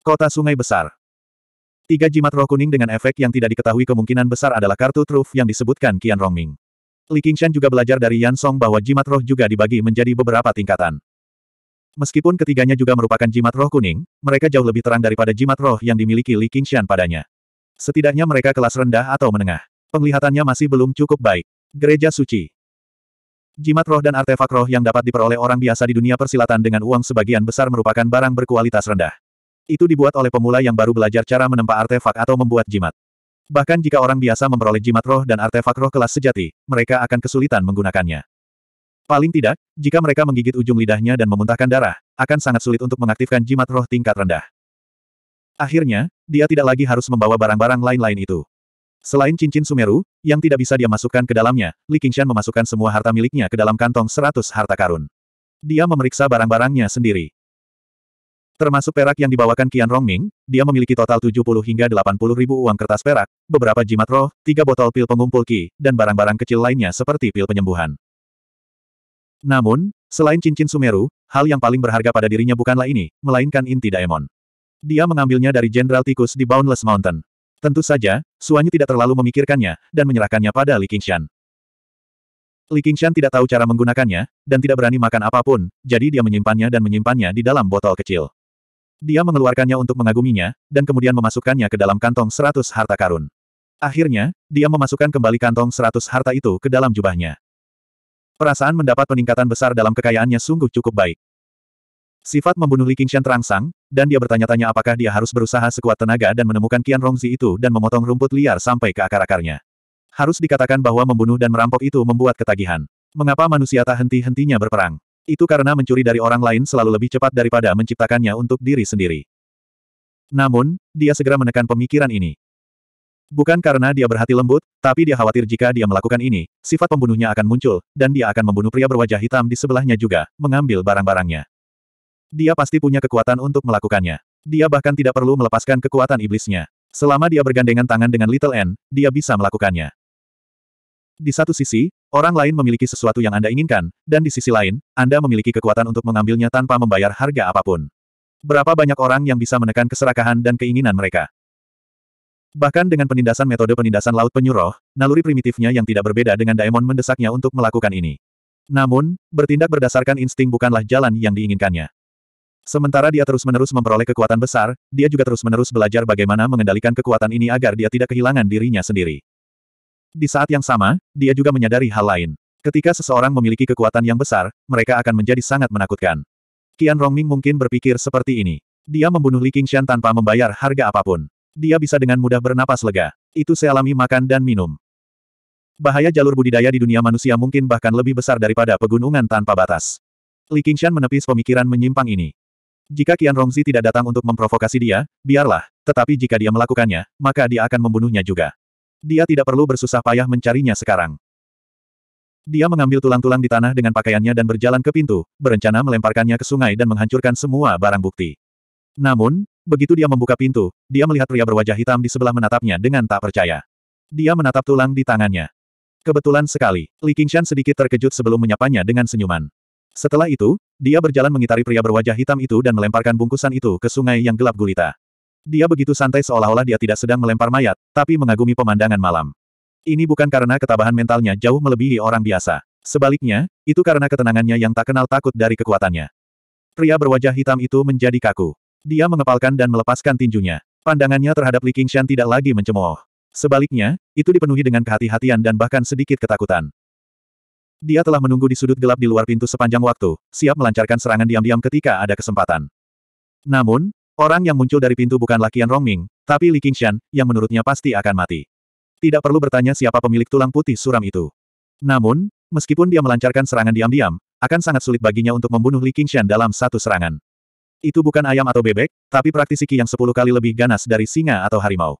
Kota Sungai Besar Tiga jimat roh kuning dengan efek yang tidak diketahui kemungkinan besar adalah kartu truf yang disebutkan Qian Rongming. Li Qingshan juga belajar dari Yan Song bahwa jimat roh juga dibagi menjadi beberapa tingkatan. Meskipun ketiganya juga merupakan jimat roh kuning, mereka jauh lebih terang daripada jimat roh yang dimiliki Li Qingshan padanya. Setidaknya mereka kelas rendah atau menengah. Penglihatannya masih belum cukup baik. Gereja Suci Jimat roh dan artefak roh yang dapat diperoleh orang biasa di dunia persilatan dengan uang sebagian besar merupakan barang berkualitas rendah. Itu dibuat oleh pemula yang baru belajar cara menempa artefak atau membuat jimat. Bahkan jika orang biasa memperoleh jimat roh dan artefak roh kelas sejati, mereka akan kesulitan menggunakannya. Paling tidak, jika mereka menggigit ujung lidahnya dan memuntahkan darah, akan sangat sulit untuk mengaktifkan jimat roh tingkat rendah. Akhirnya, dia tidak lagi harus membawa barang-barang lain-lain itu. Selain cincin Sumeru, yang tidak bisa dia masukkan ke dalamnya, Li Qingshan memasukkan semua harta miliknya ke dalam kantong seratus harta karun. Dia memeriksa barang-barangnya sendiri. Termasuk perak yang dibawakan Qian Rongming, dia memiliki total 70 hingga 80 ribu uang kertas perak, beberapa jimat roh, tiga botol pil pengumpul ki, dan barang-barang kecil lainnya seperti pil penyembuhan. Namun, selain cincin Sumeru, hal yang paling berharga pada dirinya bukanlah ini, melainkan inti Daemon. Dia mengambilnya dari Jenderal Tikus di Boundless Mountain. Tentu saja, Suanyu tidak terlalu memikirkannya, dan menyerahkannya pada Li Qingshan. Li Qingshan tidak tahu cara menggunakannya, dan tidak berani makan apapun, jadi dia menyimpannya dan menyimpannya di dalam botol kecil. Dia mengeluarkannya untuk mengaguminya, dan kemudian memasukkannya ke dalam kantong seratus harta karun. Akhirnya, dia memasukkan kembali kantong seratus harta itu ke dalam jubahnya. Perasaan mendapat peningkatan besar dalam kekayaannya sungguh cukup baik. Sifat membunuh Li Qingshan terangsang, dan dia bertanya-tanya apakah dia harus berusaha sekuat tenaga dan menemukan Qian Rongzi itu dan memotong rumput liar sampai ke akar-akarnya. Harus dikatakan bahwa membunuh dan merampok itu membuat ketagihan. Mengapa manusia tak henti-hentinya berperang? Itu karena mencuri dari orang lain selalu lebih cepat daripada menciptakannya untuk diri sendiri. Namun, dia segera menekan pemikiran ini. Bukan karena dia berhati lembut, tapi dia khawatir jika dia melakukan ini, sifat pembunuhnya akan muncul, dan dia akan membunuh pria berwajah hitam di sebelahnya juga, mengambil barang-barangnya. Dia pasti punya kekuatan untuk melakukannya. Dia bahkan tidak perlu melepaskan kekuatan iblisnya. Selama dia bergandengan tangan dengan Little N, dia bisa melakukannya. Di satu sisi, orang lain memiliki sesuatu yang Anda inginkan, dan di sisi lain, Anda memiliki kekuatan untuk mengambilnya tanpa membayar harga apapun. Berapa banyak orang yang bisa menekan keserakahan dan keinginan mereka? Bahkan dengan penindasan metode penindasan laut penyuruh, naluri primitifnya yang tidak berbeda dengan Daemon mendesaknya untuk melakukan ini. Namun, bertindak berdasarkan insting bukanlah jalan yang diinginkannya. Sementara dia terus-menerus memperoleh kekuatan besar, dia juga terus-menerus belajar bagaimana mengendalikan kekuatan ini agar dia tidak kehilangan dirinya sendiri. Di saat yang sama, dia juga menyadari hal lain. Ketika seseorang memiliki kekuatan yang besar, mereka akan menjadi sangat menakutkan. Qian Rongming mungkin berpikir seperti ini. Dia membunuh Li Qingshan tanpa membayar harga apapun. Dia bisa dengan mudah bernapas lega. Itu sealami makan dan minum. Bahaya jalur budidaya di dunia manusia mungkin bahkan lebih besar daripada pegunungan tanpa batas. Li Qingshan menepis pemikiran menyimpang ini. Jika Qian Rongzi tidak datang untuk memprovokasi dia, biarlah, tetapi jika dia melakukannya, maka dia akan membunuhnya juga. Dia tidak perlu bersusah payah mencarinya sekarang. Dia mengambil tulang-tulang di tanah dengan pakaiannya dan berjalan ke pintu, berencana melemparkannya ke sungai dan menghancurkan semua barang bukti. Namun, begitu dia membuka pintu, dia melihat pria berwajah hitam di sebelah menatapnya dengan tak percaya. Dia menatap tulang di tangannya. Kebetulan sekali, Li Qingshan sedikit terkejut sebelum menyapanya dengan senyuman. Setelah itu, dia berjalan mengitari pria berwajah hitam itu dan melemparkan bungkusan itu ke sungai yang gelap gulita. Dia begitu santai seolah-olah dia tidak sedang melempar mayat, tapi mengagumi pemandangan malam. Ini bukan karena ketabahan mentalnya jauh melebihi orang biasa. Sebaliknya, itu karena ketenangannya yang tak kenal takut dari kekuatannya. Pria berwajah hitam itu menjadi kaku. Dia mengepalkan dan melepaskan tinjunya. Pandangannya terhadap Li Qingshan tidak lagi mencemooh. Sebaliknya, itu dipenuhi dengan kehati-hatian dan bahkan sedikit ketakutan. Dia telah menunggu di sudut gelap di luar pintu sepanjang waktu, siap melancarkan serangan diam-diam ketika ada kesempatan. Namun, Orang yang muncul dari pintu bukan lakian Rongming, tapi Li Qingshan, yang menurutnya pasti akan mati. Tidak perlu bertanya siapa pemilik tulang putih suram itu. Namun, meskipun dia melancarkan serangan diam-diam, akan sangat sulit baginya untuk membunuh Li Qingshan dalam satu serangan. Itu bukan ayam atau bebek, tapi praktisi yang sepuluh kali lebih ganas dari singa atau harimau.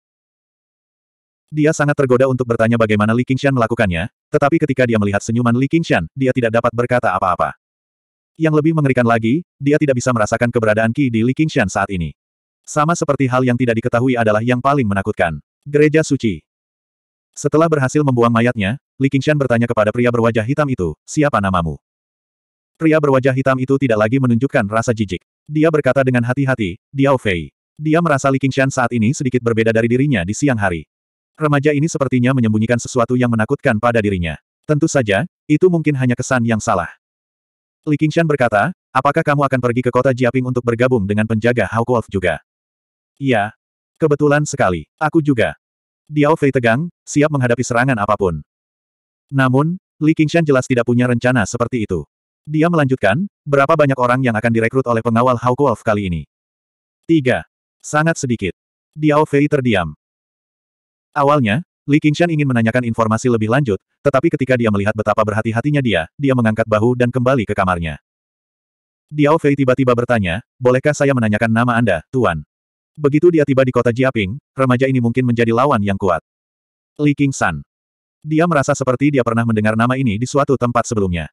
Dia sangat tergoda untuk bertanya bagaimana Li Qingshan melakukannya, tetapi ketika dia melihat senyuman Li Qingshan, dia tidak dapat berkata apa-apa. Yang lebih mengerikan lagi, dia tidak bisa merasakan keberadaan Qi di Li Qingshan saat ini. Sama seperti hal yang tidak diketahui adalah yang paling menakutkan. Gereja Suci Setelah berhasil membuang mayatnya, Li Qingshan bertanya kepada pria berwajah hitam itu, siapa namamu? Pria berwajah hitam itu tidak lagi menunjukkan rasa jijik. Dia berkata dengan hati-hati, Diao Fei. Dia merasa Li Qingshan saat ini sedikit berbeda dari dirinya di siang hari. Remaja ini sepertinya menyembunyikan sesuatu yang menakutkan pada dirinya. Tentu saja, itu mungkin hanya kesan yang salah. Li Qingshan berkata, apakah kamu akan pergi ke kota Jiaping untuk bergabung dengan penjaga Hawk Wolf juga? Iya. Kebetulan sekali, aku juga. Diao Fei tegang, siap menghadapi serangan apapun. Namun, Li Qingshan jelas tidak punya rencana seperti itu. Dia melanjutkan, berapa banyak orang yang akan direkrut oleh pengawal Hawk Wolf kali ini? Tiga. Sangat sedikit. Diao Fei terdiam. Awalnya, Li Qingshan ingin menanyakan informasi lebih lanjut, tetapi ketika dia melihat betapa berhati-hatinya dia, dia mengangkat bahu dan kembali ke kamarnya. Diao Fei tiba-tiba bertanya, bolehkah saya menanyakan nama Anda, Tuan? Begitu dia tiba di kota Jiaping, remaja ini mungkin menjadi lawan yang kuat. Li Qingshan. Dia merasa seperti dia pernah mendengar nama ini di suatu tempat sebelumnya.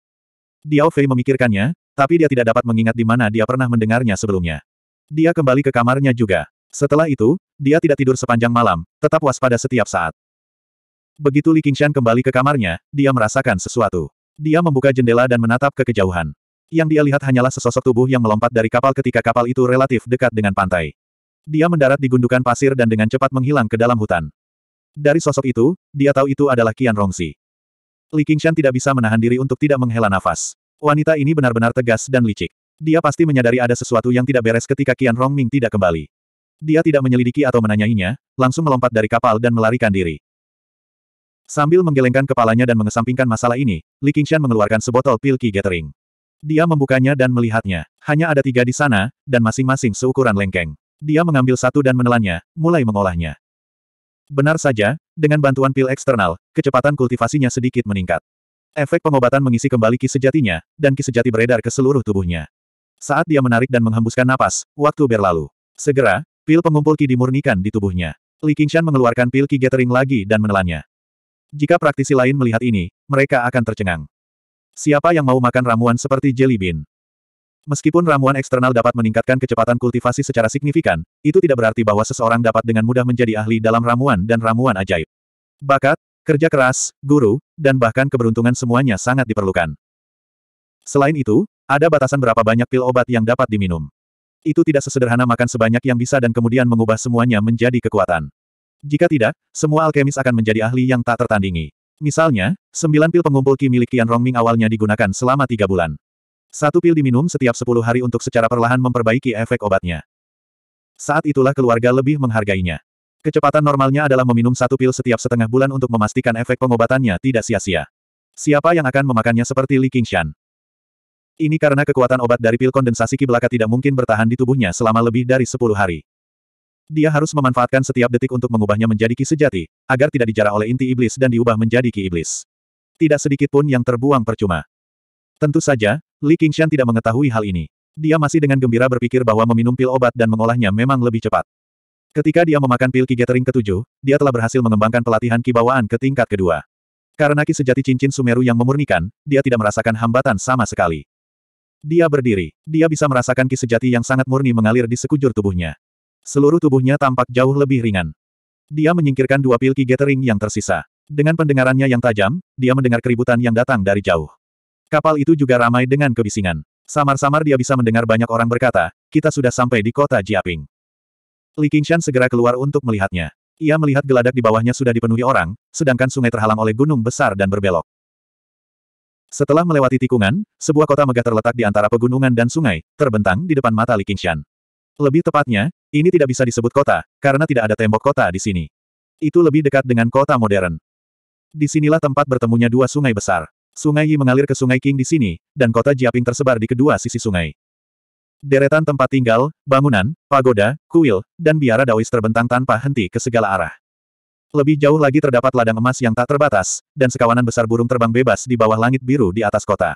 Diao Fei memikirkannya, tapi dia tidak dapat mengingat di mana dia pernah mendengarnya sebelumnya. Dia kembali ke kamarnya juga. Setelah itu, dia tidak tidur sepanjang malam, tetap waspada setiap saat. Begitu Li Qingshan kembali ke kamarnya, dia merasakan sesuatu. Dia membuka jendela dan menatap ke kejauhan. Yang dia lihat hanyalah sesosok tubuh yang melompat dari kapal ketika kapal itu relatif dekat dengan pantai. Dia mendarat di gundukan pasir dan dengan cepat menghilang ke dalam hutan. Dari sosok itu, dia tahu itu adalah Qian Rongsi. Li Qingshan tidak bisa menahan diri untuk tidak menghela nafas. Wanita ini benar-benar tegas dan licik. Dia pasti menyadari ada sesuatu yang tidak beres ketika Qian Rongming tidak kembali. Dia tidak menyelidiki atau menanyainya, langsung melompat dari kapal dan melarikan diri. Sambil menggelengkan kepalanya dan mengesampingkan masalah ini, Li Qingshan mengeluarkan sebotol pil Qi Gathering. Dia membukanya dan melihatnya. Hanya ada tiga di sana, dan masing-masing seukuran lengkeng. Dia mengambil satu dan menelannya, mulai mengolahnya. Benar saja, dengan bantuan pil eksternal, kecepatan kultivasinya sedikit meningkat. Efek pengobatan mengisi kembali ki sejatinya, dan ki sejati beredar ke seluruh tubuhnya. Saat dia menarik dan menghembuskan napas, waktu berlalu. Segera, pil pengumpul ki dimurnikan di tubuhnya. Li Qingshan mengeluarkan pil ki gathering lagi dan menelannya. Jika praktisi lain melihat ini, mereka akan tercengang. Siapa yang mau makan ramuan seperti jelly bean? Meskipun ramuan eksternal dapat meningkatkan kecepatan kultivasi secara signifikan, itu tidak berarti bahwa seseorang dapat dengan mudah menjadi ahli dalam ramuan dan ramuan ajaib. Bakat, kerja keras, guru, dan bahkan keberuntungan semuanya sangat diperlukan. Selain itu, ada batasan berapa banyak pil obat yang dapat diminum. Itu tidak sesederhana makan sebanyak yang bisa dan kemudian mengubah semuanya menjadi kekuatan. Jika tidak, semua alkemis akan menjadi ahli yang tak tertandingi. Misalnya, sembilan pil pengumpul Qi milik Qian Rongming awalnya digunakan selama tiga bulan. Satu pil diminum setiap sepuluh hari untuk secara perlahan memperbaiki efek obatnya. Saat itulah keluarga lebih menghargainya. Kecepatan normalnya adalah meminum satu pil setiap setengah bulan untuk memastikan efek pengobatannya tidak sia-sia. Siapa yang akan memakannya seperti Li Qingshan? Ini karena kekuatan obat dari pil kondensasi Ki belaka tidak mungkin bertahan di tubuhnya selama lebih dari sepuluh hari. Dia harus memanfaatkan setiap detik untuk mengubahnya menjadi ki sejati, agar tidak dijarah oleh inti iblis dan diubah menjadi ki iblis. Tidak sedikit pun yang terbuang percuma. Tentu saja, Li Qingshan tidak mengetahui hal ini. Dia masih dengan gembira berpikir bahwa meminum pil obat dan mengolahnya memang lebih cepat. Ketika dia memakan pil Ki Gathering ketujuh, dia telah berhasil mengembangkan pelatihan Ki bawaan ke tingkat kedua. Karena Ki sejati cincin Sumeru yang memurnikan, dia tidak merasakan hambatan sama sekali. Dia berdiri. Dia bisa merasakan ki sejati yang sangat murni mengalir di sekujur tubuhnya. Seluruh tubuhnya tampak jauh lebih ringan. Dia menyingkirkan dua pil Ki Gathering yang tersisa. Dengan pendengarannya yang tajam, dia mendengar keributan yang datang dari jauh. Kapal itu juga ramai dengan kebisingan. Samar-samar dia bisa mendengar banyak orang berkata, kita sudah sampai di kota Jiaping. Li Qingshan segera keluar untuk melihatnya. Ia melihat geladak di bawahnya sudah dipenuhi orang, sedangkan sungai terhalang oleh gunung besar dan berbelok. Setelah melewati tikungan, sebuah kota megah terletak di antara pegunungan dan sungai, terbentang di depan mata Li Qingshan. Lebih tepatnya, ini tidak bisa disebut kota, karena tidak ada tembok kota di sini. Itu lebih dekat dengan kota modern. Di sinilah tempat bertemunya dua sungai besar. Sungai Yi mengalir ke Sungai King di sini, dan kota Jiaping tersebar di kedua sisi sungai. Deretan tempat tinggal, bangunan, pagoda, kuil, dan biara Daois terbentang tanpa henti ke segala arah. Lebih jauh lagi terdapat ladang emas yang tak terbatas, dan sekawanan besar burung terbang bebas di bawah langit biru di atas kota.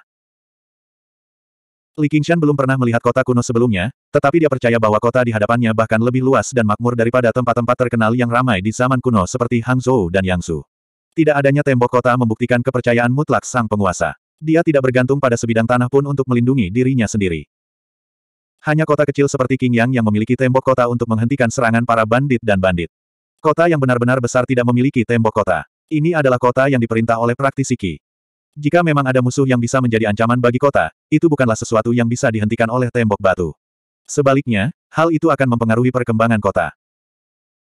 Li Qingshan belum pernah melihat kota kuno sebelumnya, tetapi dia percaya bahwa kota di hadapannya bahkan lebih luas dan makmur daripada tempat-tempat terkenal yang ramai di zaman kuno seperti Hangzhou dan Yangsu. Tidak adanya tembok kota membuktikan kepercayaan mutlak sang penguasa. Dia tidak bergantung pada sebidang tanah pun untuk melindungi dirinya sendiri. Hanya kota kecil seperti Qingyang yang memiliki tembok kota untuk menghentikan serangan para bandit dan bandit. Kota yang benar-benar besar tidak memiliki tembok kota. Ini adalah kota yang diperintah oleh praktisi Qi. Jika memang ada musuh yang bisa menjadi ancaman bagi kota, itu bukanlah sesuatu yang bisa dihentikan oleh tembok batu. Sebaliknya, hal itu akan mempengaruhi perkembangan kota.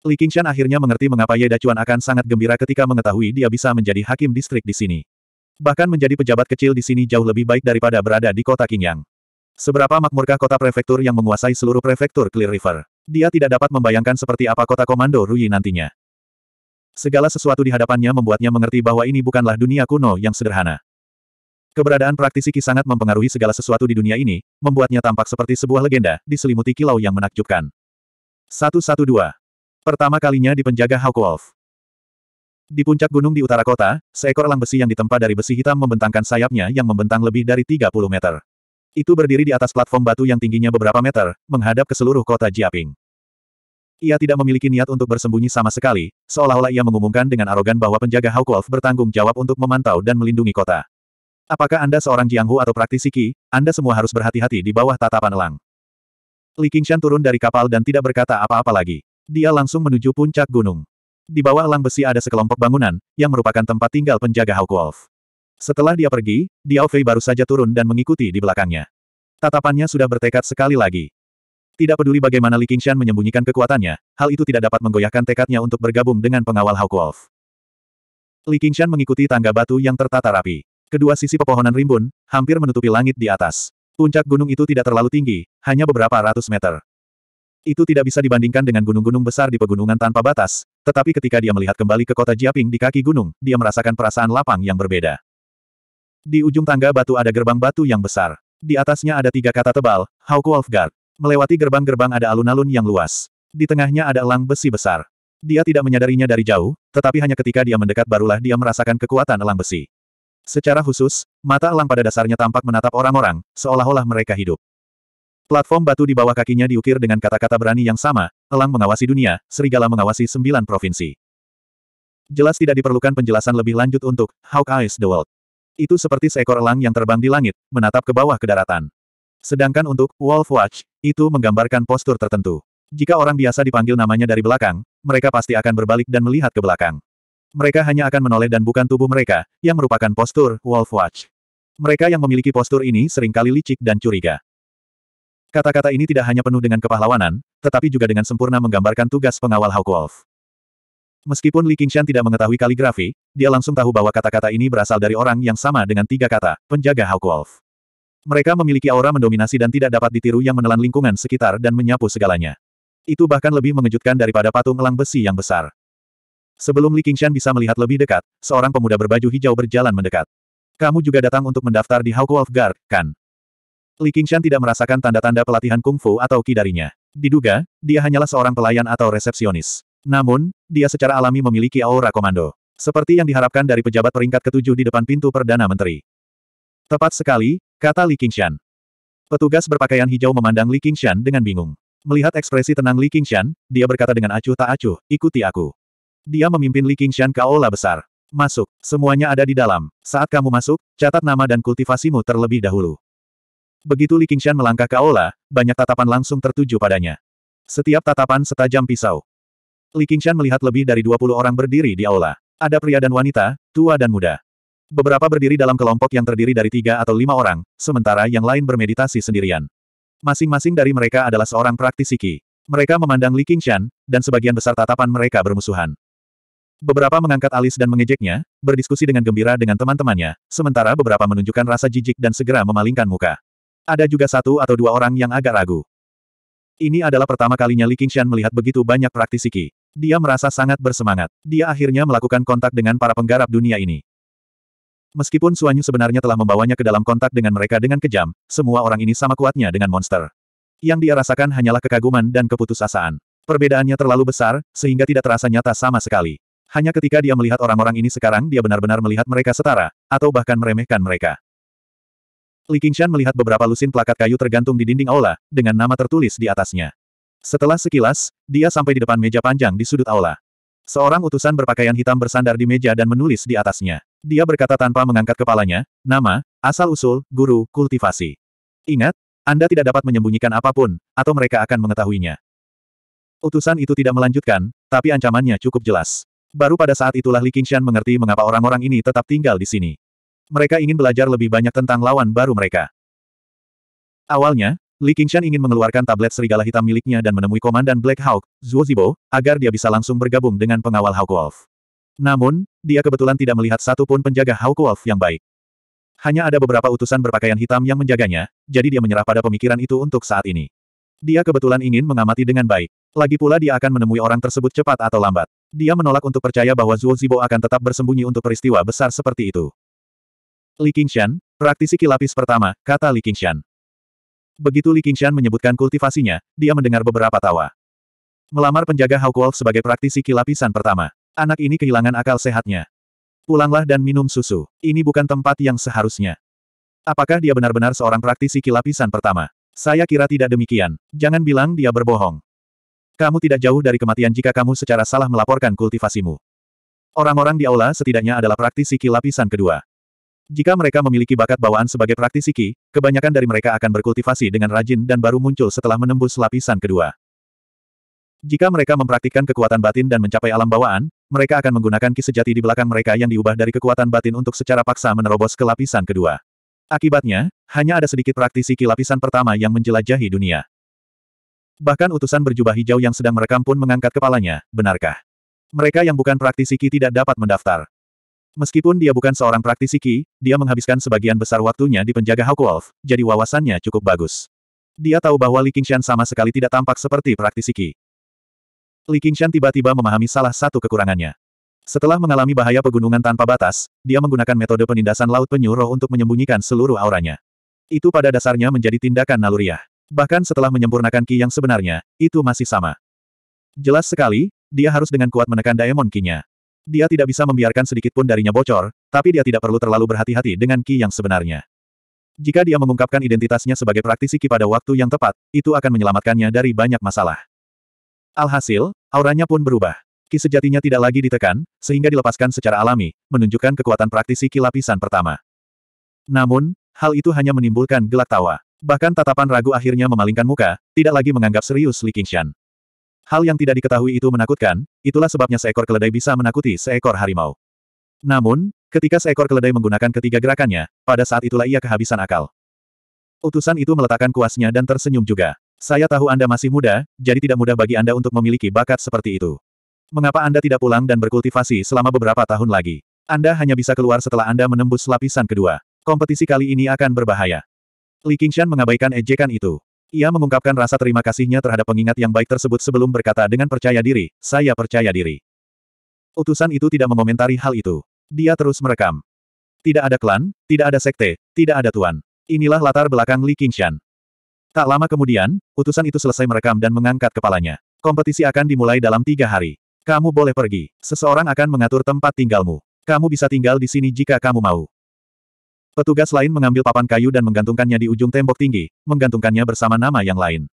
Li Qingshan akhirnya mengerti mengapa Ye Dacuan akan sangat gembira ketika mengetahui dia bisa menjadi hakim distrik di sini. Bahkan menjadi pejabat kecil di sini jauh lebih baik daripada berada di kota Qingyang. Seberapa makmurkah kota prefektur yang menguasai seluruh prefektur Clear River? Dia tidak dapat membayangkan seperti apa kota komando Rui nantinya. Segala sesuatu di hadapannya membuatnya mengerti bahwa ini bukanlah dunia kuno yang sederhana. Keberadaan praktisi Qi sangat mempengaruhi segala sesuatu di dunia ini, membuatnya tampak seperti sebuah legenda, diselimuti kilau yang menakjubkan. 112. Pertama kalinya di penjaga Hawk Wolf. Di puncak gunung di utara kota, seekor elang besi yang ditempa dari besi hitam membentangkan sayapnya yang membentang lebih dari 30 meter. Itu berdiri di atas platform batu yang tingginya beberapa meter, menghadap ke seluruh kota Jiaping. Ia tidak memiliki niat untuk bersembunyi sama sekali, seolah-olah ia mengumumkan dengan arogan bahwa penjaga Hawk Wolf bertanggung jawab untuk memantau dan melindungi kota. Apakah Anda seorang Jianghu atau praktisi Qi, Anda semua harus berhati-hati di bawah tatapan elang. Li Qingshan turun dari kapal dan tidak berkata apa-apa lagi. Dia langsung menuju puncak gunung. Di bawah elang besi ada sekelompok bangunan, yang merupakan tempat tinggal penjaga Hawk Wolf. Setelah dia pergi, Diao Fei baru saja turun dan mengikuti di belakangnya. Tatapannya sudah bertekad sekali lagi. Tidak peduli bagaimana Li Qingshan menyembunyikan kekuatannya, hal itu tidak dapat menggoyahkan tekadnya untuk bergabung dengan pengawal Hawk Wolf. Li Qingshan mengikuti tangga batu yang tertata rapi. Kedua sisi pepohonan rimbun, hampir menutupi langit di atas. Puncak gunung itu tidak terlalu tinggi, hanya beberapa ratus meter. Itu tidak bisa dibandingkan dengan gunung-gunung besar di pegunungan tanpa batas, tetapi ketika dia melihat kembali ke kota Jiaping di kaki gunung, dia merasakan perasaan lapang yang berbeda. Di ujung tangga batu ada gerbang batu yang besar. Di atasnya ada tiga kata tebal, Hawk Wolf Guard. Melewati gerbang-gerbang ada alun-alun yang luas. Di tengahnya ada elang besi besar. Dia tidak menyadarinya dari jauh, tetapi hanya ketika dia mendekat barulah dia merasakan kekuatan elang besi. Secara khusus, mata elang pada dasarnya tampak menatap orang-orang, seolah-olah mereka hidup. Platform batu di bawah kakinya diukir dengan kata-kata berani yang sama, elang mengawasi dunia, serigala mengawasi sembilan provinsi. Jelas tidak diperlukan penjelasan lebih lanjut untuk Hawk Eyes the World. Itu seperti seekor elang yang terbang di langit, menatap ke bawah ke daratan. Sedangkan untuk Wolf Watch, itu menggambarkan postur tertentu. Jika orang biasa dipanggil namanya dari belakang, mereka pasti akan berbalik dan melihat ke belakang. Mereka hanya akan menoleh dan bukan tubuh mereka, yang merupakan postur Wolf Watch. Mereka yang memiliki postur ini seringkali licik dan curiga. Kata-kata ini tidak hanya penuh dengan kepahlawanan, tetapi juga dengan sempurna menggambarkan tugas pengawal Hawk Wolf. Meskipun Li Qingshan tidak mengetahui kaligrafi, dia langsung tahu bahwa kata-kata ini berasal dari orang yang sama dengan tiga kata, penjaga Hawk Wolf. Mereka memiliki aura mendominasi dan tidak dapat ditiru yang menelan lingkungan sekitar dan menyapu segalanya. Itu bahkan lebih mengejutkan daripada patung elang besi yang besar. Sebelum Li Qingshan bisa melihat lebih dekat, seorang pemuda berbaju hijau berjalan mendekat. Kamu juga datang untuk mendaftar di Hawk Wolf Guard, kan? Li Qingshan tidak merasakan tanda-tanda pelatihan kungfu atau ki darinya. Diduga, dia hanyalah seorang pelayan atau resepsionis. Namun, dia secara alami memiliki aura komando. Seperti yang diharapkan dari pejabat peringkat ketujuh di depan pintu Perdana Menteri. Tepat sekali, Kata Li Qingshan. Petugas berpakaian hijau memandang Li Qingshan dengan bingung. Melihat ekspresi tenang Li Qingshan, dia berkata dengan acuh tak acuh, ikuti aku. Dia memimpin Li Qingshan ke aula besar. Masuk, semuanya ada di dalam. Saat kamu masuk, catat nama dan kultivasimu terlebih dahulu. Begitu Li Qingshan melangkah ke aula, banyak tatapan langsung tertuju padanya. Setiap tatapan setajam pisau. Li Qingshan melihat lebih dari 20 orang berdiri di aula. Ada pria dan wanita, tua dan muda. Beberapa berdiri dalam kelompok yang terdiri dari tiga atau lima orang, sementara yang lain bermeditasi sendirian. Masing-masing dari mereka adalah seorang praktisi Qi. Mereka memandang Li Qingshan, dan sebagian besar tatapan mereka bermusuhan. Beberapa mengangkat alis dan mengejeknya, berdiskusi dengan gembira dengan teman-temannya, sementara beberapa menunjukkan rasa jijik dan segera memalingkan muka. Ada juga satu atau dua orang yang agak ragu. Ini adalah pertama kalinya Li Qingshan melihat begitu banyak praktisi Qi. Dia merasa sangat bersemangat. Dia akhirnya melakukan kontak dengan para penggarap dunia ini. Meskipun Suanyu sebenarnya telah membawanya ke dalam kontak dengan mereka dengan kejam, semua orang ini sama kuatnya dengan monster. Yang dia rasakan hanyalah kekaguman dan keputusasaan. Perbedaannya terlalu besar, sehingga tidak terasa nyata sama sekali. Hanya ketika dia melihat orang-orang ini sekarang dia benar-benar melihat mereka setara, atau bahkan meremehkan mereka. Li Qingshan melihat beberapa lusin plakat kayu tergantung di dinding aula, dengan nama tertulis di atasnya. Setelah sekilas, dia sampai di depan meja panjang di sudut aula. Seorang utusan berpakaian hitam bersandar di meja dan menulis di atasnya. Dia berkata tanpa mengangkat kepalanya, nama, asal-usul, guru, kultivasi. Ingat, Anda tidak dapat menyembunyikan apapun, atau mereka akan mengetahuinya. Utusan itu tidak melanjutkan, tapi ancamannya cukup jelas. Baru pada saat itulah Li Qingshan mengerti mengapa orang-orang ini tetap tinggal di sini. Mereka ingin belajar lebih banyak tentang lawan baru mereka. Awalnya, Li Qingshan ingin mengeluarkan tablet serigala hitam miliknya dan menemui Komandan Black Hawk, Zhuo Zibo, agar dia bisa langsung bergabung dengan pengawal Hawk Wolf. Namun, dia kebetulan tidak melihat satu pun penjaga Hawk Wolf yang baik. Hanya ada beberapa utusan berpakaian hitam yang menjaganya, jadi dia menyerah pada pemikiran itu untuk saat ini. Dia kebetulan ingin mengamati dengan baik. Lagi pula dia akan menemui orang tersebut cepat atau lambat. Dia menolak untuk percaya bahwa Zhuo Zibo akan tetap bersembunyi untuk peristiwa besar seperti itu. Li Qingshan, praktisi kilapis pertama, kata Li Qingshan. Begitu Li Qingshan menyebutkan kultivasinya, dia mendengar beberapa tawa. Melamar penjaga Hawk Wolf sebagai praktisi kilapisan pertama. Anak ini kehilangan akal sehatnya. Pulanglah dan minum susu. Ini bukan tempat yang seharusnya. Apakah dia benar-benar seorang praktisi kilapisan pertama? Saya kira tidak demikian. Jangan bilang dia berbohong. Kamu tidak jauh dari kematian jika kamu secara salah melaporkan kultivasimu. Orang-orang di aula setidaknya adalah praktisi kilapisan kedua. Jika mereka memiliki bakat bawaan sebagai praktisi Qi, kebanyakan dari mereka akan berkultivasi dengan rajin dan baru muncul setelah menembus lapisan kedua. Jika mereka mempraktikkan kekuatan batin dan mencapai alam bawaan, mereka akan menggunakan Qi sejati di belakang mereka yang diubah dari kekuatan batin untuk secara paksa menerobos ke lapisan kedua. Akibatnya, hanya ada sedikit praktisi Qi lapisan pertama yang menjelajahi dunia. Bahkan utusan berjubah hijau yang sedang merekam pun mengangkat kepalanya, benarkah? Mereka yang bukan praktisi Qi tidak dapat mendaftar. Meskipun dia bukan seorang praktisi Qi, dia menghabiskan sebagian besar waktunya di penjaga Hawk Wolf, jadi wawasannya cukup bagus. Dia tahu bahwa Li Qingshan sama sekali tidak tampak seperti praktisi Qi. Li Qingshan tiba-tiba memahami salah satu kekurangannya. Setelah mengalami bahaya pegunungan tanpa batas, dia menggunakan metode penindasan laut penyuruh untuk menyembunyikan seluruh auranya. Itu pada dasarnya menjadi tindakan naluriah. Bahkan setelah menyempurnakan Qi yang sebenarnya, itu masih sama. Jelas sekali, dia harus dengan kuat menekan Daemon Qi-nya. Dia tidak bisa membiarkan sedikit pun darinya bocor, tapi dia tidak perlu terlalu berhati-hati dengan Ki yang sebenarnya. Jika dia mengungkapkan identitasnya sebagai praktisi Ki pada waktu yang tepat, itu akan menyelamatkannya dari banyak masalah. Alhasil, auranya pun berubah. Ki sejatinya tidak lagi ditekan, sehingga dilepaskan secara alami, menunjukkan kekuatan praktisi Ki lapisan pertama. Namun, hal itu hanya menimbulkan gelak tawa. Bahkan tatapan ragu akhirnya memalingkan muka, tidak lagi menganggap serius Li Qingshan. Hal yang tidak diketahui itu menakutkan, itulah sebabnya seekor keledai bisa menakuti seekor harimau. Namun, ketika seekor keledai menggunakan ketiga gerakannya, pada saat itulah ia kehabisan akal. Utusan itu meletakkan kuasnya dan tersenyum juga. Saya tahu Anda masih muda, jadi tidak mudah bagi Anda untuk memiliki bakat seperti itu. Mengapa Anda tidak pulang dan berkultivasi selama beberapa tahun lagi? Anda hanya bisa keluar setelah Anda menembus lapisan kedua. Kompetisi kali ini akan berbahaya. Li Qingshan mengabaikan ejekan itu. Ia mengungkapkan rasa terima kasihnya terhadap pengingat yang baik tersebut sebelum berkata dengan percaya diri, saya percaya diri. Utusan itu tidak mengomentari hal itu. Dia terus merekam. Tidak ada klan, tidak ada sekte, tidak ada tuan. Inilah latar belakang Li Qingshan. Tak lama kemudian, utusan itu selesai merekam dan mengangkat kepalanya. Kompetisi akan dimulai dalam tiga hari. Kamu boleh pergi. Seseorang akan mengatur tempat tinggalmu. Kamu bisa tinggal di sini jika kamu mau. Petugas lain mengambil papan kayu dan menggantungkannya di ujung tembok tinggi, menggantungkannya bersama nama yang lain.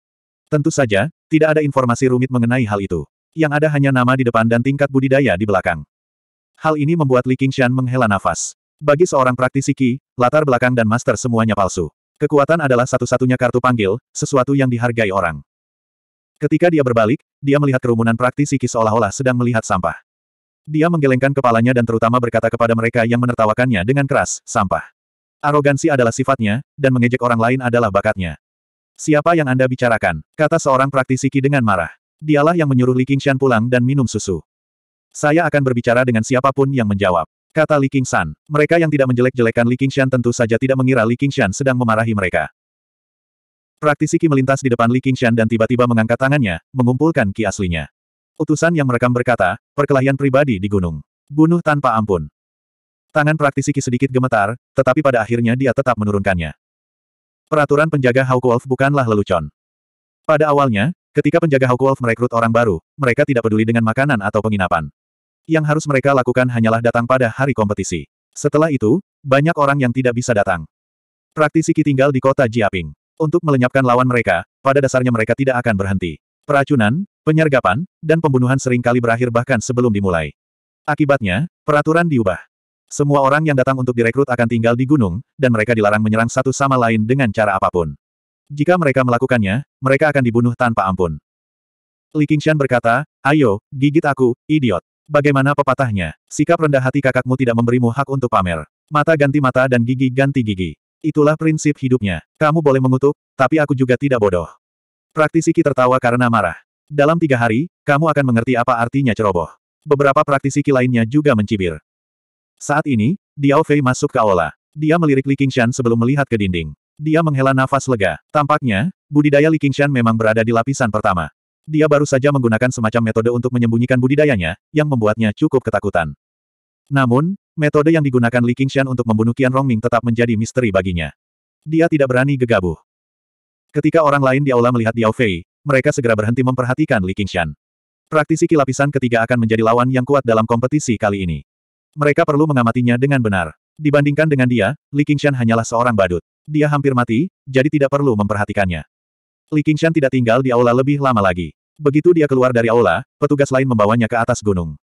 Tentu saja, tidak ada informasi rumit mengenai hal itu. Yang ada hanya nama di depan dan tingkat budidaya di belakang. Hal ini membuat Li Qingshan menghela nafas. Bagi seorang praktisi Qi, latar belakang dan master semuanya palsu. Kekuatan adalah satu-satunya kartu panggil, sesuatu yang dihargai orang. Ketika dia berbalik, dia melihat kerumunan praktisi Qi seolah-olah sedang melihat sampah. Dia menggelengkan kepalanya dan terutama berkata kepada mereka yang menertawakannya dengan keras, sampah. Arogansi adalah sifatnya, dan mengejek orang lain adalah bakatnya. Siapa yang Anda bicarakan? Kata seorang praktisi Qi dengan marah. Dialah yang menyuruh Li Qingshan pulang dan minum susu. Saya akan berbicara dengan siapapun yang menjawab. Kata Li Qingshan. Mereka yang tidak menjelek-jelekan Li Qingshan tentu saja tidak mengira Li Qingshan sedang memarahi mereka. Praktisi Qi melintas di depan Li Qingshan dan tiba-tiba mengangkat tangannya, mengumpulkan Qi aslinya. Utusan yang merekam berkata, perkelahian pribadi di gunung. Bunuh tanpa ampun. Tangan praktisi Ki sedikit gemetar, tetapi pada akhirnya dia tetap menurunkannya. Peraturan penjaga Hawk Wolf bukanlah lelucon. Pada awalnya, ketika penjaga Hawk Wolf merekrut orang baru, mereka tidak peduli dengan makanan atau penginapan. Yang harus mereka lakukan hanyalah datang pada hari kompetisi. Setelah itu, banyak orang yang tidak bisa datang. Praktisi Ki tinggal di kota Jiaping. Untuk melenyapkan lawan mereka, pada dasarnya mereka tidak akan berhenti. Peracunan, penyergapan, dan pembunuhan seringkali berakhir bahkan sebelum dimulai. Akibatnya, peraturan diubah. Semua orang yang datang untuk direkrut akan tinggal di gunung, dan mereka dilarang menyerang satu sama lain dengan cara apapun. Jika mereka melakukannya, mereka akan dibunuh tanpa ampun. Li Qingshan berkata, ayo, gigit aku, idiot. Bagaimana pepatahnya? Sikap rendah hati kakakmu tidak memberimu hak untuk pamer. Mata ganti mata dan gigi ganti gigi. Itulah prinsip hidupnya. Kamu boleh mengutuk, tapi aku juga tidak bodoh. Praktisi Ki tertawa karena marah. Dalam tiga hari, kamu akan mengerti apa artinya ceroboh. Beberapa praktisi Ki lainnya juga mencibir. Saat ini, Diao Fei masuk ke aula. Dia melirik Li Qingshan sebelum melihat ke dinding. Dia menghela nafas lega. Tampaknya, budidaya Li Qingshan memang berada di lapisan pertama. Dia baru saja menggunakan semacam metode untuk menyembunyikan budidayanya, yang membuatnya cukup ketakutan. Namun, metode yang digunakan Li Qingshan untuk membunuh Qian Rongming tetap menjadi misteri baginya. Dia tidak berani gegabah. Ketika orang lain di aula melihat Diao Fei, mereka segera berhenti memperhatikan Li Qingshan. Praktisi kilapisan ketiga akan menjadi lawan yang kuat dalam kompetisi kali ini. Mereka perlu mengamatinya dengan benar. Dibandingkan dengan dia, Li Qingshan hanyalah seorang badut. Dia hampir mati, jadi tidak perlu memperhatikannya. Li Qingshan tidak tinggal di aula lebih lama lagi. Begitu dia keluar dari aula, petugas lain membawanya ke atas gunung.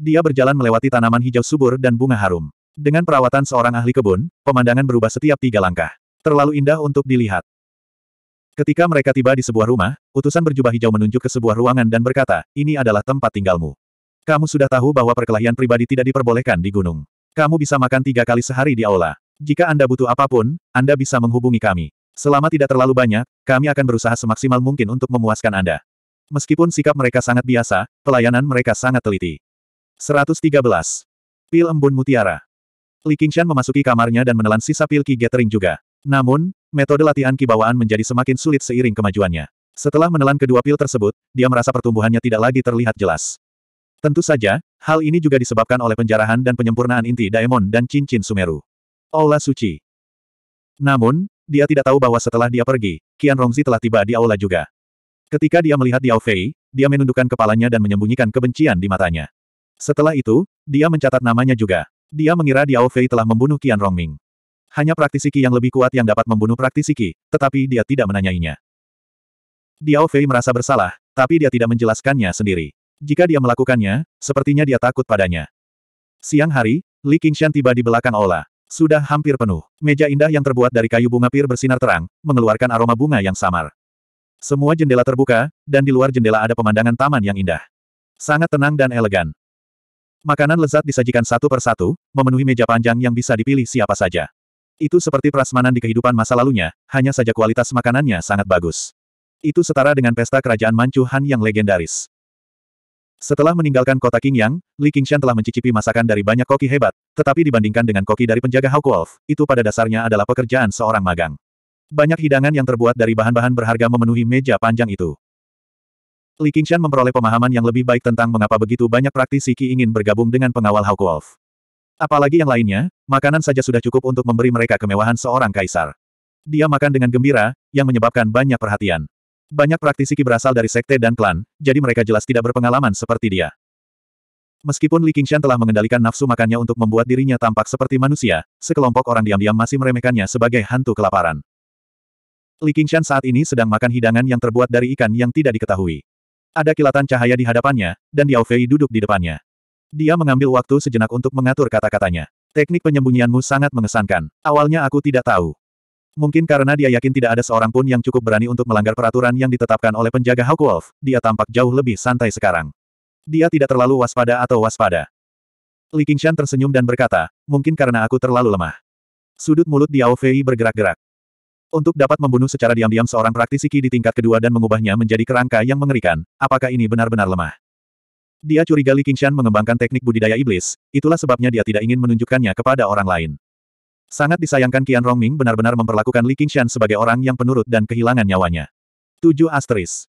Dia berjalan melewati tanaman hijau subur dan bunga harum. Dengan perawatan seorang ahli kebun, pemandangan berubah setiap tiga langkah. Terlalu indah untuk dilihat. Ketika mereka tiba di sebuah rumah, utusan berjubah hijau menunjuk ke sebuah ruangan dan berkata, ini adalah tempat tinggalmu. Kamu sudah tahu bahwa perkelahian pribadi tidak diperbolehkan di gunung. Kamu bisa makan tiga kali sehari di aula. Jika Anda butuh apapun, Anda bisa menghubungi kami. Selama tidak terlalu banyak, kami akan berusaha semaksimal mungkin untuk memuaskan Anda. Meskipun sikap mereka sangat biasa, pelayanan mereka sangat teliti. 113. Pil Embun Mutiara Li Qingshan memasuki kamarnya dan menelan sisa pil Qi Gathering juga. Namun, metode latihan kibawaan menjadi semakin sulit seiring kemajuannya. Setelah menelan kedua pil tersebut, dia merasa pertumbuhannya tidak lagi terlihat jelas. Tentu saja, hal ini juga disebabkan oleh penjarahan dan penyempurnaan inti Daemon dan cincin Sumeru. Aula Suci. Namun, dia tidak tahu bahwa setelah dia pergi, Qian Rongzi telah tiba di aula juga. Ketika dia melihat Diao Fei, dia menundukkan kepalanya dan menyembunyikan kebencian di matanya. Setelah itu, dia mencatat namanya juga. Dia mengira Diao Fei telah membunuh Qian Rongming. Hanya praktisi Qi yang lebih kuat yang dapat membunuh praktisi Qi, tetapi dia tidak menanyainya. Diao Fei merasa bersalah, tapi dia tidak menjelaskannya sendiri. Jika dia melakukannya, sepertinya dia takut padanya. Siang hari, Li Qingshan tiba di belakang Ola. Sudah hampir penuh. Meja indah yang terbuat dari kayu bunga pir bersinar terang, mengeluarkan aroma bunga yang samar. Semua jendela terbuka, dan di luar jendela ada pemandangan taman yang indah. Sangat tenang dan elegan. Makanan lezat disajikan satu persatu, memenuhi meja panjang yang bisa dipilih siapa saja. Itu seperti prasmanan di kehidupan masa lalunya, hanya saja kualitas makanannya sangat bagus. Itu setara dengan pesta kerajaan Manchu Han yang legendaris. Setelah meninggalkan kota Qingyang, Li Qingshan telah mencicipi masakan dari banyak koki hebat, tetapi dibandingkan dengan koki dari penjaga Hawk Wolf, itu pada dasarnya adalah pekerjaan seorang magang. Banyak hidangan yang terbuat dari bahan-bahan berharga memenuhi meja panjang itu. Li Qingshan memperoleh pemahaman yang lebih baik tentang mengapa begitu banyak praktisi Qi ingin bergabung dengan pengawal Hawk Wolf. Apalagi yang lainnya, makanan saja sudah cukup untuk memberi mereka kemewahan seorang kaisar. Dia makan dengan gembira, yang menyebabkan banyak perhatian. Banyak praktisi Qi berasal dari sekte dan klan, jadi mereka jelas tidak berpengalaman seperti dia. Meskipun Li Qingshan telah mengendalikan nafsu makannya untuk membuat dirinya tampak seperti manusia, sekelompok orang diam-diam masih meremehkannya sebagai hantu kelaparan. Li Qingshan saat ini sedang makan hidangan yang terbuat dari ikan yang tidak diketahui. Ada kilatan cahaya di hadapannya, dan Yao Fei duduk di depannya. Dia mengambil waktu sejenak untuk mengatur kata-katanya. Teknik penyembunyianmu sangat mengesankan. Awalnya aku tidak tahu. Mungkin karena dia yakin tidak ada seorang pun yang cukup berani untuk melanggar peraturan yang ditetapkan oleh penjaga Hawk Wolf, dia tampak jauh lebih santai sekarang. Dia tidak terlalu waspada atau waspada. Li Qingshan tersenyum dan berkata, mungkin karena aku terlalu lemah. Sudut mulut Diao Fei bergerak-gerak. Untuk dapat membunuh secara diam-diam seorang praktisi Qi di tingkat kedua dan mengubahnya menjadi kerangka yang mengerikan, apakah ini benar-benar lemah? Dia curiga Li Qingshan mengembangkan teknik budidaya iblis, itulah sebabnya dia tidak ingin menunjukkannya kepada orang lain. Sangat disayangkan Qian Rongming benar-benar memperlakukan Li Qingshan sebagai orang yang penurut dan kehilangan nyawanya. 7 asteris.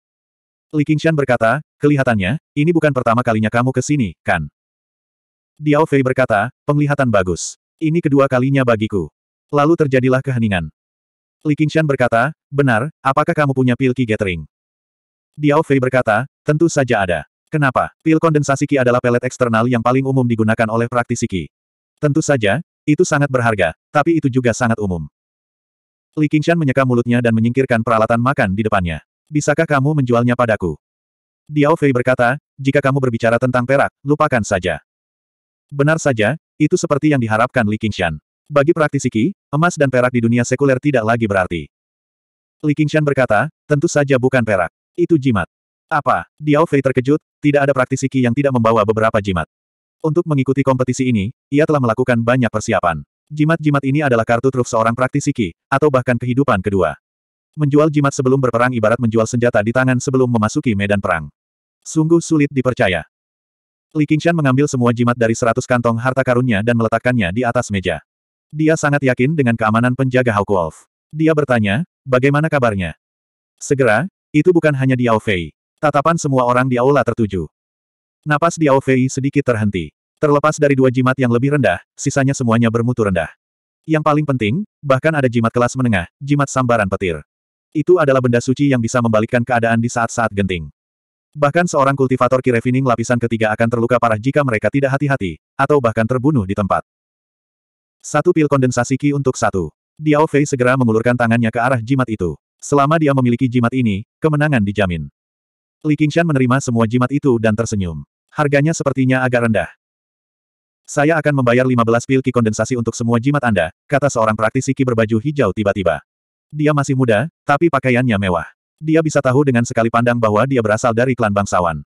Li Qingshan berkata, kelihatannya, ini bukan pertama kalinya kamu ke sini, kan? Diao Fei berkata, penglihatan bagus. Ini kedua kalinya bagiku. Lalu terjadilah keheningan. Li Qingshan berkata, benar, apakah kamu punya pil Qi Gathering? Diao Fei berkata, tentu saja ada. Kenapa? Pil kondensasi Qi adalah pelet eksternal yang paling umum digunakan oleh praktisi Qi. Tentu saja, itu sangat berharga, tapi itu juga sangat umum. Li Qingshan menyeka mulutnya dan menyingkirkan peralatan makan di depannya. Bisakah kamu menjualnya padaku? Diao Fei berkata, jika kamu berbicara tentang perak, lupakan saja. Benar saja, itu seperti yang diharapkan Li Qingshan. Bagi praktisi Qi, emas dan perak di dunia sekuler tidak lagi berarti. Li Qingshan berkata, tentu saja bukan perak. Itu jimat. Apa? Diao Fei terkejut, tidak ada praktisi Qi yang tidak membawa beberapa jimat. Untuk mengikuti kompetisi ini, ia telah melakukan banyak persiapan. Jimat-jimat ini adalah kartu truf seorang praktisi Qi, atau bahkan kehidupan kedua. Menjual jimat sebelum berperang ibarat menjual senjata di tangan sebelum memasuki medan perang. Sungguh sulit dipercaya. Li Qingshan mengambil semua jimat dari seratus kantong harta karunnya dan meletakkannya di atas meja. Dia sangat yakin dengan keamanan penjaga Hawk Wolf. Dia bertanya, bagaimana kabarnya? Segera, itu bukan hanya di Fei. Tatapan semua orang di aula tertuju. Napas Diao Fei sedikit terhenti. Terlepas dari dua jimat yang lebih rendah, sisanya semuanya bermutu rendah. Yang paling penting, bahkan ada jimat kelas menengah, jimat sambaran petir. Itu adalah benda suci yang bisa membalikkan keadaan di saat-saat genting. Bahkan seorang kultivator kirevining lapisan ketiga akan terluka parah jika mereka tidak hati-hati, atau bahkan terbunuh di tempat. Satu pil kondensasi Ki untuk satu. Diao Fei segera mengulurkan tangannya ke arah jimat itu. Selama dia memiliki jimat ini, kemenangan dijamin. Li Qingshan menerima semua jimat itu dan tersenyum. Harganya sepertinya agak rendah. Saya akan membayar 15 pil ki kondensasi untuk semua jimat Anda, kata seorang praktisi ki berbaju hijau tiba-tiba. Dia masih muda, tapi pakaiannya mewah. Dia bisa tahu dengan sekali pandang bahwa dia berasal dari klan bangsawan.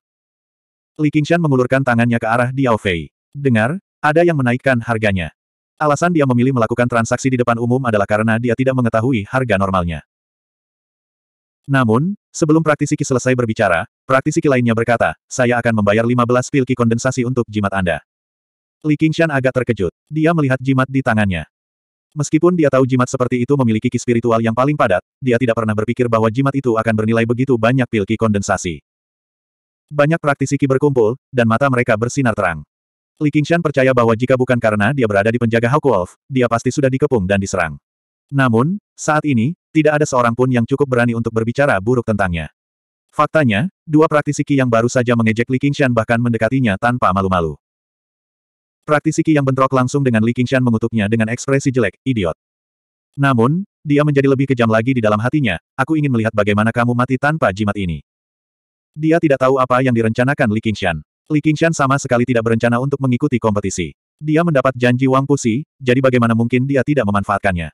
Li Qingshan mengulurkan tangannya ke arah Diao Fei. Dengar, ada yang menaikkan harganya. Alasan dia memilih melakukan transaksi di depan umum adalah karena dia tidak mengetahui harga normalnya. Namun, sebelum praktisi Ki selesai berbicara, Praktisi lainnya berkata, saya akan membayar 15 pilki kondensasi untuk jimat Anda. Li Qingshan agak terkejut. Dia melihat jimat di tangannya. Meskipun dia tahu jimat seperti itu memiliki ki spiritual yang paling padat, dia tidak pernah berpikir bahwa jimat itu akan bernilai begitu banyak pilki kondensasi. Banyak praktisi ki berkumpul, dan mata mereka bersinar terang. Li Qingshan percaya bahwa jika bukan karena dia berada di penjaga Hawk Wolf, dia pasti sudah dikepung dan diserang. Namun, saat ini, tidak ada seorang pun yang cukup berani untuk berbicara buruk tentangnya. Faktanya, dua praktisi Qi yang baru saja mengejek Li Qingshan bahkan mendekatinya tanpa malu-malu. Praktisi Qi yang bentrok langsung dengan Li Qingshan mengutuknya dengan ekspresi jelek, idiot. Namun, dia menjadi lebih kejam lagi di dalam hatinya, aku ingin melihat bagaimana kamu mati tanpa jimat ini. Dia tidak tahu apa yang direncanakan Li Qingshan. Li Qingshan sama sekali tidak berencana untuk mengikuti kompetisi. Dia mendapat janji Wang Pusi, jadi bagaimana mungkin dia tidak memanfaatkannya.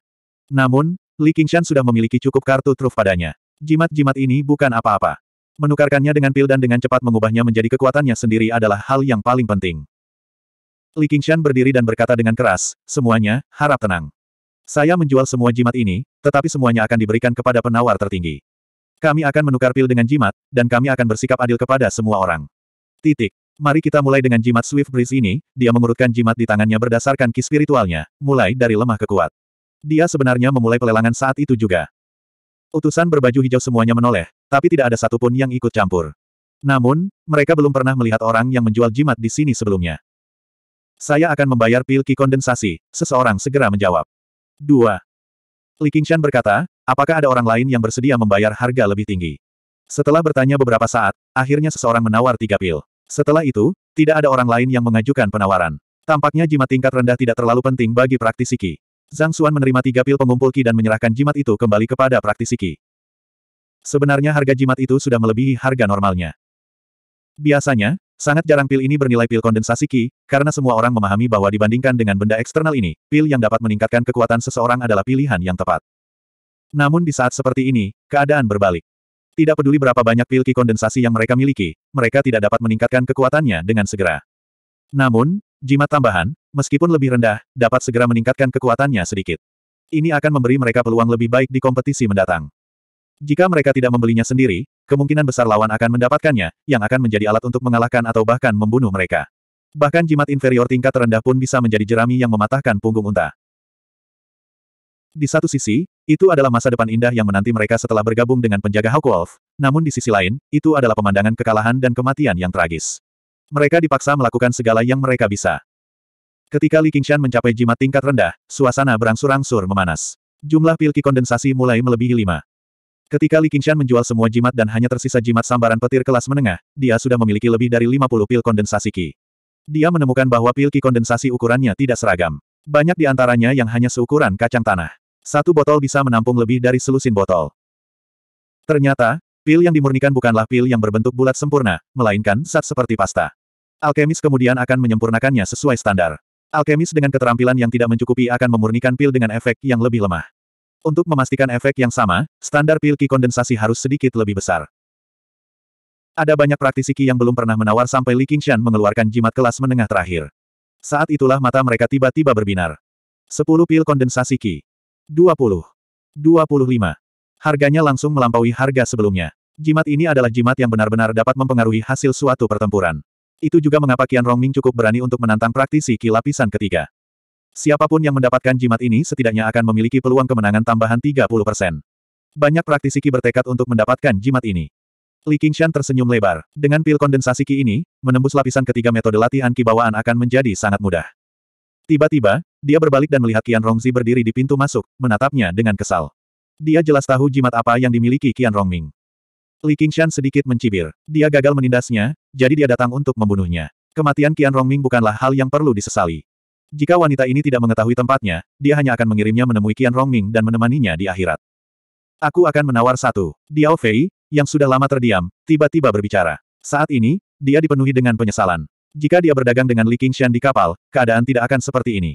Namun, Li Qingshan sudah memiliki cukup kartu truf padanya. Jimat-jimat ini bukan apa-apa. Menukarkannya dengan pil dan dengan cepat mengubahnya menjadi kekuatannya sendiri adalah hal yang paling penting. Li Qingshan berdiri dan berkata dengan keras, semuanya, harap tenang. Saya menjual semua jimat ini, tetapi semuanya akan diberikan kepada penawar tertinggi. Kami akan menukar pil dengan jimat, dan kami akan bersikap adil kepada semua orang. Titik. Mari kita mulai dengan jimat Swift Breeze ini, dia mengurutkan jimat di tangannya berdasarkan ki spiritualnya, mulai dari lemah ke kuat. Dia sebenarnya memulai pelelangan saat itu juga. Utusan berbaju hijau semuanya menoleh, tapi tidak ada satupun yang ikut campur. Namun, mereka belum pernah melihat orang yang menjual jimat di sini sebelumnya. Saya akan membayar pil ki kondensasi, seseorang segera menjawab. 2. Li Qingshan berkata, apakah ada orang lain yang bersedia membayar harga lebih tinggi? Setelah bertanya beberapa saat, akhirnya seseorang menawar tiga pil. Setelah itu, tidak ada orang lain yang mengajukan penawaran. Tampaknya jimat tingkat rendah tidak terlalu penting bagi praktisi Qi. Zhang Xuan menerima tiga pil pengumpul Qi dan menyerahkan jimat itu kembali kepada praktisi Ki. Sebenarnya harga jimat itu sudah melebihi harga normalnya. Biasanya, sangat jarang pil ini bernilai pil kondensasi Ki, karena semua orang memahami bahwa dibandingkan dengan benda eksternal ini, pil yang dapat meningkatkan kekuatan seseorang adalah pilihan yang tepat. Namun di saat seperti ini, keadaan berbalik. Tidak peduli berapa banyak pil Ki kondensasi yang mereka miliki, mereka tidak dapat meningkatkan kekuatannya dengan segera. Namun, Jimat tambahan, meskipun lebih rendah, dapat segera meningkatkan kekuatannya sedikit. Ini akan memberi mereka peluang lebih baik di kompetisi mendatang. Jika mereka tidak membelinya sendiri, kemungkinan besar lawan akan mendapatkannya, yang akan menjadi alat untuk mengalahkan atau bahkan membunuh mereka. Bahkan jimat inferior tingkat terendah pun bisa menjadi jerami yang mematahkan punggung unta. Di satu sisi, itu adalah masa depan indah yang menanti mereka setelah bergabung dengan penjaga Hawkwolf, namun di sisi lain, itu adalah pemandangan kekalahan dan kematian yang tragis. Mereka dipaksa melakukan segala yang mereka bisa. Ketika Li Qingshan mencapai jimat tingkat rendah, suasana berangsur-angsur memanas. Jumlah pilki kondensasi mulai melebihi lima. Ketika Li Qingshan menjual semua jimat dan hanya tersisa jimat sambaran petir kelas menengah, dia sudah memiliki lebih dari 50 pil kondensasi Ki. Dia menemukan bahwa pilki kondensasi ukurannya tidak seragam. Banyak di antaranya yang hanya seukuran kacang tanah. Satu botol bisa menampung lebih dari selusin botol. Ternyata, pil yang dimurnikan bukanlah pil yang berbentuk bulat sempurna, melainkan sat seperti pasta. Alkemis kemudian akan menyempurnakannya sesuai standar. Alkemis dengan keterampilan yang tidak mencukupi akan memurnikan pil dengan efek yang lebih lemah. Untuk memastikan efek yang sama, standar pil ki kondensasi harus sedikit lebih besar. Ada banyak praktisi ki yang belum pernah menawar sampai Li Qingshan mengeluarkan jimat kelas menengah terakhir. Saat itulah mata mereka tiba-tiba berbinar. 10 pil kondensasi ki. 20. 25. Harganya langsung melampaui harga sebelumnya. Jimat ini adalah jimat yang benar-benar dapat mempengaruhi hasil suatu pertempuran. Itu juga mengapa Qian Rongming cukup berani untuk menantang praktisi Ki lapisan ketiga. Siapapun yang mendapatkan jimat ini setidaknya akan memiliki peluang kemenangan tambahan 30%. Banyak praktisi Ki bertekad untuk mendapatkan jimat ini. Li Qingshan tersenyum lebar. Dengan pil kondensasi Ki ini, menembus lapisan ketiga metode latihan Ki bawaan akan menjadi sangat mudah. Tiba-tiba, dia berbalik dan melihat Qian Rongzi berdiri di pintu masuk, menatapnya dengan kesal. Dia jelas tahu jimat apa yang dimiliki Qian Rongming. Li Qingshan sedikit mencibir. Dia gagal menindasnya, jadi dia datang untuk membunuhnya. Kematian Qian Rongming bukanlah hal yang perlu disesali. Jika wanita ini tidak mengetahui tempatnya, dia hanya akan mengirimnya menemui Qian Rongming dan menemaninya di akhirat. Aku akan menawar satu. Diao Fei, yang sudah lama terdiam, tiba-tiba berbicara. Saat ini, dia dipenuhi dengan penyesalan. Jika dia berdagang dengan Li Qingshan di kapal, keadaan tidak akan seperti ini.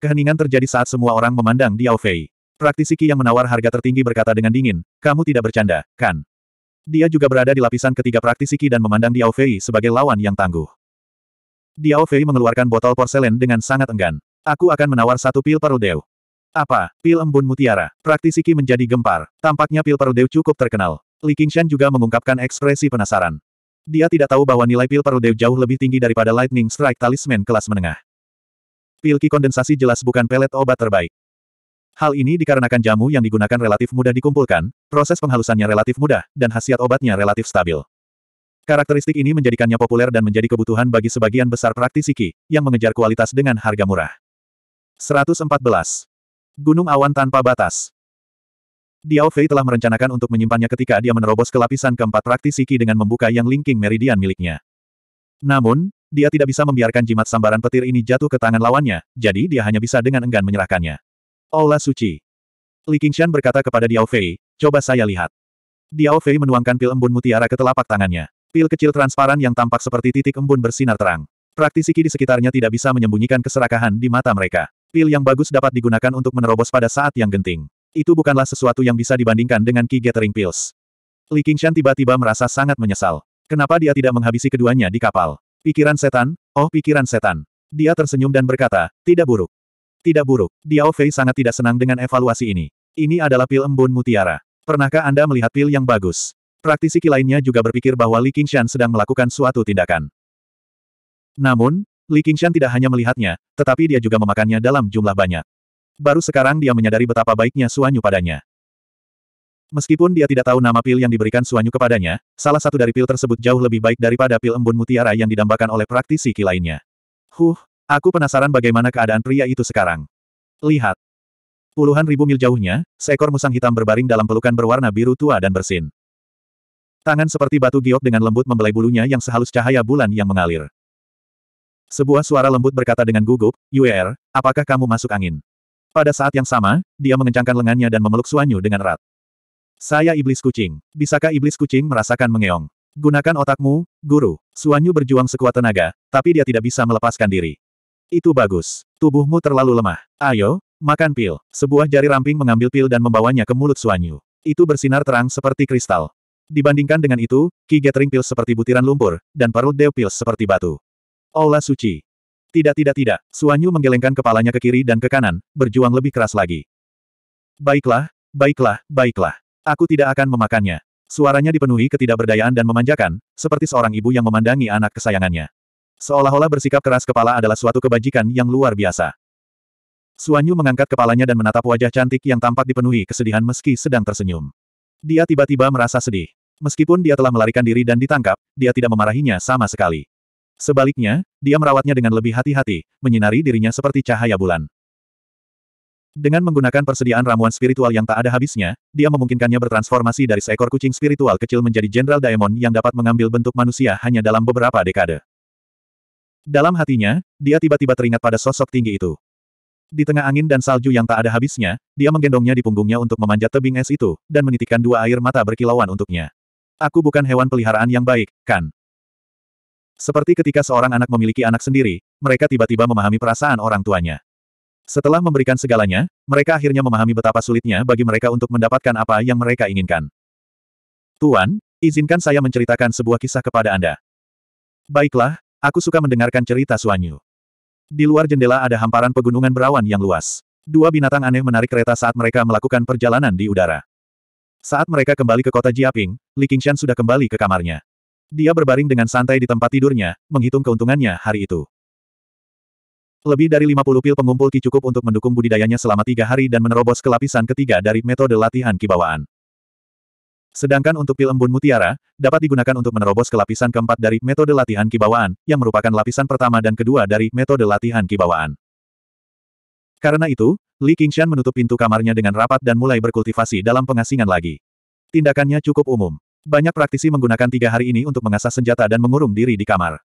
Keheningan terjadi saat semua orang memandang Diao Fei. Praktisi Qi yang menawar harga tertinggi berkata dengan dingin, kamu tidak bercanda, kan? Dia juga berada di lapisan ketiga praktisi dan memandang Diao Fei sebagai lawan yang tangguh. Diao Fei mengeluarkan botol porselen dengan sangat enggan. Aku akan menawar satu pil perudeu. Apa? Pil embun mutiara. Praktisi Qi menjadi gempar. Tampaknya pil perudeu cukup terkenal. Li Qingshan juga mengungkapkan ekspresi penasaran. Dia tidak tahu bahwa nilai pil perudeu jauh lebih tinggi daripada Lightning Strike Talisman kelas menengah. Pil Qi kondensasi jelas bukan pelet obat terbaik. Hal ini dikarenakan jamu yang digunakan relatif mudah dikumpulkan, proses penghalusannya relatif mudah, dan khasiat obatnya relatif stabil. Karakteristik ini menjadikannya populer dan menjadi kebutuhan bagi sebagian besar praktisi Qi, yang mengejar kualitas dengan harga murah. 114. Gunung Awan Tanpa Batas Diao Fei telah merencanakan untuk menyimpannya ketika dia menerobos ke lapisan keempat praktisi Qi dengan membuka yang linking meridian miliknya. Namun, dia tidak bisa membiarkan jimat sambaran petir ini jatuh ke tangan lawannya, jadi dia hanya bisa dengan enggan menyerahkannya. Aula Suci. Li Qingshan berkata kepada Diao Fei, coba saya lihat. Diao Fei menuangkan pil embun mutiara ke telapak tangannya. Pil kecil transparan yang tampak seperti titik embun bersinar terang. Praktisi Qi di sekitarnya tidak bisa menyembunyikan keserakahan di mata mereka. Pil yang bagus dapat digunakan untuk menerobos pada saat yang genting. Itu bukanlah sesuatu yang bisa dibandingkan dengan Qi Gathering Pills. Li Qingshan tiba-tiba merasa sangat menyesal. Kenapa dia tidak menghabisi keduanya di kapal? Pikiran setan, oh pikiran setan. Dia tersenyum dan berkata, tidak buruk. Tidak buruk, Diao Fei sangat tidak senang dengan evaluasi ini. Ini adalah pil embun mutiara. Pernahkah Anda melihat pil yang bagus? Praktisi lainnya juga berpikir bahwa Li Qingshan sedang melakukan suatu tindakan. Namun, Li Qingshan tidak hanya melihatnya, tetapi dia juga memakannya dalam jumlah banyak. Baru sekarang dia menyadari betapa baiknya Suanyu padanya. Meskipun dia tidak tahu nama pil yang diberikan Suanyu kepadanya, salah satu dari pil tersebut jauh lebih baik daripada pil embun mutiara yang didambakan oleh praktisi lainnya. Huh, Aku penasaran bagaimana keadaan pria itu sekarang. Lihat. Puluhan ribu mil jauhnya, seekor musang hitam berbaring dalam pelukan berwarna biru tua dan bersin. Tangan seperti batu giok dengan lembut membelai bulunya yang sehalus cahaya bulan yang mengalir. Sebuah suara lembut berkata dengan gugup, Yuer, apakah kamu masuk angin? Pada saat yang sama, dia mengencangkan lengannya dan memeluk Suanyu dengan erat. Saya iblis kucing. Bisakah iblis kucing merasakan mengeong? Gunakan otakmu, guru. Suanyu berjuang sekuat tenaga, tapi dia tidak bisa melepaskan diri. Itu bagus. Tubuhmu terlalu lemah. Ayo, makan pil. Sebuah jari ramping mengambil pil dan membawanya ke mulut Suanyu. Itu bersinar terang seperti kristal. Dibandingkan dengan itu, Ki Gathering pil seperti butiran lumpur, dan Parut Dew Pil seperti batu. Ola suci. Tidak tidak tidak, Suanyu menggelengkan kepalanya ke kiri dan ke kanan, berjuang lebih keras lagi. Baiklah, baiklah, baiklah. Aku tidak akan memakannya. Suaranya dipenuhi ketidakberdayaan dan memanjakan, seperti seorang ibu yang memandangi anak kesayangannya. Seolah-olah bersikap keras kepala adalah suatu kebajikan yang luar biasa. Suanyu mengangkat kepalanya dan menatap wajah cantik yang tampak dipenuhi kesedihan meski sedang tersenyum. Dia tiba-tiba merasa sedih. Meskipun dia telah melarikan diri dan ditangkap, dia tidak memarahinya sama sekali. Sebaliknya, dia merawatnya dengan lebih hati-hati, menyinari dirinya seperti cahaya bulan. Dengan menggunakan persediaan ramuan spiritual yang tak ada habisnya, dia memungkinkannya bertransformasi dari seekor kucing spiritual kecil menjadi Jenderal Daemon yang dapat mengambil bentuk manusia hanya dalam beberapa dekade. Dalam hatinya, dia tiba-tiba teringat pada sosok tinggi itu. Di tengah angin dan salju yang tak ada habisnya, dia menggendongnya di punggungnya untuk memanjat tebing es itu, dan menitikkan dua air mata berkilauan untuknya. Aku bukan hewan peliharaan yang baik, kan? Seperti ketika seorang anak memiliki anak sendiri, mereka tiba-tiba memahami perasaan orang tuanya. Setelah memberikan segalanya, mereka akhirnya memahami betapa sulitnya bagi mereka untuk mendapatkan apa yang mereka inginkan. Tuan, izinkan saya menceritakan sebuah kisah kepada Anda. Baiklah, Aku suka mendengarkan cerita Suanyu. Di luar jendela ada hamparan pegunungan berawan yang luas. Dua binatang aneh menarik kereta saat mereka melakukan perjalanan di udara. Saat mereka kembali ke kota Jiaping, Li Qingshan sudah kembali ke kamarnya. Dia berbaring dengan santai di tempat tidurnya, menghitung keuntungannya hari itu. Lebih dari 50 pil pengumpul Ki cukup untuk mendukung budidayanya selama tiga hari dan menerobos ke lapisan ketiga dari metode latihan kibawaan. Sedangkan untuk pil embun mutiara, dapat digunakan untuk menerobos ke lapisan keempat dari metode latihan kibawaan, yang merupakan lapisan pertama dan kedua dari metode latihan kibawaan. Karena itu, Li Qingshan menutup pintu kamarnya dengan rapat dan mulai berkultivasi dalam pengasingan lagi. Tindakannya cukup umum. Banyak praktisi menggunakan tiga hari ini untuk mengasah senjata dan mengurung diri di kamar.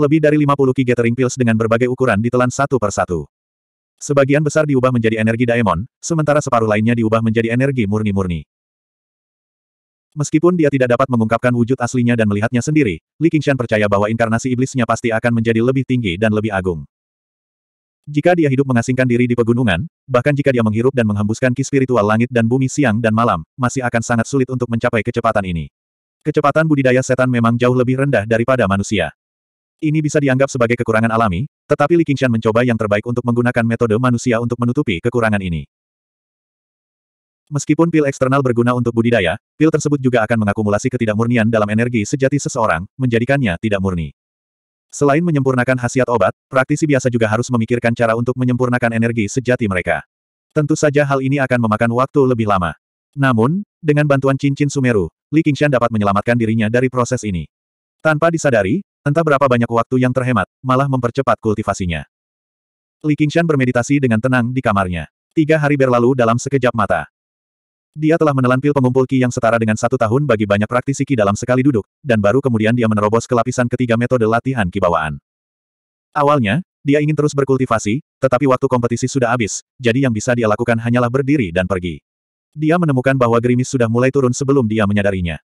Lebih dari 50 Qi Gathering Pills dengan berbagai ukuran ditelan satu per satu. Sebagian besar diubah menjadi energi daemon, sementara separuh lainnya diubah menjadi energi murni-murni. Meskipun dia tidak dapat mengungkapkan wujud aslinya dan melihatnya sendiri, Li Qingshan percaya bahwa inkarnasi iblisnya pasti akan menjadi lebih tinggi dan lebih agung. Jika dia hidup mengasingkan diri di pegunungan, bahkan jika dia menghirup dan menghembuskan ki spiritual langit dan bumi siang dan malam, masih akan sangat sulit untuk mencapai kecepatan ini. Kecepatan budidaya setan memang jauh lebih rendah daripada manusia. Ini bisa dianggap sebagai kekurangan alami, tetapi Li Qingshan mencoba yang terbaik untuk menggunakan metode manusia untuk menutupi kekurangan ini. Meskipun pil eksternal berguna untuk budidaya, pil tersebut juga akan mengakumulasi ketidakmurnian dalam energi sejati seseorang, menjadikannya tidak murni. Selain menyempurnakan khasiat obat, praktisi biasa juga harus memikirkan cara untuk menyempurnakan energi sejati mereka. Tentu saja hal ini akan memakan waktu lebih lama. Namun, dengan bantuan cincin Sumeru, Li Qingshan dapat menyelamatkan dirinya dari proses ini. Tanpa disadari, entah berapa banyak waktu yang terhemat, malah mempercepat kultivasinya. Li Qingshan bermeditasi dengan tenang di kamarnya. Tiga hari berlalu dalam sekejap mata. Dia telah menelan pil pengumpul Ki yang setara dengan satu tahun bagi banyak praktisi Ki dalam sekali duduk, dan baru kemudian dia menerobos ke lapisan ketiga metode latihan Ki bawaan. Awalnya, dia ingin terus berkultivasi, tetapi waktu kompetisi sudah habis, jadi yang bisa dia lakukan hanyalah berdiri dan pergi. Dia menemukan bahwa gerimis sudah mulai turun sebelum dia menyadarinya.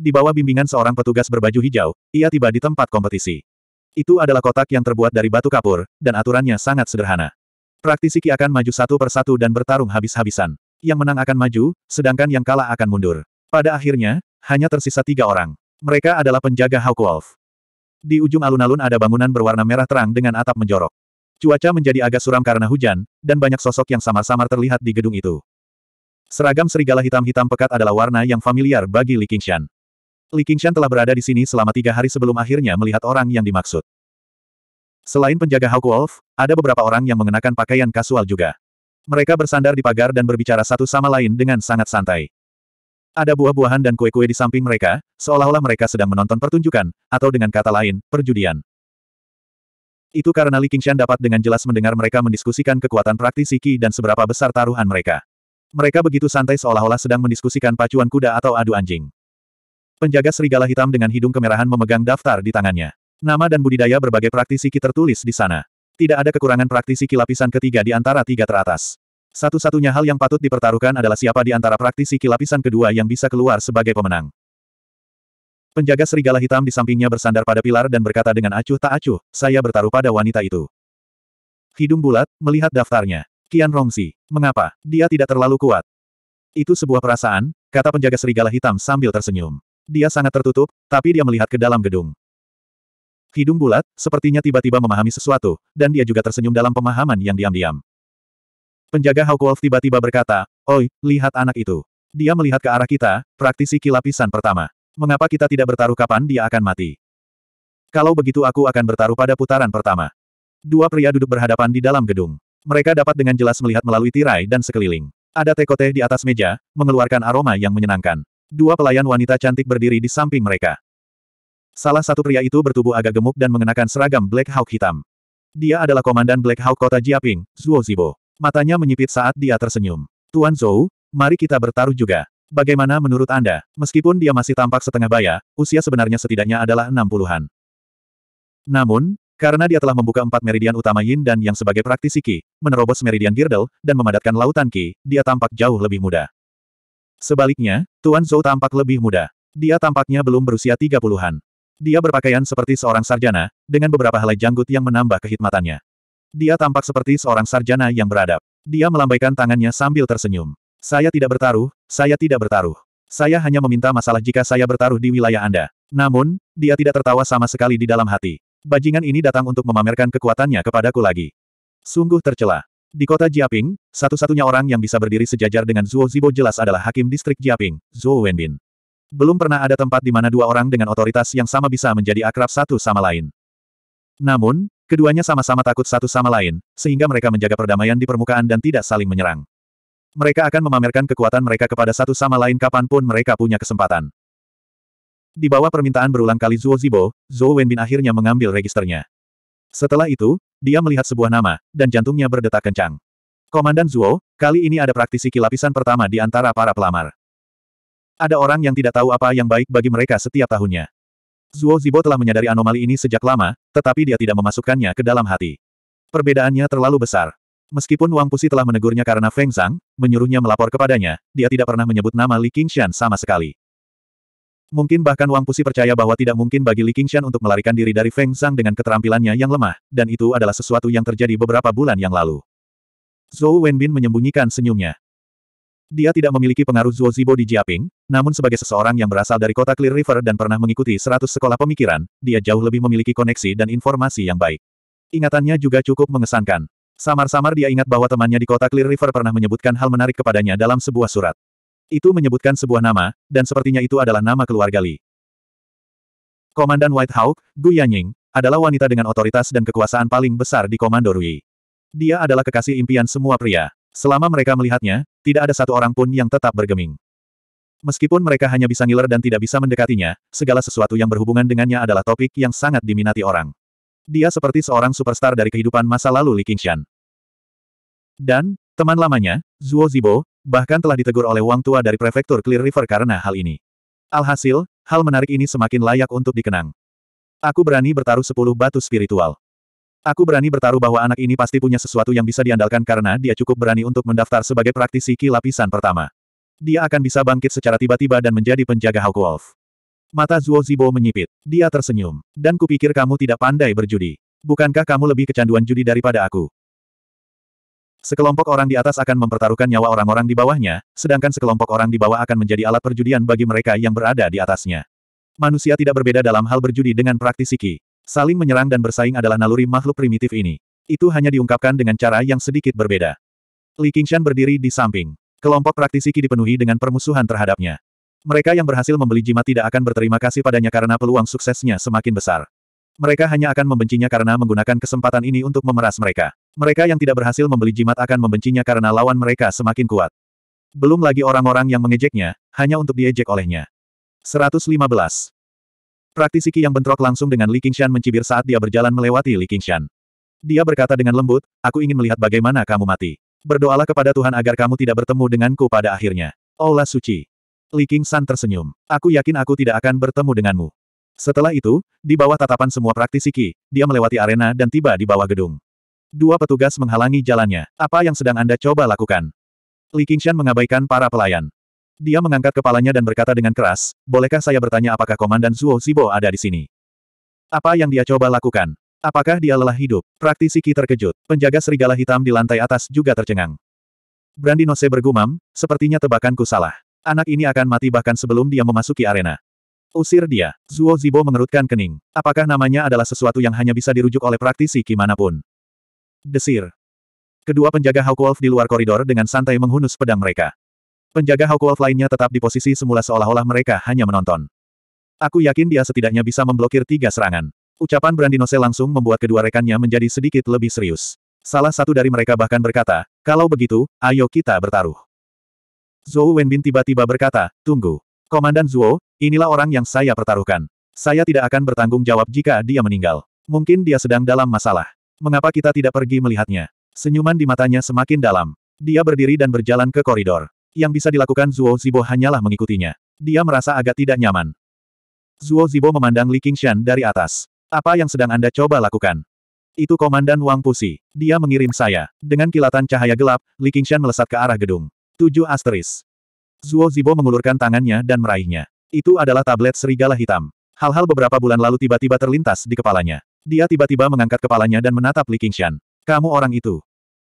Di bawah bimbingan seorang petugas berbaju hijau, ia tiba di tempat kompetisi. Itu adalah kotak yang terbuat dari batu kapur, dan aturannya sangat sederhana. Praktisi Ki akan maju satu persatu dan bertarung habis-habisan. Yang menang akan maju, sedangkan yang kalah akan mundur. Pada akhirnya, hanya tersisa tiga orang. Mereka adalah penjaga Hawk Wolf. Di ujung alun-alun ada bangunan berwarna merah terang dengan atap menjorok. Cuaca menjadi agak suram karena hujan, dan banyak sosok yang samar-samar terlihat di gedung itu. Seragam serigala hitam-hitam pekat adalah warna yang familiar bagi Li Qingshan. Li Qingshan telah berada di sini selama tiga hari sebelum akhirnya melihat orang yang dimaksud. Selain penjaga Hawk Wolf, ada beberapa orang yang mengenakan pakaian kasual juga. Mereka bersandar di pagar dan berbicara satu sama lain dengan sangat santai. Ada buah-buahan dan kue-kue di samping mereka, seolah-olah mereka sedang menonton pertunjukan, atau dengan kata lain, perjudian. Itu karena Li Qingshan dapat dengan jelas mendengar mereka mendiskusikan kekuatan praktisi Qi dan seberapa besar taruhan mereka. Mereka begitu santai seolah-olah sedang mendiskusikan pacuan kuda atau adu anjing. Penjaga serigala hitam dengan hidung kemerahan memegang daftar di tangannya. Nama dan budidaya berbagai praktisi Qi tertulis di sana. Tidak ada kekurangan praktisi kilapisan ketiga di antara tiga teratas. Satu-satunya hal yang patut dipertaruhkan adalah siapa di antara praktisi kilapisan kedua yang bisa keluar sebagai pemenang. Penjaga serigala hitam di sampingnya bersandar pada pilar dan berkata dengan acuh tak acuh, saya bertaruh pada wanita itu. Hidung bulat, melihat daftarnya. Kian Rongsi. Mengapa? Dia tidak terlalu kuat. Itu sebuah perasaan, kata penjaga serigala hitam sambil tersenyum. Dia sangat tertutup, tapi dia melihat ke dalam gedung. Hidung bulat, sepertinya tiba-tiba memahami sesuatu, dan dia juga tersenyum dalam pemahaman yang diam-diam. Penjaga Hawk Wolf tiba-tiba berkata, Oi, lihat anak itu. Dia melihat ke arah kita, praktisi kilapisan pertama. Mengapa kita tidak bertaruh kapan dia akan mati? Kalau begitu aku akan bertaruh pada putaran pertama. Dua pria duduk berhadapan di dalam gedung. Mereka dapat dengan jelas melihat melalui tirai dan sekeliling. Ada teko teh di atas meja, mengeluarkan aroma yang menyenangkan. Dua pelayan wanita cantik berdiri di samping mereka. Salah satu pria itu bertubuh agak gemuk dan mengenakan seragam Black Hawk hitam. Dia adalah komandan Black Hawk kota Jiaping, Zhuo Zibo. Matanya menyipit saat dia tersenyum. Tuan Zhou, mari kita bertaruh juga. Bagaimana menurut Anda? Meskipun dia masih tampak setengah baya, usia sebenarnya setidaknya adalah enam puluhan. Namun, karena dia telah membuka empat meridian utama Yin dan Yang sebagai praktisi Qi, menerobos meridian girdle, dan memadatkan lautan Qi, dia tampak jauh lebih muda. Sebaliknya, Tuan Zhou tampak lebih muda. Dia tampaknya belum berusia tiga puluhan. Dia berpakaian seperti seorang sarjana, dengan beberapa helai janggut yang menambah kehitmatannya. Dia tampak seperti seorang sarjana yang beradab. Dia melambaikan tangannya sambil tersenyum. Saya tidak bertaruh, saya tidak bertaruh. Saya hanya meminta masalah jika saya bertaruh di wilayah Anda. Namun, dia tidak tertawa sama sekali di dalam hati. Bajingan ini datang untuk memamerkan kekuatannya kepadaku lagi. Sungguh tercela. Di kota Jiaping, satu-satunya orang yang bisa berdiri sejajar dengan Zhuo Zibo jelas adalah Hakim Distrik Jiaping, Zhuo Wenbin. Belum pernah ada tempat di mana dua orang dengan otoritas yang sama bisa menjadi akrab satu sama lain. Namun, keduanya sama-sama takut satu sama lain, sehingga mereka menjaga perdamaian di permukaan dan tidak saling menyerang. Mereka akan memamerkan kekuatan mereka kepada satu sama lain kapanpun mereka punya kesempatan. Di bawah permintaan berulang kali Zuo Zibo, Zhou Wenbin akhirnya mengambil registernya. Setelah itu, dia melihat sebuah nama, dan jantungnya berdetak kencang. Komandan Zuo, kali ini ada praktisi kilapisan pertama di antara para pelamar. Ada orang yang tidak tahu apa yang baik bagi mereka setiap tahunnya. Zuo Zibo telah menyadari anomali ini sejak lama, tetapi dia tidak memasukkannya ke dalam hati. Perbedaannya terlalu besar. Meskipun Wang Pusi telah menegurnya karena Feng Zhang, menyuruhnya melapor kepadanya, dia tidak pernah menyebut nama Li Qingxian sama sekali. Mungkin bahkan Wang Pusi percaya bahwa tidak mungkin bagi Li Qingxian untuk melarikan diri dari Feng Zhang dengan keterampilannya yang lemah, dan itu adalah sesuatu yang terjadi beberapa bulan yang lalu. Zhou Wenbin menyembunyikan senyumnya. Dia tidak memiliki pengaruh Zuo Zibo di Jiaping, namun sebagai seseorang yang berasal dari kota Clear River dan pernah mengikuti seratus sekolah pemikiran, dia jauh lebih memiliki koneksi dan informasi yang baik. Ingatannya juga cukup mengesankan. Samar-samar dia ingat bahwa temannya di kota Clear River pernah menyebutkan hal menarik kepadanya dalam sebuah surat. Itu menyebutkan sebuah nama, dan sepertinya itu adalah nama keluarga Li. Komandan White Hawk, Gu Yanying, adalah wanita dengan otoritas dan kekuasaan paling besar di Komando Rui. Dia adalah kekasih impian semua pria. Selama mereka melihatnya, tidak ada satu orang pun yang tetap bergeming. Meskipun mereka hanya bisa ngiler dan tidak bisa mendekatinya, segala sesuatu yang berhubungan dengannya adalah topik yang sangat diminati orang. Dia seperti seorang superstar dari kehidupan masa lalu Li Qingshan. Dan, teman lamanya, Zhuo Zibo, bahkan telah ditegur oleh Wang Tua dari prefektur Clear River karena hal ini. Alhasil, hal menarik ini semakin layak untuk dikenang. Aku berani bertaruh sepuluh batu spiritual. Aku berani bertaruh bahwa anak ini pasti punya sesuatu yang bisa diandalkan karena dia cukup berani untuk mendaftar sebagai praktisi Ki lapisan pertama. Dia akan bisa bangkit secara tiba-tiba dan menjadi penjaga Hawk Wolf. Mata Zuo Zibo menyipit. Dia tersenyum. Dan kupikir kamu tidak pandai berjudi. Bukankah kamu lebih kecanduan judi daripada aku? Sekelompok orang di atas akan mempertaruhkan nyawa orang-orang di bawahnya, sedangkan sekelompok orang di bawah akan menjadi alat perjudian bagi mereka yang berada di atasnya. Manusia tidak berbeda dalam hal berjudi dengan praktisi Ki. Saling menyerang dan bersaing adalah naluri makhluk primitif ini. Itu hanya diungkapkan dengan cara yang sedikit berbeda. Li Qingshan berdiri di samping. Kelompok praktisi Qi dipenuhi dengan permusuhan terhadapnya. Mereka yang berhasil membeli jimat tidak akan berterima kasih padanya karena peluang suksesnya semakin besar. Mereka hanya akan membencinya karena menggunakan kesempatan ini untuk memeras mereka. Mereka yang tidak berhasil membeli jimat akan membencinya karena lawan mereka semakin kuat. Belum lagi orang-orang yang mengejeknya, hanya untuk diejek olehnya. 115. Praktisi Qi yang bentrok langsung dengan Li Qingshan mencibir saat dia berjalan melewati Li Qingshan. Dia berkata dengan lembut, aku ingin melihat bagaimana kamu mati. Berdoalah kepada Tuhan agar kamu tidak bertemu denganku pada akhirnya. Allah suci. Li Qingshan tersenyum. Aku yakin aku tidak akan bertemu denganmu. Setelah itu, di bawah tatapan semua praktisi Qi, dia melewati arena dan tiba di bawah gedung. Dua petugas menghalangi jalannya. Apa yang sedang Anda coba lakukan? Li Qingshan mengabaikan para pelayan. Dia mengangkat kepalanya dan berkata dengan keras, bolehkah saya bertanya apakah Komandan Zuo Zibo ada di sini? Apa yang dia coba lakukan? Apakah dia lelah hidup? Praktisi Ki terkejut. Penjaga serigala hitam di lantai atas juga tercengang. Brandinose bergumam, sepertinya tebakanku salah. Anak ini akan mati bahkan sebelum dia memasuki arena. Usir dia. Zuo Zibo mengerutkan kening. Apakah namanya adalah sesuatu yang hanya bisa dirujuk oleh praktisi manapun? Desir. Kedua penjaga Hawk Wolf di luar koridor dengan santai menghunus pedang mereka. Penjaga Hawkwolf lainnya tetap di posisi semula seolah-olah mereka hanya menonton. Aku yakin dia setidaknya bisa memblokir tiga serangan. Ucapan Brandinose langsung membuat kedua rekannya menjadi sedikit lebih serius. Salah satu dari mereka bahkan berkata, kalau begitu, ayo kita bertaruh. Zhou Wenbin tiba-tiba berkata, tunggu. Komandan Zuo, inilah orang yang saya pertaruhkan. Saya tidak akan bertanggung jawab jika dia meninggal. Mungkin dia sedang dalam masalah. Mengapa kita tidak pergi melihatnya? Senyuman di matanya semakin dalam. Dia berdiri dan berjalan ke koridor. Yang bisa dilakukan Zuo Zibo hanyalah mengikutinya. Dia merasa agak tidak nyaman. Zuo Zibo memandang Li Qingshan dari atas. Apa yang sedang Anda coba lakukan? Itu Komandan Wang Pusi. Dia mengirim saya. Dengan kilatan cahaya gelap, Li Qingshan melesat ke arah gedung. Tujuh asteris. Zuo Zibo mengulurkan tangannya dan meraihnya. Itu adalah tablet serigala hitam. Hal-hal beberapa bulan lalu tiba-tiba terlintas di kepalanya. Dia tiba-tiba mengangkat kepalanya dan menatap Li Qingshan. Kamu orang itu.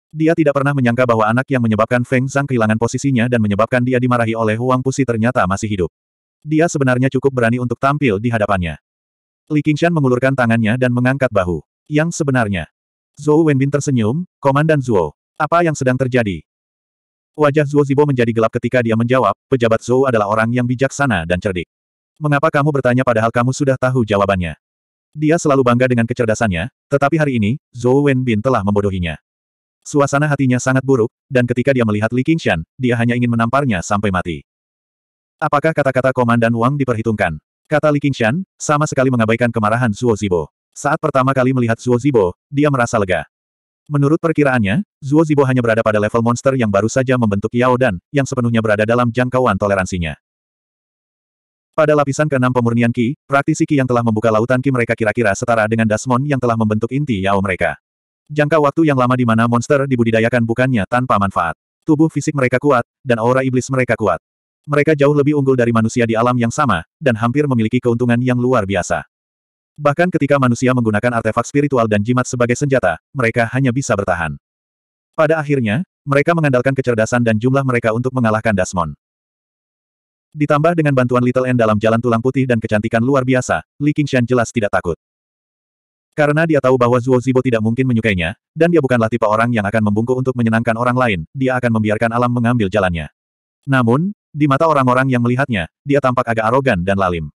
Dia tidak pernah menyangka bahwa anak yang menyebabkan Feng Zhang kehilangan posisinya dan menyebabkan dia dimarahi oleh Huang Pusi ternyata masih hidup. Dia sebenarnya cukup berani untuk tampil di hadapannya. Li Qingshan mengulurkan tangannya dan mengangkat bahu. Yang sebenarnya. Zhou Wenbin tersenyum, Komandan Zuo. Apa yang sedang terjadi? Wajah Zhuo Zibo menjadi gelap ketika dia menjawab, pejabat Zhou adalah orang yang bijaksana dan cerdik. Mengapa kamu bertanya padahal kamu sudah tahu jawabannya? Dia selalu bangga dengan kecerdasannya, tetapi hari ini, Zhou Wenbin telah membodohinya. Suasana hatinya sangat buruk, dan ketika dia melihat Li Qingshan, dia hanya ingin menamparnya sampai mati. Apakah kata-kata Komandan Wang diperhitungkan? Kata Li Qingshan, sama sekali mengabaikan kemarahan Zuo Zibo. Saat pertama kali melihat Zuo Zibo, dia merasa lega. Menurut perkiraannya, Zuo Zibo hanya berada pada level monster yang baru saja membentuk Yao Dan, yang sepenuhnya berada dalam jangkauan toleransinya. Pada lapisan keenam pemurnian Qi, praktisi Qi yang telah membuka lautan Qi mereka kira-kira setara dengan Dasmon yang telah membentuk inti Yao mereka. Jangka waktu yang lama di mana monster dibudidayakan bukannya tanpa manfaat. Tubuh fisik mereka kuat, dan aura iblis mereka kuat. Mereka jauh lebih unggul dari manusia di alam yang sama, dan hampir memiliki keuntungan yang luar biasa. Bahkan ketika manusia menggunakan artefak spiritual dan jimat sebagai senjata, mereka hanya bisa bertahan. Pada akhirnya, mereka mengandalkan kecerdasan dan jumlah mereka untuk mengalahkan Dasmon. Ditambah dengan bantuan Little N dalam jalan tulang putih dan kecantikan luar biasa, Li Qingshan jelas tidak takut. Karena dia tahu bahwa Zuo Zibo tidak mungkin menyukainya, dan dia bukanlah tipe orang yang akan membungkuk untuk menyenangkan orang lain, dia akan membiarkan alam mengambil jalannya. Namun, di mata orang-orang yang melihatnya, dia tampak agak arogan dan lalim.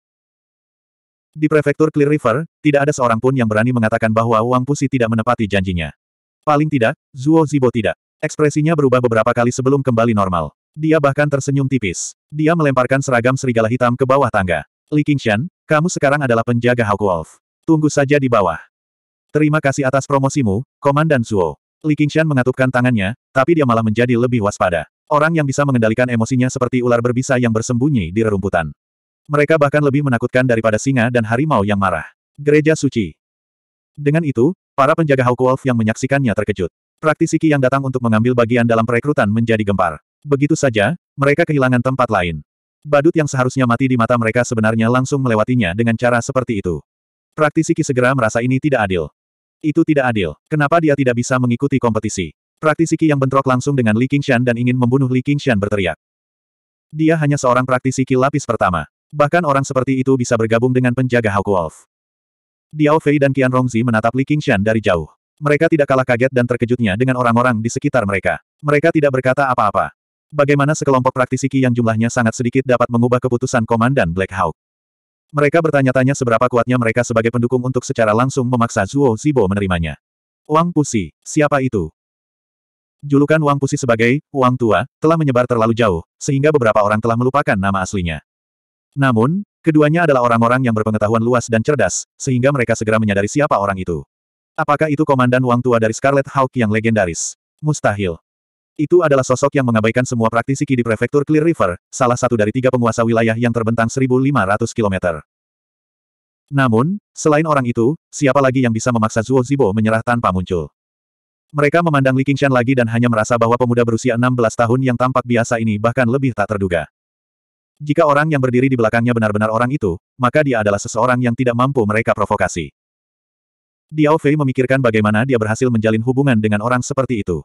Di prefektur Clear River, tidak ada seorang pun yang berani mengatakan bahwa Wang Pusi tidak menepati janjinya. Paling tidak, Zuo Zibo tidak. Ekspresinya berubah beberapa kali sebelum kembali normal. Dia bahkan tersenyum tipis. Dia melemparkan seragam serigala hitam ke bawah tangga. Li Qingshan, kamu sekarang adalah penjaga Hawk Wolf. Tunggu saja di bawah. Terima kasih atas promosimu, Komandan Zuo. Li Qingshan mengatupkan tangannya, tapi dia malah menjadi lebih waspada. Orang yang bisa mengendalikan emosinya seperti ular berbisa yang bersembunyi di rerumputan. Mereka bahkan lebih menakutkan daripada singa dan harimau yang marah. Gereja Suci. Dengan itu, para penjaga Hawk Wolf yang menyaksikannya terkejut. Praktisi Qi yang datang untuk mengambil bagian dalam perekrutan menjadi gempar. Begitu saja, mereka kehilangan tempat lain. Badut yang seharusnya mati di mata mereka sebenarnya langsung melewatinya dengan cara seperti itu. Praktisi Qi segera merasa ini tidak adil. Itu tidak adil. Kenapa dia tidak bisa mengikuti kompetisi? Praktisi Qi yang bentrok langsung dengan Li Qingshan dan ingin membunuh Li Qingshan berteriak. Dia hanya seorang praktisi Qi lapis pertama. Bahkan orang seperti itu bisa bergabung dengan penjaga Hawk Wolf. Diao Fei dan Qian Rongzi menatap Li Qingshan dari jauh. Mereka tidak kalah kaget dan terkejutnya dengan orang-orang di sekitar mereka. Mereka tidak berkata apa-apa. Bagaimana sekelompok praktisi Qi yang jumlahnya sangat sedikit dapat mengubah keputusan Komandan Black Hawk? Mereka bertanya-tanya seberapa kuatnya mereka sebagai pendukung untuk secara langsung memaksa Zuo Zibo menerimanya. Wang Pusi, siapa itu? Julukan Wang Pusi sebagai Wang Tua telah menyebar terlalu jauh, sehingga beberapa orang telah melupakan nama aslinya. Namun, keduanya adalah orang-orang yang berpengetahuan luas dan cerdas, sehingga mereka segera menyadari siapa orang itu. Apakah itu komandan Wang Tua dari Scarlet Hawk yang legendaris? Mustahil. Itu adalah sosok yang mengabaikan semua praktisi Ki di prefektur Clear River, salah satu dari tiga penguasa wilayah yang terbentang 1.500 km. Namun, selain orang itu, siapa lagi yang bisa memaksa Zuo Zibo menyerah tanpa muncul? Mereka memandang Li Qingshan lagi dan hanya merasa bahwa pemuda berusia 16 tahun yang tampak biasa ini bahkan lebih tak terduga. Jika orang yang berdiri di belakangnya benar-benar orang itu, maka dia adalah seseorang yang tidak mampu mereka provokasi. Diao Fei memikirkan bagaimana dia berhasil menjalin hubungan dengan orang seperti itu.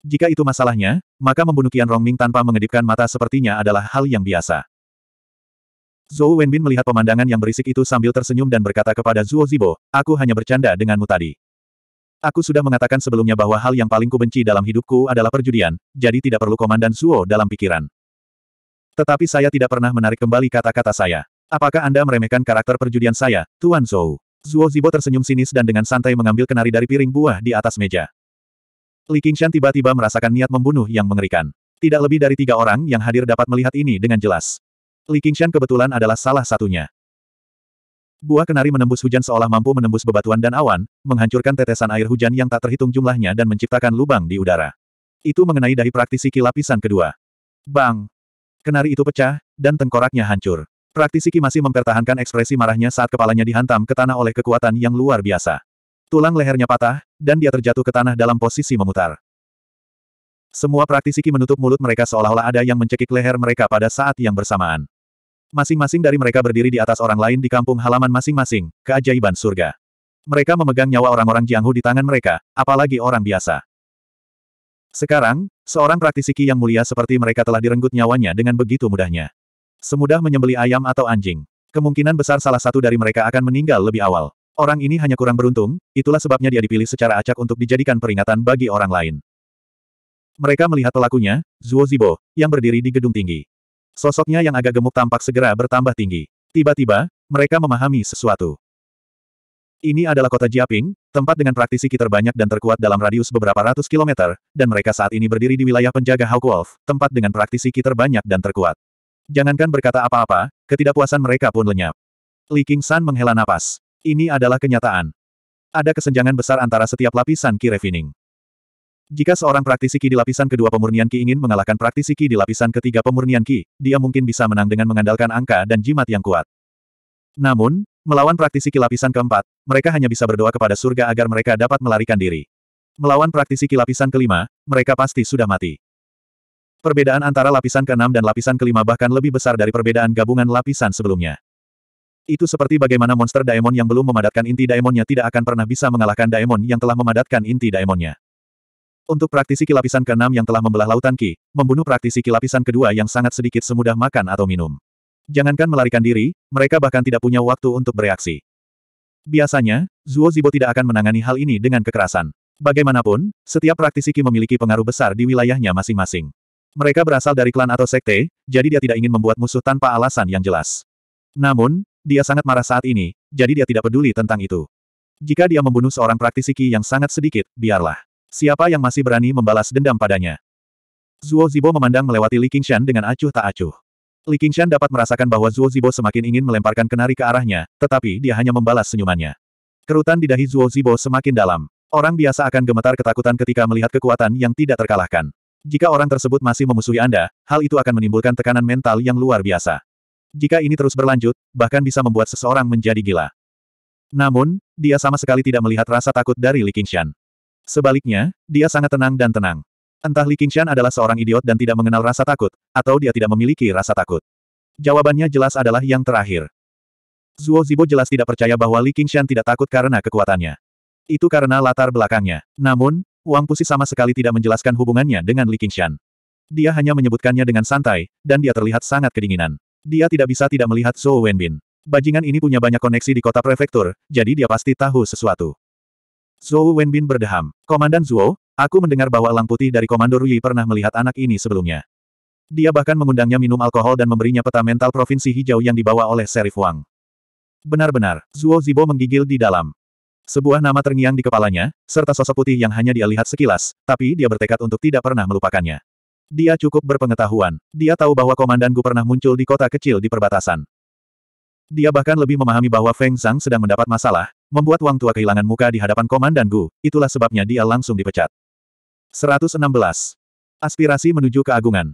Jika itu masalahnya, maka membunuh Qian Rongming tanpa mengedipkan mata sepertinya adalah hal yang biasa. Zhou Wenbin melihat pemandangan yang berisik itu sambil tersenyum dan berkata kepada Zhuo Zibo, aku hanya bercanda denganmu tadi. Aku sudah mengatakan sebelumnya bahwa hal yang paling kubenci dalam hidupku adalah perjudian, jadi tidak perlu komandan Zhuo dalam pikiran. Tetapi saya tidak pernah menarik kembali kata-kata saya. Apakah Anda meremehkan karakter perjudian saya, Tuan Zhou? Zhuo Zibo tersenyum sinis dan dengan santai mengambil kenari dari piring buah di atas meja. Li Qingshan tiba-tiba merasakan niat membunuh yang mengerikan. Tidak lebih dari tiga orang yang hadir dapat melihat ini dengan jelas. Li Qingshan kebetulan adalah salah satunya. Buah kenari menembus hujan seolah mampu menembus bebatuan dan awan, menghancurkan tetesan air hujan yang tak terhitung jumlahnya dan menciptakan lubang di udara. Itu mengenai dari praktisi ki lapisan kedua. Bang! Kenari itu pecah, dan tengkoraknya hancur. Praktisi Ki masih mempertahankan ekspresi marahnya saat kepalanya dihantam ke tanah oleh kekuatan yang luar biasa. Tulang lehernya patah, dan dia terjatuh ke tanah dalam posisi memutar. Semua praktisi Ki menutup mulut mereka seolah-olah ada yang mencekik leher mereka pada saat yang bersamaan. Masing-masing dari mereka berdiri di atas orang lain di kampung halaman masing-masing, keajaiban surga. Mereka memegang nyawa orang-orang Jianghu di tangan mereka, apalagi orang biasa. Sekarang, seorang praktisi Ki yang mulia seperti mereka telah direnggut nyawanya dengan begitu mudahnya. Semudah menyembeli ayam atau anjing. Kemungkinan besar salah satu dari mereka akan meninggal lebih awal. Orang ini hanya kurang beruntung, itulah sebabnya dia dipilih secara acak untuk dijadikan peringatan bagi orang lain. Mereka melihat pelakunya, Zuo Zibo, yang berdiri di gedung tinggi. Sosoknya yang agak gemuk tampak segera bertambah tinggi. Tiba-tiba, mereka memahami sesuatu. Ini adalah kota Jiaping, tempat dengan praktisi kita terbanyak dan terkuat dalam radius beberapa ratus kilometer, dan mereka saat ini berdiri di wilayah penjaga Hawk Wolf, tempat dengan praktisi kita terbanyak dan terkuat. Jangankan berkata apa-apa, ketidakpuasan mereka pun lenyap. Li King San menghela napas. Ini adalah kenyataan. Ada kesenjangan besar antara setiap lapisan Ki Refining. Jika seorang praktisi Ki di lapisan kedua pemurnian Ki ingin mengalahkan praktisi Ki di lapisan ketiga pemurnian Ki, dia mungkin bisa menang dengan mengandalkan angka dan jimat yang kuat. Namun, melawan praktisi Ki lapisan keempat, mereka hanya bisa berdoa kepada surga agar mereka dapat melarikan diri. Melawan praktisi Ki lapisan kelima, mereka pasti sudah mati. Perbedaan antara lapisan keenam dan lapisan kelima bahkan lebih besar dari perbedaan gabungan lapisan sebelumnya. Itu seperti bagaimana monster daemon yang belum memadatkan inti daemonnya tidak akan pernah bisa mengalahkan daemon yang telah memadatkan inti daemonnya. Untuk praktisi kilapisan ke-6 yang telah membelah lautan Ki, membunuh praktisi kilapisan kedua yang sangat sedikit semudah makan atau minum. Jangankan melarikan diri, mereka bahkan tidak punya waktu untuk bereaksi. Biasanya, Zuo Zibo tidak akan menangani hal ini dengan kekerasan. Bagaimanapun, setiap praktisi Ki memiliki pengaruh besar di wilayahnya masing-masing. Mereka berasal dari klan atau sekte, jadi dia tidak ingin membuat musuh tanpa alasan yang jelas. Namun, dia sangat marah saat ini, jadi dia tidak peduli tentang itu. Jika dia membunuh seorang praktisi Qi yang sangat sedikit, biarlah. Siapa yang masih berani membalas dendam padanya? Zuo Zibo memandang melewati Li Qingshan dengan acuh tak acuh. Li Qingshan dapat merasakan bahwa Zuo Zibo semakin ingin melemparkan kenari ke arahnya, tetapi dia hanya membalas senyumannya. Kerutan di dahi Zuo Zibo semakin dalam. Orang biasa akan gemetar ketakutan ketika melihat kekuatan yang tidak terkalahkan. Jika orang tersebut masih memusuhi Anda, hal itu akan menimbulkan tekanan mental yang luar biasa. Jika ini terus berlanjut, bahkan bisa membuat seseorang menjadi gila. Namun, dia sama sekali tidak melihat rasa takut dari Li Qingshan. Sebaliknya, dia sangat tenang dan tenang. Entah Li Qingshan adalah seorang idiot dan tidak mengenal rasa takut, atau dia tidak memiliki rasa takut. Jawabannya jelas adalah yang terakhir. Zuo Zibo jelas tidak percaya bahwa Li Qingshan tidak takut karena kekuatannya. Itu karena latar belakangnya. Namun, Wang Pusi sama sekali tidak menjelaskan hubungannya dengan Li Qingshan. Dia hanya menyebutkannya dengan santai, dan dia terlihat sangat kedinginan. Dia tidak bisa tidak melihat Zhou Wenbin. Bajingan ini punya banyak koneksi di kota prefektur, jadi dia pasti tahu sesuatu. Zhou Wenbin berdeham. Komandan Zhou, aku mendengar bahwa Lang Putih dari Komando Rui pernah melihat anak ini sebelumnya. Dia bahkan mengundangnya minum alkohol dan memberinya peta mental Provinsi Hijau yang dibawa oleh Serif Wang. Benar-benar, Zuo Zibo menggigil di dalam. Sebuah nama terngiang di kepalanya, serta sosok putih yang hanya dia lihat sekilas, tapi dia bertekad untuk tidak pernah melupakannya. Dia cukup berpengetahuan. Dia tahu bahwa Komandan Gu pernah muncul di kota kecil di perbatasan. Dia bahkan lebih memahami bahwa Feng Zhang sedang mendapat masalah, membuat Wang Tua kehilangan muka di hadapan Komandan Gu, itulah sebabnya dia langsung dipecat. 116. Aspirasi menuju keagungan.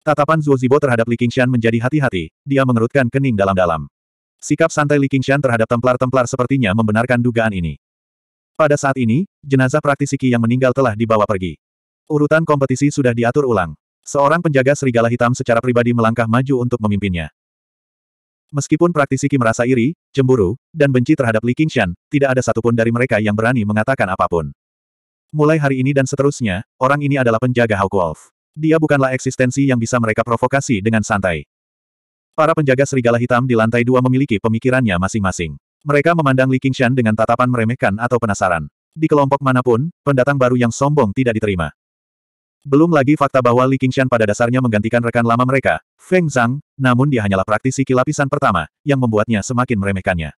Tatapan Zhuo Zibo terhadap Li Qingshan menjadi hati-hati, dia mengerutkan kening dalam-dalam. Sikap santai Li Qingshan terhadap Templar-Templar sepertinya membenarkan dugaan ini. Pada saat ini, jenazah praktisi Qi yang meninggal telah dibawa pergi. Urutan kompetisi sudah diatur ulang. Seorang penjaga serigala hitam secara pribadi melangkah maju untuk memimpinnya. Meskipun praktisi Qi merasa iri, cemburu, dan benci terhadap Li Qingshan, tidak ada satupun dari mereka yang berani mengatakan apapun. Mulai hari ini dan seterusnya, orang ini adalah penjaga Hawk Wolf. Dia bukanlah eksistensi yang bisa mereka provokasi dengan santai. Para penjaga serigala hitam di lantai dua memiliki pemikirannya masing-masing. Mereka memandang Li Qingshan dengan tatapan meremehkan atau penasaran. Di kelompok manapun, pendatang baru yang sombong tidak diterima. Belum lagi fakta bahwa Li Qingshan pada dasarnya menggantikan rekan lama mereka, Feng Zhang, namun dia hanyalah praktisi kilapisan pertama, yang membuatnya semakin meremehkannya.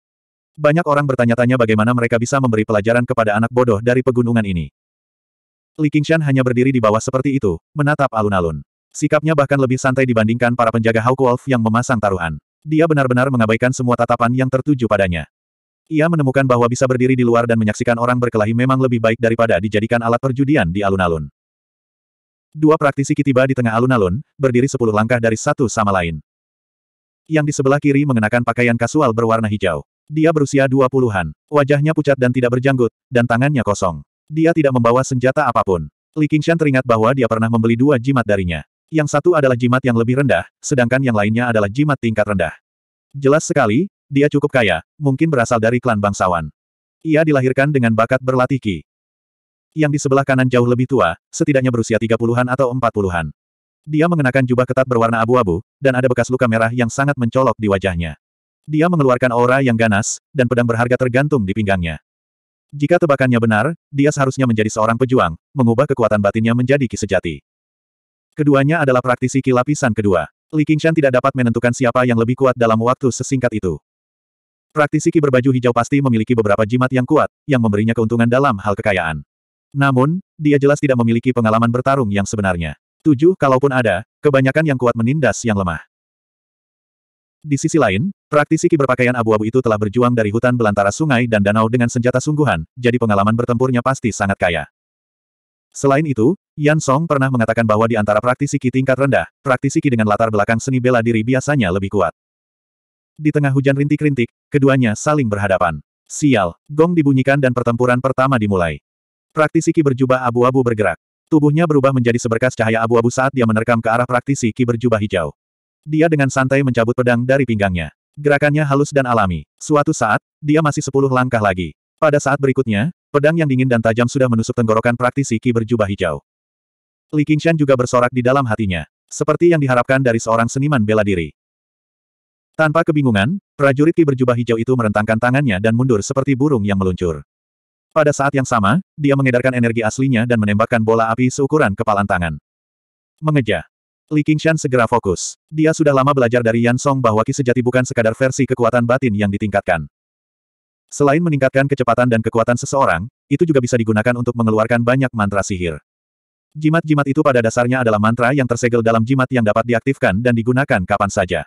Banyak orang bertanya-tanya bagaimana mereka bisa memberi pelajaran kepada anak bodoh dari pegunungan ini. Li Qingshan hanya berdiri di bawah seperti itu, menatap alun-alun. Sikapnya bahkan lebih santai dibandingkan para penjaga Hawk Wolf yang memasang taruhan. Dia benar-benar mengabaikan semua tatapan yang tertuju padanya. Ia menemukan bahwa bisa berdiri di luar dan menyaksikan orang berkelahi memang lebih baik daripada dijadikan alat perjudian di alun-alun. Dua praktisi kitiba di tengah alun-alun, berdiri sepuluh langkah dari satu sama lain. Yang di sebelah kiri mengenakan pakaian kasual berwarna hijau. Dia berusia dua puluhan. Wajahnya pucat dan tidak berjanggut, dan tangannya kosong. Dia tidak membawa senjata apapun. Li Qingshan teringat bahwa dia pernah membeli dua jimat darinya. Yang satu adalah jimat yang lebih rendah, sedangkan yang lainnya adalah jimat tingkat rendah. Jelas sekali, dia cukup kaya, mungkin berasal dari klan bangsawan. Ia dilahirkan dengan bakat berlatih Ki yang di sebelah kanan jauh lebih tua, setidaknya berusia 30-an atau 40-an. Dia mengenakan jubah ketat berwarna abu-abu, dan ada bekas luka merah yang sangat mencolok di wajahnya. Dia mengeluarkan aura yang ganas, dan pedang berharga tergantung di pinggangnya. Jika tebakannya benar, dia seharusnya menjadi seorang pejuang, mengubah kekuatan batinnya menjadi ki sejati. Keduanya adalah praktisi ki lapisan kedua. Li Qingshan tidak dapat menentukan siapa yang lebih kuat dalam waktu sesingkat itu. Praktisi ki berbaju hijau pasti memiliki beberapa jimat yang kuat, yang memberinya keuntungan dalam hal kekayaan. Namun, dia jelas tidak memiliki pengalaman bertarung yang sebenarnya. Tujuh kalaupun ada, kebanyakan yang kuat menindas yang lemah. Di sisi lain, praktisi ki berpakaian abu-abu itu telah berjuang dari hutan belantara sungai dan danau dengan senjata sungguhan, jadi pengalaman bertempurnya pasti sangat kaya. Selain itu, Yan Song pernah mengatakan bahwa di antara praktisi ki tingkat rendah, praktisi ki dengan latar belakang seni bela diri biasanya lebih kuat. Di tengah hujan rintik-rintik, keduanya saling berhadapan. Sial, gong dibunyikan dan pertempuran pertama dimulai. Praktisi Ki berjubah abu-abu bergerak. Tubuhnya berubah menjadi seberkas cahaya abu-abu saat dia menerkam ke arah praktisi Ki berjubah hijau. Dia dengan santai mencabut pedang dari pinggangnya. Gerakannya halus dan alami. Suatu saat, dia masih sepuluh langkah lagi. Pada saat berikutnya, pedang yang dingin dan tajam sudah menusuk tenggorokan praktisi Ki berjubah hijau. Li Qingshan juga bersorak di dalam hatinya. Seperti yang diharapkan dari seorang seniman bela diri. Tanpa kebingungan, prajurit Ki berjubah hijau itu merentangkan tangannya dan mundur seperti burung yang meluncur. Pada saat yang sama, dia mengedarkan energi aslinya dan menembakkan bola api seukuran kepalan tangan. Mengeja. Li Qingshan segera fokus. Dia sudah lama belajar dari Yan Song bahwa Ki sejati bukan sekadar versi kekuatan batin yang ditingkatkan. Selain meningkatkan kecepatan dan kekuatan seseorang, itu juga bisa digunakan untuk mengeluarkan banyak mantra sihir. Jimat-jimat itu pada dasarnya adalah mantra yang tersegel dalam jimat yang dapat diaktifkan dan digunakan kapan saja.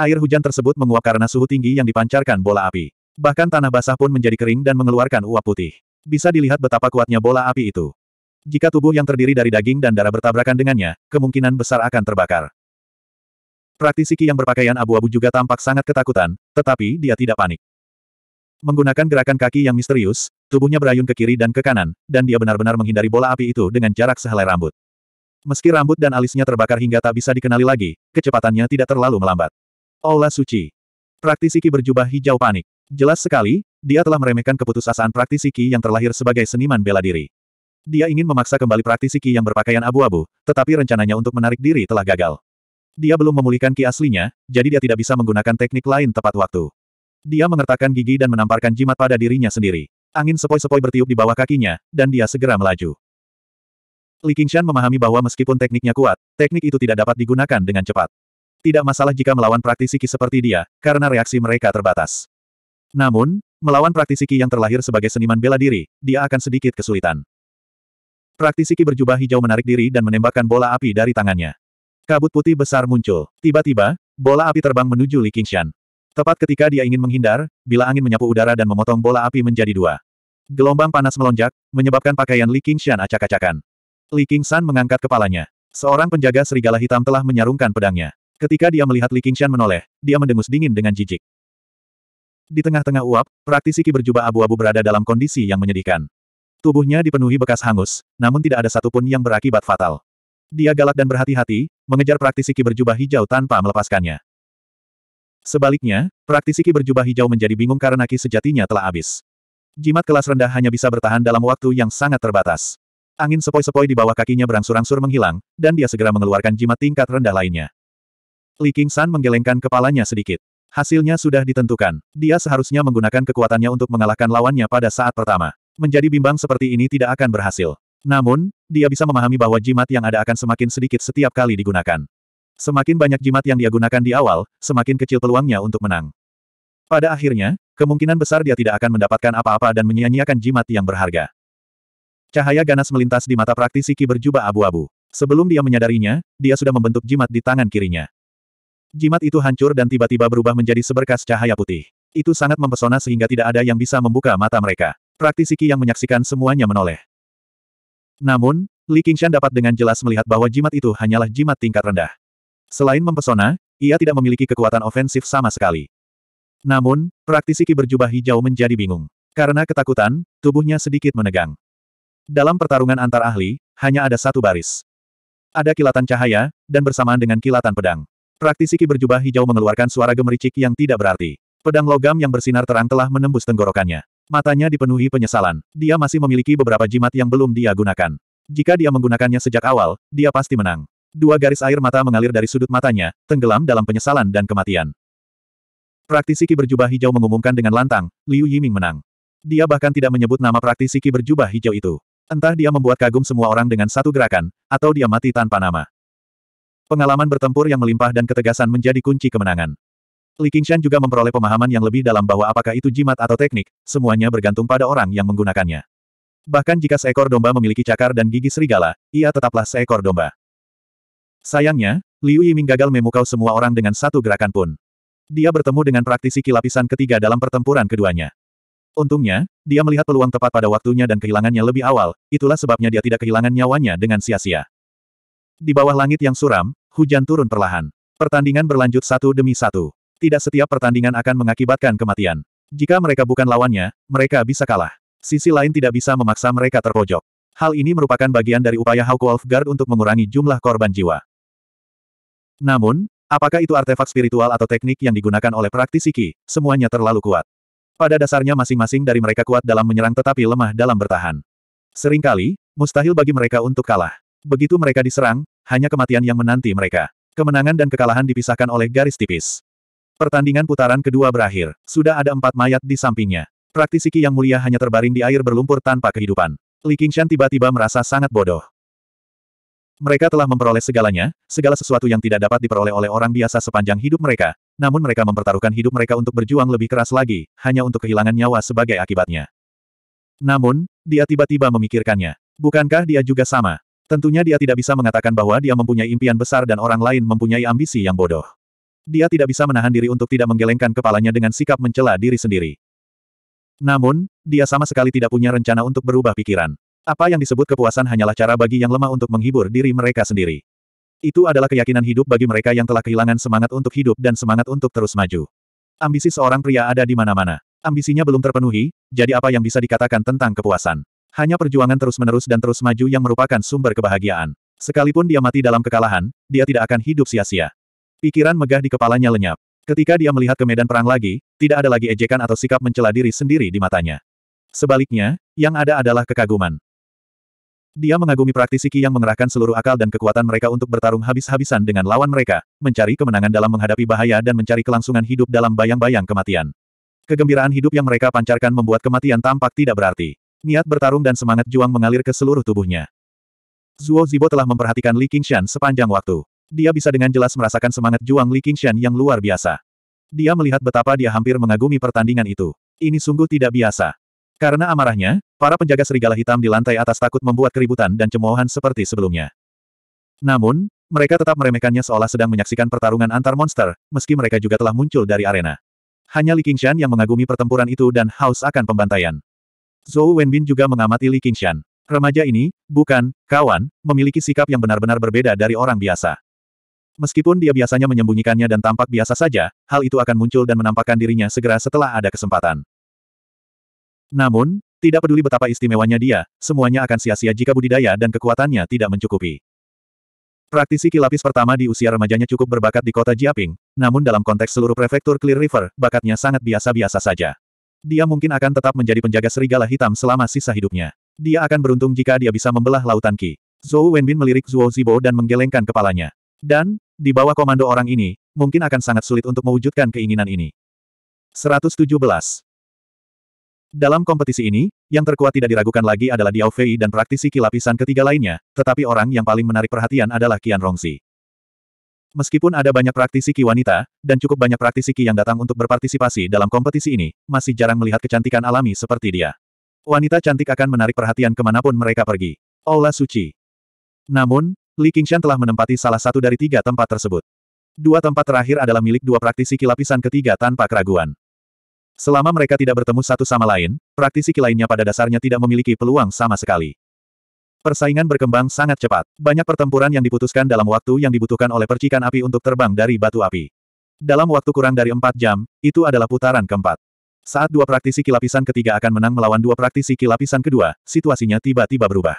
Air hujan tersebut menguap karena suhu tinggi yang dipancarkan bola api. Bahkan tanah basah pun menjadi kering dan mengeluarkan uap putih. Bisa dilihat betapa kuatnya bola api itu. Jika tubuh yang terdiri dari daging dan darah bertabrakan dengannya, kemungkinan besar akan terbakar. Praktisi Ki yang berpakaian abu-abu juga tampak sangat ketakutan, tetapi dia tidak panik. Menggunakan gerakan kaki yang misterius, tubuhnya berayun ke kiri dan ke kanan, dan dia benar-benar menghindari bola api itu dengan jarak sehelai rambut. Meski rambut dan alisnya terbakar hingga tak bisa dikenali lagi, kecepatannya tidak terlalu melambat. Aula Suci. Praktisi Ki berjubah hijau panik. Jelas sekali, dia telah meremehkan keputusasaan praktisi Qi yang terlahir sebagai seniman bela diri. Dia ingin memaksa kembali praktisi Qi yang berpakaian abu-abu, tetapi rencananya untuk menarik diri telah gagal. Dia belum memulihkan Qi aslinya, jadi dia tidak bisa menggunakan teknik lain tepat waktu. Dia mengertakkan gigi dan menamparkan jimat pada dirinya sendiri. Angin sepoi-sepoi bertiup di bawah kakinya, dan dia segera melaju. Li Qingshan memahami bahwa meskipun tekniknya kuat, teknik itu tidak dapat digunakan dengan cepat. Tidak masalah jika melawan praktisi Qi seperti dia, karena reaksi mereka terbatas. Namun, melawan praktisi Qi yang terlahir sebagai seniman bela diri, dia akan sedikit kesulitan. Praktisi Qi berjubah hijau menarik diri dan menembakkan bola api dari tangannya. Kabut putih besar muncul. Tiba-tiba, bola api terbang menuju Li Qingshan. Tepat ketika dia ingin menghindar, bila angin menyapu udara dan memotong bola api menjadi dua. Gelombang panas melonjak, menyebabkan pakaian Li Qingshan acak-acakan. Li Qingshan mengangkat kepalanya. Seorang penjaga serigala hitam telah menyarungkan pedangnya. Ketika dia melihat Li Qingshan menoleh, dia mendengus dingin dengan jijik. Di tengah-tengah uap, praktisi Ki berjubah abu-abu berada dalam kondisi yang menyedihkan. Tubuhnya dipenuhi bekas hangus, namun tidak ada satupun yang berakibat fatal. Dia galak dan berhati-hati, mengejar praktisi Ki berjubah hijau tanpa melepaskannya. Sebaliknya, praktisi Ki berjubah hijau menjadi bingung karena Ki sejatinya telah habis. Jimat kelas rendah hanya bisa bertahan dalam waktu yang sangat terbatas. Angin sepoi-sepoi di bawah kakinya berangsur-angsur menghilang, dan dia segera mengeluarkan jimat tingkat rendah lainnya. Li King menggelengkan kepalanya sedikit. Hasilnya sudah ditentukan. Dia seharusnya menggunakan kekuatannya untuk mengalahkan lawannya pada saat pertama. Menjadi bimbang seperti ini tidak akan berhasil. Namun, dia bisa memahami bahwa jimat yang ada akan semakin sedikit setiap kali digunakan. Semakin banyak jimat yang dia gunakan di awal, semakin kecil peluangnya untuk menang. Pada akhirnya, kemungkinan besar dia tidak akan mendapatkan apa-apa dan menyia-nyiakan jimat yang berharga. Cahaya ganas melintas di mata praktisi Ki berjubah abu-abu. Sebelum dia menyadarinya, dia sudah membentuk jimat di tangan kirinya. Jimat itu hancur dan tiba-tiba berubah menjadi seberkas cahaya putih. Itu sangat mempesona sehingga tidak ada yang bisa membuka mata mereka. Praktisi Qi yang menyaksikan semuanya menoleh. Namun, Li Qingshan dapat dengan jelas melihat bahwa jimat itu hanyalah jimat tingkat rendah. Selain mempesona, ia tidak memiliki kekuatan ofensif sama sekali. Namun, praktisi Qi berjubah hijau menjadi bingung. Karena ketakutan, tubuhnya sedikit menegang. Dalam pertarungan antar ahli, hanya ada satu baris. Ada kilatan cahaya, dan bersamaan dengan kilatan pedang. Praktisi Ki berjubah hijau mengeluarkan suara gemericik yang tidak berarti. Pedang logam yang bersinar terang telah menembus tenggorokannya. Matanya dipenuhi penyesalan. Dia masih memiliki beberapa jimat yang belum dia gunakan. Jika dia menggunakannya sejak awal, dia pasti menang. Dua garis air mata mengalir dari sudut matanya, tenggelam dalam penyesalan dan kematian. Praktisi Ki berjubah hijau mengumumkan dengan lantang, Liu Yiming menang. Dia bahkan tidak menyebut nama praktisi Ki berjubah hijau itu. Entah dia membuat kagum semua orang dengan satu gerakan, atau dia mati tanpa nama. Pengalaman bertempur yang melimpah dan ketegasan menjadi kunci kemenangan. Li Qingshan juga memperoleh pemahaman yang lebih dalam bahwa apakah itu jimat atau teknik, semuanya bergantung pada orang yang menggunakannya. Bahkan jika seekor domba memiliki cakar dan gigi serigala, ia tetaplah seekor domba. Sayangnya, Liu Yiming gagal memukau semua orang dengan satu gerakan pun. Dia bertemu dengan praktisi kilapisan ketiga dalam pertempuran keduanya. Untungnya, dia melihat peluang tepat pada waktunya dan kehilangannya lebih awal, itulah sebabnya dia tidak kehilangan nyawanya dengan sia-sia. Di bawah langit yang suram, Hujan turun perlahan. Pertandingan berlanjut satu demi satu. Tidak setiap pertandingan akan mengakibatkan kematian. Jika mereka bukan lawannya, mereka bisa kalah. Sisi lain tidak bisa memaksa mereka terpojok. Hal ini merupakan bagian dari upaya Hawk Wolf Guard untuk mengurangi jumlah korban jiwa. Namun, apakah itu artefak spiritual atau teknik yang digunakan oleh praktisi ki? semuanya terlalu kuat. Pada dasarnya masing-masing dari mereka kuat dalam menyerang tetapi lemah dalam bertahan. Seringkali, mustahil bagi mereka untuk kalah. Begitu mereka diserang, hanya kematian yang menanti mereka. Kemenangan dan kekalahan dipisahkan oleh garis tipis. Pertandingan putaran kedua berakhir, sudah ada empat mayat di sampingnya. Praktisi yang mulia hanya terbaring di air berlumpur tanpa kehidupan. Li Qingshan tiba-tiba merasa sangat bodoh. Mereka telah memperoleh segalanya, segala sesuatu yang tidak dapat diperoleh oleh orang biasa sepanjang hidup mereka, namun mereka mempertaruhkan hidup mereka untuk berjuang lebih keras lagi, hanya untuk kehilangan nyawa sebagai akibatnya. Namun, dia tiba-tiba memikirkannya. Bukankah dia juga sama? Tentunya dia tidak bisa mengatakan bahwa dia mempunyai impian besar dan orang lain mempunyai ambisi yang bodoh. Dia tidak bisa menahan diri untuk tidak menggelengkan kepalanya dengan sikap mencela diri sendiri. Namun, dia sama sekali tidak punya rencana untuk berubah pikiran. Apa yang disebut kepuasan hanyalah cara bagi yang lemah untuk menghibur diri mereka sendiri. Itu adalah keyakinan hidup bagi mereka yang telah kehilangan semangat untuk hidup dan semangat untuk terus maju. Ambisi seorang pria ada di mana-mana. Ambisinya belum terpenuhi, jadi apa yang bisa dikatakan tentang kepuasan? Hanya perjuangan terus-menerus dan terus maju yang merupakan sumber kebahagiaan. Sekalipun dia mati dalam kekalahan, dia tidak akan hidup sia-sia. Pikiran megah di kepalanya lenyap. Ketika dia melihat ke medan perang lagi, tidak ada lagi ejekan atau sikap mencela diri sendiri di matanya. Sebaliknya, yang ada adalah kekaguman. Dia mengagumi praktisi Qi yang mengerahkan seluruh akal dan kekuatan mereka untuk bertarung habis-habisan dengan lawan mereka, mencari kemenangan dalam menghadapi bahaya dan mencari kelangsungan hidup dalam bayang-bayang kematian. Kegembiraan hidup yang mereka pancarkan membuat kematian tampak tidak berarti. Niat bertarung dan semangat juang mengalir ke seluruh tubuhnya. Zuo Zibo telah memperhatikan Li Qingshan sepanjang waktu. Dia bisa dengan jelas merasakan semangat juang Li Qingshan yang luar biasa. Dia melihat betapa dia hampir mengagumi pertandingan itu. Ini sungguh tidak biasa. Karena amarahnya, para penjaga serigala hitam di lantai atas takut membuat keributan dan cemoohan seperti sebelumnya. Namun, mereka tetap meremehkannya seolah sedang menyaksikan pertarungan antar monster, meski mereka juga telah muncul dari arena. Hanya Li Qingshan yang mengagumi pertempuran itu dan haus akan pembantaian. Zhou Wenbin juga mengamati Li Qingshan. Remaja ini, bukan, kawan, memiliki sikap yang benar-benar berbeda dari orang biasa. Meskipun dia biasanya menyembunyikannya dan tampak biasa saja, hal itu akan muncul dan menampakkan dirinya segera setelah ada kesempatan. Namun, tidak peduli betapa istimewanya dia, semuanya akan sia-sia jika budidaya dan kekuatannya tidak mencukupi. Praktisi kilapis pertama di usia remajanya cukup berbakat di kota Jiaping, namun dalam konteks seluruh prefektur Clear River, bakatnya sangat biasa-biasa saja. Dia mungkin akan tetap menjadi penjaga serigala hitam selama sisa hidupnya. Dia akan beruntung jika dia bisa membelah lautan Qi. Zhou Wenbin melirik Zhuo Zibo dan menggelengkan kepalanya. Dan, di bawah komando orang ini, mungkin akan sangat sulit untuk mewujudkan keinginan ini. 117. Dalam kompetisi ini, yang terkuat tidak diragukan lagi adalah Diao Fei dan praktisi kilapisan ketiga lainnya, tetapi orang yang paling menarik perhatian adalah Qian Rongzi. Meskipun ada banyak praktisi Ki wanita, dan cukup banyak praktisi Ki yang datang untuk berpartisipasi dalam kompetisi ini, masih jarang melihat kecantikan alami seperti dia. Wanita cantik akan menarik perhatian kemanapun mereka pergi. Ola Suci. Namun, Li Qingshan telah menempati salah satu dari tiga tempat tersebut. Dua tempat terakhir adalah milik dua praktisi Ki lapisan ketiga tanpa keraguan. Selama mereka tidak bertemu satu sama lain, praktisi Ki lainnya pada dasarnya tidak memiliki peluang sama sekali. Persaingan berkembang sangat cepat. Banyak pertempuran yang diputuskan dalam waktu yang dibutuhkan oleh percikan api untuk terbang dari batu api. Dalam waktu kurang dari empat jam, itu adalah putaran keempat. Saat dua praktisi kilapisan ketiga akan menang melawan dua praktisi kilapisan kedua, situasinya tiba-tiba berubah.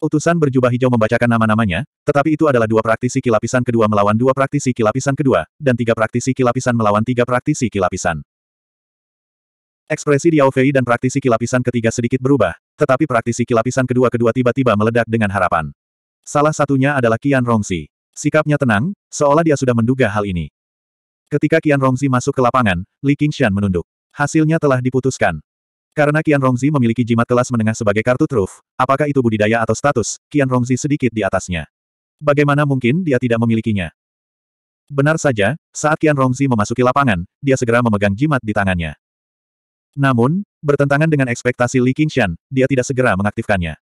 Utusan berjubah hijau membacakan nama-namanya, tetapi itu adalah dua praktisi kilapisan kedua melawan dua praktisi kilapisan kedua, dan tiga praktisi kilapisan melawan tiga praktisi kilapisan. Ekspresi Diao Fei dan praktisi kilapisan ketiga sedikit berubah, tetapi praktisi kilapisan kedua-kedua tiba-tiba meledak dengan harapan. Salah satunya adalah Qian Rongzi. Sikapnya tenang, seolah dia sudah menduga hal ini. Ketika Qian Rongzi masuk ke lapangan, Li Qingshan menunduk. Hasilnya telah diputuskan. Karena Qian Rongzi memiliki jimat kelas menengah sebagai kartu truf, apakah itu budidaya atau status, Qian Rongzi sedikit di atasnya. Bagaimana mungkin dia tidak memilikinya? Benar saja, saat Qian Rongzi memasuki lapangan, dia segera memegang jimat di tangannya. Namun, bertentangan dengan ekspektasi Li Qingshan, dia tidak segera mengaktifkannya.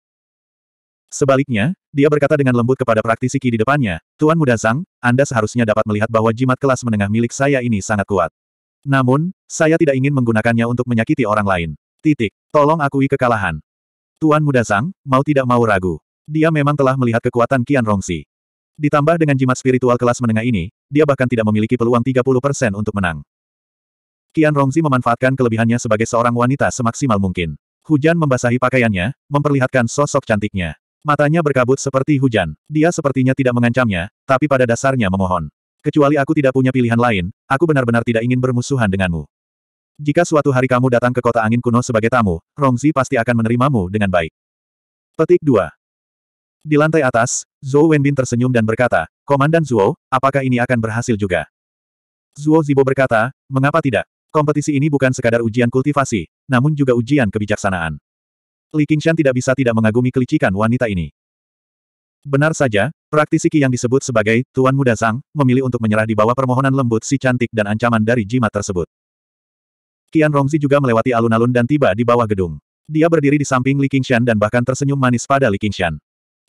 Sebaliknya, dia berkata dengan lembut kepada praktisi Qi di depannya, Tuan Muda Zhang, Anda seharusnya dapat melihat bahwa jimat kelas menengah milik saya ini sangat kuat. Namun, saya tidak ingin menggunakannya untuk menyakiti orang lain. Titik. Tolong akui kekalahan. Tuan Muda Zhang, mau tidak mau ragu. Dia memang telah melihat kekuatan Qian Rongsi. Ditambah dengan jimat spiritual kelas menengah ini, dia bahkan tidak memiliki peluang 30% untuk menang. Qian Rongzi memanfaatkan kelebihannya sebagai seorang wanita semaksimal mungkin. Hujan membasahi pakaiannya, memperlihatkan sosok cantiknya. Matanya berkabut seperti hujan. Dia sepertinya tidak mengancamnya, tapi pada dasarnya memohon. Kecuali aku tidak punya pilihan lain, aku benar-benar tidak ingin bermusuhan denganmu. Jika suatu hari kamu datang ke kota angin kuno sebagai tamu, Rongzi pasti akan menerimamu dengan baik. Petik 2. Di lantai atas, Zhou Wenbin tersenyum dan berkata, Komandan Zhuo, apakah ini akan berhasil juga? Zhuo Zibo berkata, mengapa tidak? Kompetisi ini bukan sekadar ujian kultivasi, namun juga ujian kebijaksanaan. Li Qingshan tidak bisa tidak mengagumi kelicikan wanita ini. Benar saja, praktisi Qi yang disebut sebagai Tuan Muda Sang memilih untuk menyerah di bawah permohonan lembut si cantik dan ancaman dari jimat tersebut. Qian Rongzi juga melewati alun-alun dan tiba di bawah gedung. Dia berdiri di samping Li Qingshan dan bahkan tersenyum manis pada Li Qingshan.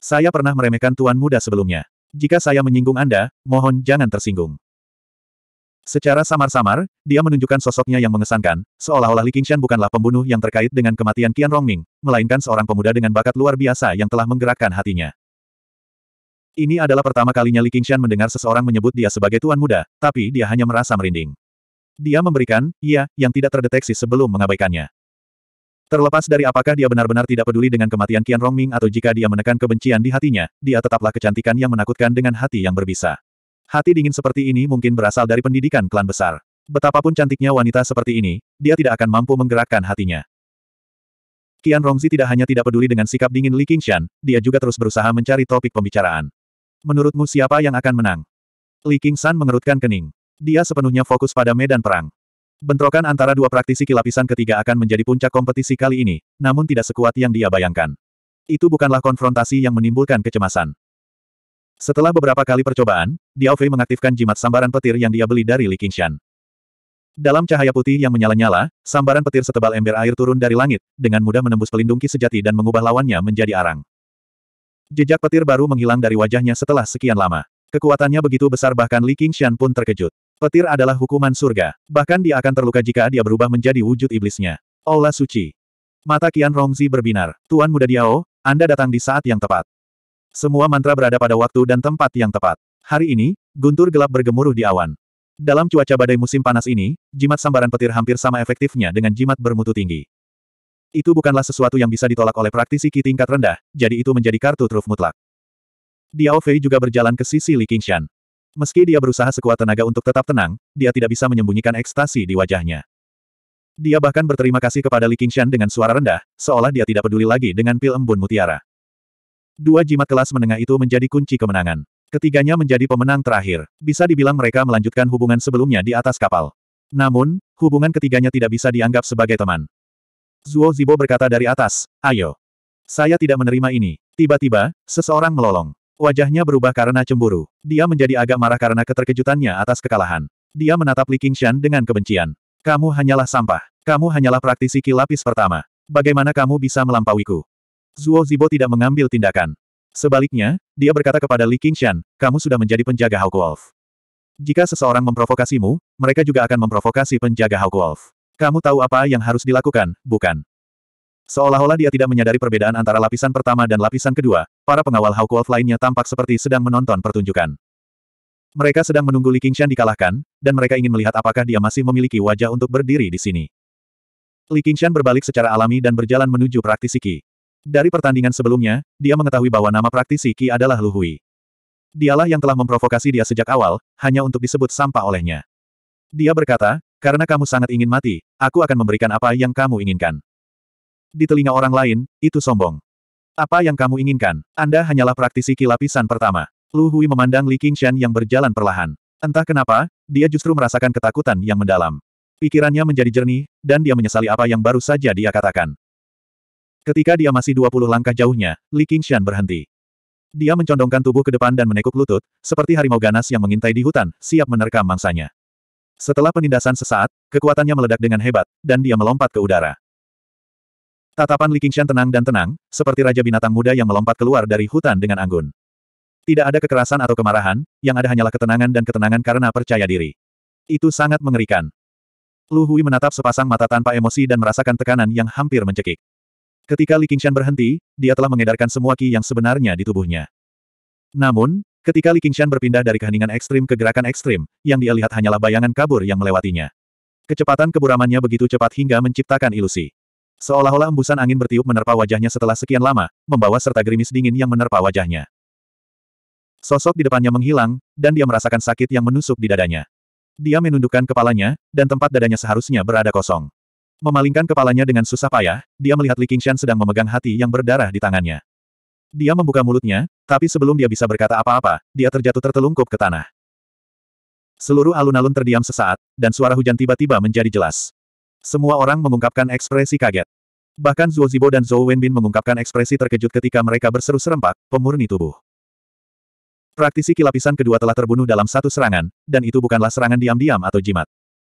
Saya pernah meremehkan Tuan Muda sebelumnya. Jika saya menyinggung Anda, mohon jangan tersinggung. Secara samar-samar, dia menunjukkan sosoknya yang mengesankan, seolah-olah Li Qingshan bukanlah pembunuh yang terkait dengan kematian Qian Rongming, melainkan seorang pemuda dengan bakat luar biasa yang telah menggerakkan hatinya. Ini adalah pertama kalinya Li Qingshan mendengar seseorang menyebut dia sebagai tuan muda, tapi dia hanya merasa merinding. Dia memberikan, iya, yang tidak terdeteksi sebelum mengabaikannya. Terlepas dari apakah dia benar-benar tidak peduli dengan kematian Qian Rongming atau jika dia menekan kebencian di hatinya, dia tetaplah kecantikan yang menakutkan dengan hati yang berbisa. Hati dingin seperti ini mungkin berasal dari pendidikan klan besar. Betapapun cantiknya wanita seperti ini, dia tidak akan mampu menggerakkan hatinya. Qian Rongzi tidak hanya tidak peduli dengan sikap dingin Li Qingshan, dia juga terus berusaha mencari topik pembicaraan. Menurutmu siapa yang akan menang? Li Qingshan mengerutkan kening. Dia sepenuhnya fokus pada medan perang. Bentrokan antara dua praktisi kilapisan ketiga akan menjadi puncak kompetisi kali ini, namun tidak sekuat yang dia bayangkan. Itu bukanlah konfrontasi yang menimbulkan kecemasan. Setelah beberapa kali percobaan, Diao Fei mengaktifkan jimat sambaran petir yang dia beli dari Li Qingshan. Dalam cahaya putih yang menyala-nyala, sambaran petir setebal ember air turun dari langit, dengan mudah menembus pelindung ki sejati dan mengubah lawannya menjadi arang. Jejak petir baru menghilang dari wajahnya setelah sekian lama. Kekuatannya begitu besar bahkan Li Qingshan pun terkejut. Petir adalah hukuman surga, bahkan dia akan terluka jika dia berubah menjadi wujud iblisnya. Allah Suci. Mata Qian Rongzi berbinar. Tuan Muda Diao, Anda datang di saat yang tepat. Semua mantra berada pada waktu dan tempat yang tepat. Hari ini, guntur gelap bergemuruh di awan. Dalam cuaca badai musim panas ini, jimat sambaran petir hampir sama efektifnya dengan jimat bermutu tinggi. Itu bukanlah sesuatu yang bisa ditolak oleh praktisi Qi tingkat rendah, jadi itu menjadi kartu truf mutlak. Diao Fei juga berjalan ke sisi Li Qingshan. Meski dia berusaha sekuat tenaga untuk tetap tenang, dia tidak bisa menyembunyikan ekstasi di wajahnya. Dia bahkan berterima kasih kepada Li Qingshan dengan suara rendah, seolah dia tidak peduli lagi dengan pil embun mutiara. Dua jimat kelas menengah itu menjadi kunci kemenangan. Ketiganya menjadi pemenang terakhir. Bisa dibilang mereka melanjutkan hubungan sebelumnya di atas kapal. Namun, hubungan ketiganya tidak bisa dianggap sebagai teman. Zuo Zibo berkata dari atas, ayo. Saya tidak menerima ini. Tiba-tiba, seseorang melolong. Wajahnya berubah karena cemburu. Dia menjadi agak marah karena keterkejutannya atas kekalahan. Dia menatap Li Qingshan dengan kebencian. Kamu hanyalah sampah. Kamu hanyalah praktisi kilapis pertama. Bagaimana kamu bisa melampauiku? Zuo Zibo tidak mengambil tindakan. Sebaliknya, dia berkata kepada Li Qingshan, kamu sudah menjadi penjaga Hawk Wolf. Jika seseorang memprovokasimu, mereka juga akan memprovokasi penjaga Hawk Wolf. Kamu tahu apa yang harus dilakukan, bukan? Seolah-olah dia tidak menyadari perbedaan antara lapisan pertama dan lapisan kedua, para pengawal Hawk Wolf lainnya tampak seperti sedang menonton pertunjukan. Mereka sedang menunggu Li Qingshan dikalahkan, dan mereka ingin melihat apakah dia masih memiliki wajah untuk berdiri di sini. Li Qingshan berbalik secara alami dan berjalan menuju praktisi Qi. Dari pertandingan sebelumnya, dia mengetahui bahwa nama praktisi Qi adalah Lu Hui. Dialah yang telah memprovokasi dia sejak awal, hanya untuk disebut sampah olehnya. Dia berkata, karena kamu sangat ingin mati, aku akan memberikan apa yang kamu inginkan. Di telinga orang lain, itu sombong. Apa yang kamu inginkan? Anda hanyalah praktisi Qi lapisan pertama. Lu Hui memandang Li Qingshan yang berjalan perlahan. Entah kenapa, dia justru merasakan ketakutan yang mendalam. Pikirannya menjadi jernih, dan dia menyesali apa yang baru saja dia katakan. Ketika dia masih 20 langkah jauhnya, Li Qingshan berhenti. Dia mencondongkan tubuh ke depan dan menekuk lutut, seperti harimau ganas yang mengintai di hutan, siap menerkam mangsanya. Setelah penindasan sesaat, kekuatannya meledak dengan hebat, dan dia melompat ke udara. Tatapan Li Qingshan tenang dan tenang, seperti raja binatang muda yang melompat keluar dari hutan dengan anggun. Tidak ada kekerasan atau kemarahan, yang ada hanyalah ketenangan dan ketenangan karena percaya diri. Itu sangat mengerikan. Lu Hui menatap sepasang mata tanpa emosi dan merasakan tekanan yang hampir mencekik. Ketika Li Qingshan berhenti, dia telah mengedarkan semua ki yang sebenarnya di tubuhnya. Namun, ketika Li Qingshan berpindah dari keheningan ekstrim ke gerakan ekstrim, yang dia lihat hanyalah bayangan kabur yang melewatinya. Kecepatan keburamannya begitu cepat hingga menciptakan ilusi. Seolah-olah embusan angin bertiup menerpa wajahnya setelah sekian lama, membawa serta gerimis dingin yang menerpa wajahnya. Sosok di depannya menghilang, dan dia merasakan sakit yang menusuk di dadanya. Dia menundukkan kepalanya, dan tempat dadanya seharusnya berada kosong. Memalingkan kepalanya dengan susah payah, dia melihat Li Qingshan sedang memegang hati yang berdarah di tangannya. Dia membuka mulutnya, tapi sebelum dia bisa berkata apa-apa, dia terjatuh tertelungkup ke tanah. Seluruh alun-alun terdiam sesaat, dan suara hujan tiba-tiba menjadi jelas. Semua orang mengungkapkan ekspresi kaget. Bahkan Zhuo Zibo dan Zhou Wenbin mengungkapkan ekspresi terkejut ketika mereka berseru serempak, pemurni tubuh. Praktisi kilapisan kedua telah terbunuh dalam satu serangan, dan itu bukanlah serangan diam-diam atau jimat.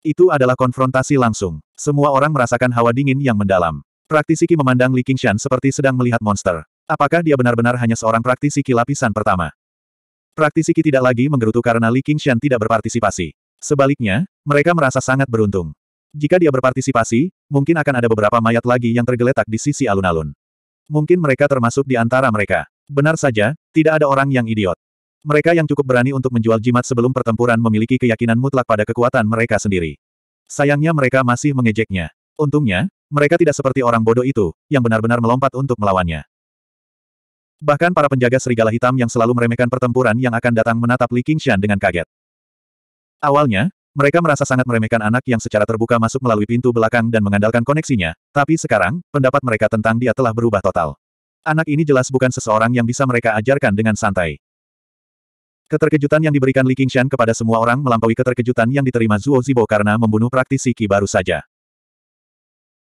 Itu adalah konfrontasi langsung. Semua orang merasakan hawa dingin yang mendalam. Praktisi Ki memandang Li Qingshan seperti sedang melihat monster. Apakah dia benar-benar hanya seorang praktisi Qi lapisan pertama? Praktisi Ki tidak lagi menggerutu karena Li Qingshan tidak berpartisipasi. Sebaliknya, mereka merasa sangat beruntung. Jika dia berpartisipasi, mungkin akan ada beberapa mayat lagi yang tergeletak di sisi alun-alun. Mungkin mereka termasuk di antara mereka. Benar saja, tidak ada orang yang idiot. Mereka yang cukup berani untuk menjual jimat sebelum pertempuran memiliki keyakinan mutlak pada kekuatan mereka sendiri. Sayangnya mereka masih mengejeknya. Untungnya, mereka tidak seperti orang bodoh itu, yang benar-benar melompat untuk melawannya. Bahkan para penjaga serigala hitam yang selalu meremehkan pertempuran yang akan datang menatap Li Qingshan dengan kaget. Awalnya, mereka merasa sangat meremehkan anak yang secara terbuka masuk melalui pintu belakang dan mengandalkan koneksinya, tapi sekarang, pendapat mereka tentang dia telah berubah total. Anak ini jelas bukan seseorang yang bisa mereka ajarkan dengan santai. Keterkejutan yang diberikan Li Qingshan kepada semua orang melampaui keterkejutan yang diterima Zuo Zibo karena membunuh praktisi Qi baru saja.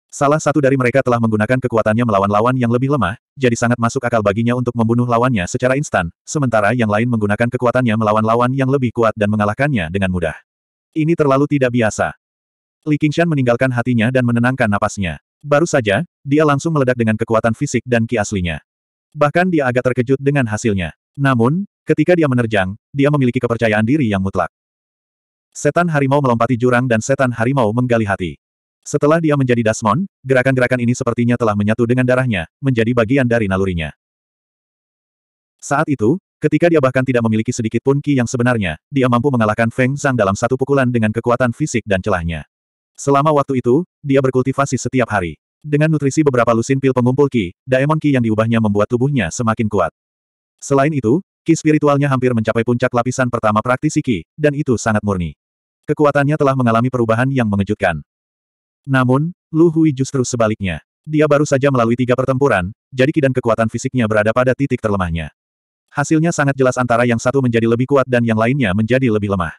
Salah satu dari mereka telah menggunakan kekuatannya melawan lawan yang lebih lemah, jadi sangat masuk akal baginya untuk membunuh lawannya secara instan, sementara yang lain menggunakan kekuatannya melawan lawan yang lebih kuat dan mengalahkannya dengan mudah. Ini terlalu tidak biasa. Li Qingshan meninggalkan hatinya dan menenangkan napasnya. Baru saja, dia langsung meledak dengan kekuatan fisik dan ki aslinya. Bahkan dia agak terkejut dengan hasilnya. Namun, Ketika dia menerjang, dia memiliki kepercayaan diri yang mutlak. Setan harimau melompati jurang dan setan harimau menggali hati. Setelah dia menjadi Dasmon, gerakan-gerakan ini sepertinya telah menyatu dengan darahnya, menjadi bagian dari nalurinya. Saat itu, ketika dia bahkan tidak memiliki sedikit pun ki yang sebenarnya, dia mampu mengalahkan Feng Zhang dalam satu pukulan dengan kekuatan fisik dan celahnya. Selama waktu itu, dia berkultivasi setiap hari. Dengan nutrisi beberapa lusin pil pengumpul ki, daemon ki yang diubahnya membuat tubuhnya semakin kuat. Selain itu, Ki spiritualnya hampir mencapai puncak lapisan pertama praktisi Ki, dan itu sangat murni. Kekuatannya telah mengalami perubahan yang mengejutkan. Namun, Lu Hui justru sebaliknya. Dia baru saja melalui tiga pertempuran, jadi Ki dan kekuatan fisiknya berada pada titik terlemahnya. Hasilnya sangat jelas antara yang satu menjadi lebih kuat dan yang lainnya menjadi lebih lemah.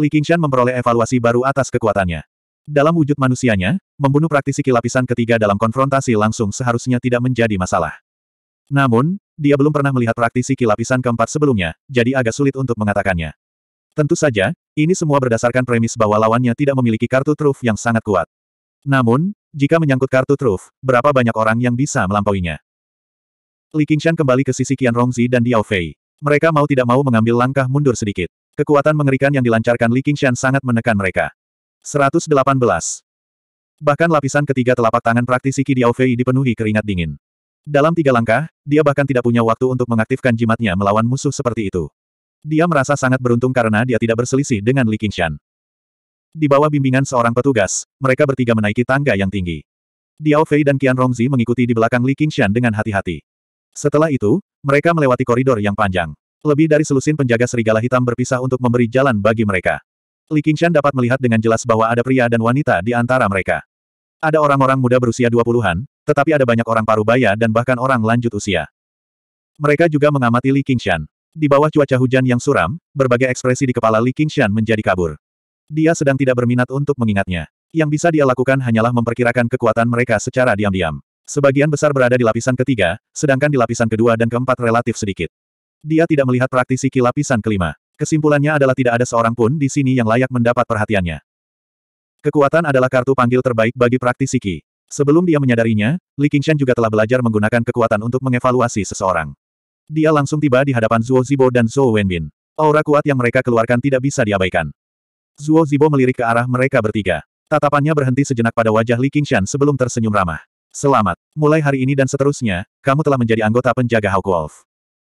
Li Qingshan memperoleh evaluasi baru atas kekuatannya. Dalam wujud manusianya, membunuh praktisi ki lapisan ketiga dalam konfrontasi langsung seharusnya tidak menjadi masalah. Namun, dia belum pernah melihat praktisi kilapisan keempat sebelumnya, jadi agak sulit untuk mengatakannya. Tentu saja, ini semua berdasarkan premis bahwa lawannya tidak memiliki kartu truf yang sangat kuat. Namun, jika menyangkut kartu truf, berapa banyak orang yang bisa melampauinya? Li Qingshan kembali ke sisi Qian Rongzi dan Diao Fei. Mereka mau tidak mau mengambil langkah mundur sedikit. Kekuatan mengerikan yang dilancarkan Li Qingshan sangat menekan mereka. 118. Bahkan lapisan ketiga telapak tangan praktisi Qi Diao Fei dipenuhi keringat dingin. Dalam tiga langkah, dia bahkan tidak punya waktu untuk mengaktifkan jimatnya melawan musuh seperti itu. Dia merasa sangat beruntung karena dia tidak berselisih dengan Li Qingshan. Di bawah bimbingan seorang petugas, mereka bertiga menaiki tangga yang tinggi. Diao Fei dan Qian Rongzi mengikuti di belakang Li Qingshan dengan hati-hati. Setelah itu, mereka melewati koridor yang panjang. Lebih dari selusin penjaga serigala hitam berpisah untuk memberi jalan bagi mereka. Li Qingshan dapat melihat dengan jelas bahwa ada pria dan wanita di antara mereka. Ada orang-orang muda berusia 20-an, tetapi ada banyak orang parubaya dan bahkan orang lanjut usia. Mereka juga mengamati Li Qingshan. Di bawah cuaca hujan yang suram, berbagai ekspresi di kepala Li Qingshan menjadi kabur. Dia sedang tidak berminat untuk mengingatnya. Yang bisa dia lakukan hanyalah memperkirakan kekuatan mereka secara diam-diam. Sebagian besar berada di lapisan ketiga, sedangkan di lapisan kedua dan keempat relatif sedikit. Dia tidak melihat praktisi ki lapisan kelima. Kesimpulannya adalah tidak ada seorang pun di sini yang layak mendapat perhatiannya. Kekuatan adalah kartu panggil terbaik bagi praktisi ki. Sebelum dia menyadarinya, Li Qingshan juga telah belajar menggunakan kekuatan untuk mengevaluasi seseorang. Dia langsung tiba di hadapan Zuo Zibo dan Zhou Wenbin. Aura kuat yang mereka keluarkan tidak bisa diabaikan. Zuo Zibo melirik ke arah mereka bertiga. Tatapannya berhenti sejenak pada wajah Li Qingshan sebelum tersenyum ramah. Selamat. Mulai hari ini dan seterusnya, kamu telah menjadi anggota penjaga Hawk Wolf.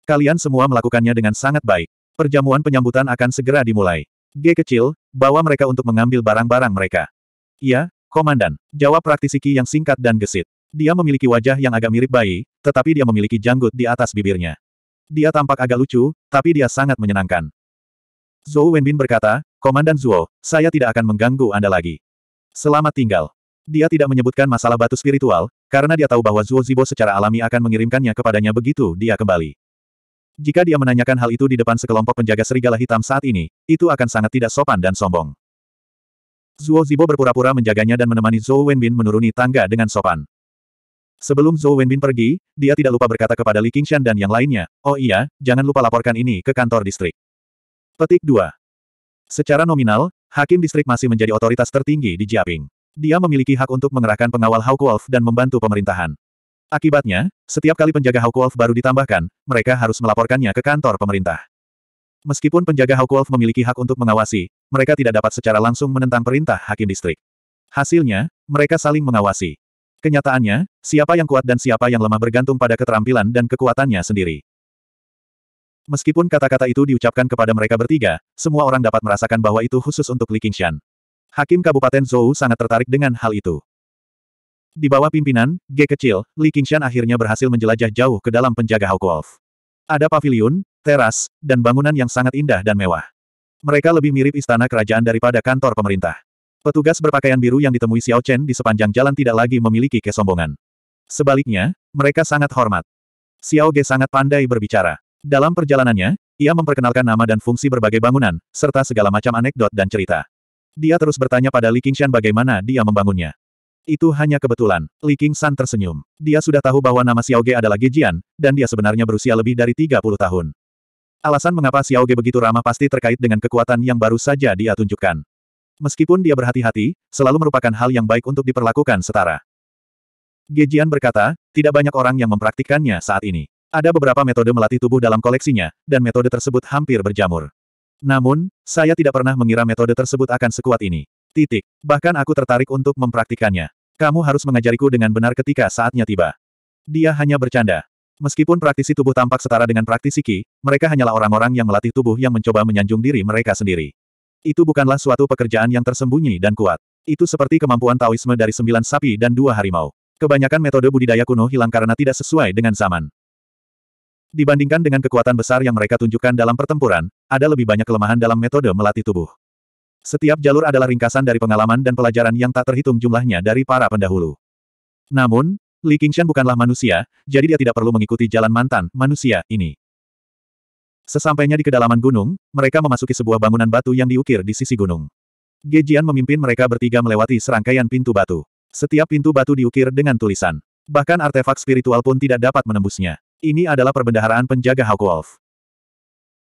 Kalian semua melakukannya dengan sangat baik. Perjamuan penyambutan akan segera dimulai. G kecil, bawa mereka untuk mengambil barang-barang mereka. Iya, Komandan, jawab praktisi Qi yang singkat dan gesit. Dia memiliki wajah yang agak mirip bayi, tetapi dia memiliki janggut di atas bibirnya. Dia tampak agak lucu, tapi dia sangat menyenangkan. Zhou Wenbin berkata, Komandan Zuo, saya tidak akan mengganggu Anda lagi. Selamat tinggal. Dia tidak menyebutkan masalah batu spiritual, karena dia tahu bahwa Zuo Zibo secara alami akan mengirimkannya kepadanya begitu dia kembali. Jika dia menanyakan hal itu di depan sekelompok penjaga serigala hitam saat ini, itu akan sangat tidak sopan dan sombong. Zuo Zibo berpura-pura menjaganya dan menemani Zhou Wenbin menuruni tangga dengan sopan. Sebelum Zhou Wenbin pergi, dia tidak lupa berkata kepada Li Qingshan dan yang lainnya, oh iya, jangan lupa laporkan ini ke kantor distrik. Petik 2. Secara nominal, hakim distrik masih menjadi otoritas tertinggi di Jiaping. Dia memiliki hak untuk mengerahkan pengawal Hawkwolf dan membantu pemerintahan. Akibatnya, setiap kali penjaga Hawkwolf baru ditambahkan, mereka harus melaporkannya ke kantor pemerintah. Meskipun penjaga Wolf memiliki hak untuk mengawasi, mereka tidak dapat secara langsung menentang perintah hakim distrik. Hasilnya, mereka saling mengawasi. Kenyataannya, siapa yang kuat dan siapa yang lemah bergantung pada keterampilan dan kekuatannya sendiri. Meskipun kata-kata itu diucapkan kepada mereka bertiga, semua orang dapat merasakan bahwa itu khusus untuk Li Qingshan. Hakim Kabupaten Zhou sangat tertarik dengan hal itu. Di bawah pimpinan, G kecil, Li Qingshan akhirnya berhasil menjelajah jauh ke dalam penjaga Hawk Wolf. Ada pavilion, teras, dan bangunan yang sangat indah dan mewah. Mereka lebih mirip istana kerajaan daripada kantor pemerintah. Petugas berpakaian biru yang ditemui Xiao Chen di sepanjang jalan tidak lagi memiliki kesombongan. Sebaliknya, mereka sangat hormat. Xiao Ge sangat pandai berbicara. Dalam perjalanannya, ia memperkenalkan nama dan fungsi berbagai bangunan, serta segala macam anekdot dan cerita. Dia terus bertanya pada Li Qingshan bagaimana dia membangunnya. Itu hanya kebetulan. Li Qingshan tersenyum. Dia sudah tahu bahwa nama Xiao Ge adalah Gejian, dan dia sebenarnya berusia lebih dari 30 tahun. Alasan mengapa Xiao Ge begitu ramah pasti terkait dengan kekuatan yang baru saja dia tunjukkan. Meskipun dia berhati-hati, selalu merupakan hal yang baik untuk diperlakukan setara. Ge Jian berkata, tidak banyak orang yang mempraktikkannya saat ini. Ada beberapa metode melatih tubuh dalam koleksinya, dan metode tersebut hampir berjamur. Namun, saya tidak pernah mengira metode tersebut akan sekuat ini. Titik. Bahkan aku tertarik untuk mempraktikkannya. Kamu harus mengajariku dengan benar ketika saatnya tiba. Dia hanya bercanda. Meskipun praktisi tubuh tampak setara dengan praktisi ki, mereka hanyalah orang-orang yang melatih tubuh yang mencoba menyanjung diri mereka sendiri. Itu bukanlah suatu pekerjaan yang tersembunyi dan kuat. Itu seperti kemampuan Taoisme dari sembilan sapi dan dua harimau. Kebanyakan metode budidaya kuno hilang karena tidak sesuai dengan zaman. Dibandingkan dengan kekuatan besar yang mereka tunjukkan dalam pertempuran, ada lebih banyak kelemahan dalam metode melatih tubuh. Setiap jalur adalah ringkasan dari pengalaman dan pelajaran yang tak terhitung jumlahnya dari para pendahulu. Namun, Li Qingshan bukanlah manusia, jadi dia tidak perlu mengikuti jalan mantan manusia ini. Sesampainya di kedalaman gunung, mereka memasuki sebuah bangunan batu yang diukir di sisi gunung. Gejian memimpin mereka bertiga melewati serangkaian pintu batu. Setiap pintu batu diukir dengan tulisan. Bahkan artefak spiritual pun tidak dapat menembusnya. Ini adalah perbendaharaan penjaga Wolf.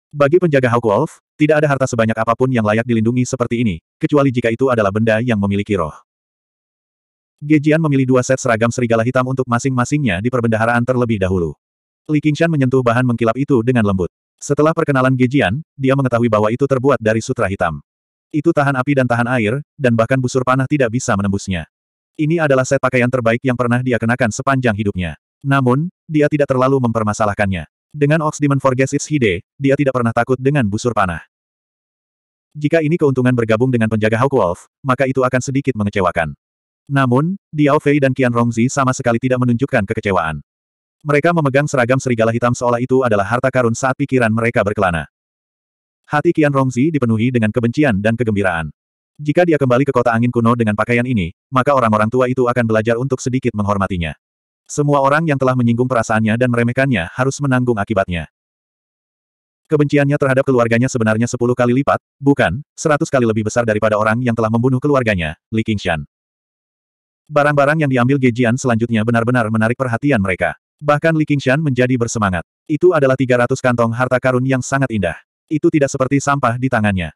Bagi penjaga Wolf, tidak ada harta sebanyak apapun yang layak dilindungi seperti ini, kecuali jika itu adalah benda yang memiliki roh. Gejian memilih dua set seragam serigala hitam untuk masing-masingnya di perbendaharaan terlebih dahulu. Li Qingshan menyentuh bahan mengkilap itu dengan lembut. Setelah perkenalan Gejian, dia mengetahui bahwa itu terbuat dari sutra hitam. Itu tahan api dan tahan air, dan bahkan busur panah tidak bisa menembusnya. Ini adalah set pakaian terbaik yang pernah dia kenakan sepanjang hidupnya. Namun, dia tidak terlalu mempermasalahkannya. Dengan Ox Demon Forges Its Hide, dia tidak pernah takut dengan busur panah. Jika ini keuntungan bergabung dengan penjaga Hawk Wolf, maka itu akan sedikit mengecewakan. Namun, Diao Fei dan Qian Rongzi sama sekali tidak menunjukkan kekecewaan. Mereka memegang seragam serigala hitam seolah itu adalah harta karun saat pikiran mereka berkelana. Hati Qian Rongzi dipenuhi dengan kebencian dan kegembiraan. Jika dia kembali ke kota angin kuno dengan pakaian ini, maka orang-orang tua itu akan belajar untuk sedikit menghormatinya. Semua orang yang telah menyinggung perasaannya dan meremehkannya harus menanggung akibatnya. Kebenciannya terhadap keluarganya sebenarnya sepuluh kali lipat, bukan, seratus kali lebih besar daripada orang yang telah membunuh keluarganya, Li Qingshan. Barang-barang yang diambil Gejian selanjutnya benar-benar menarik perhatian mereka. Bahkan Li Qingshan menjadi bersemangat. Itu adalah 300 kantong harta karun yang sangat indah. Itu tidak seperti sampah di tangannya.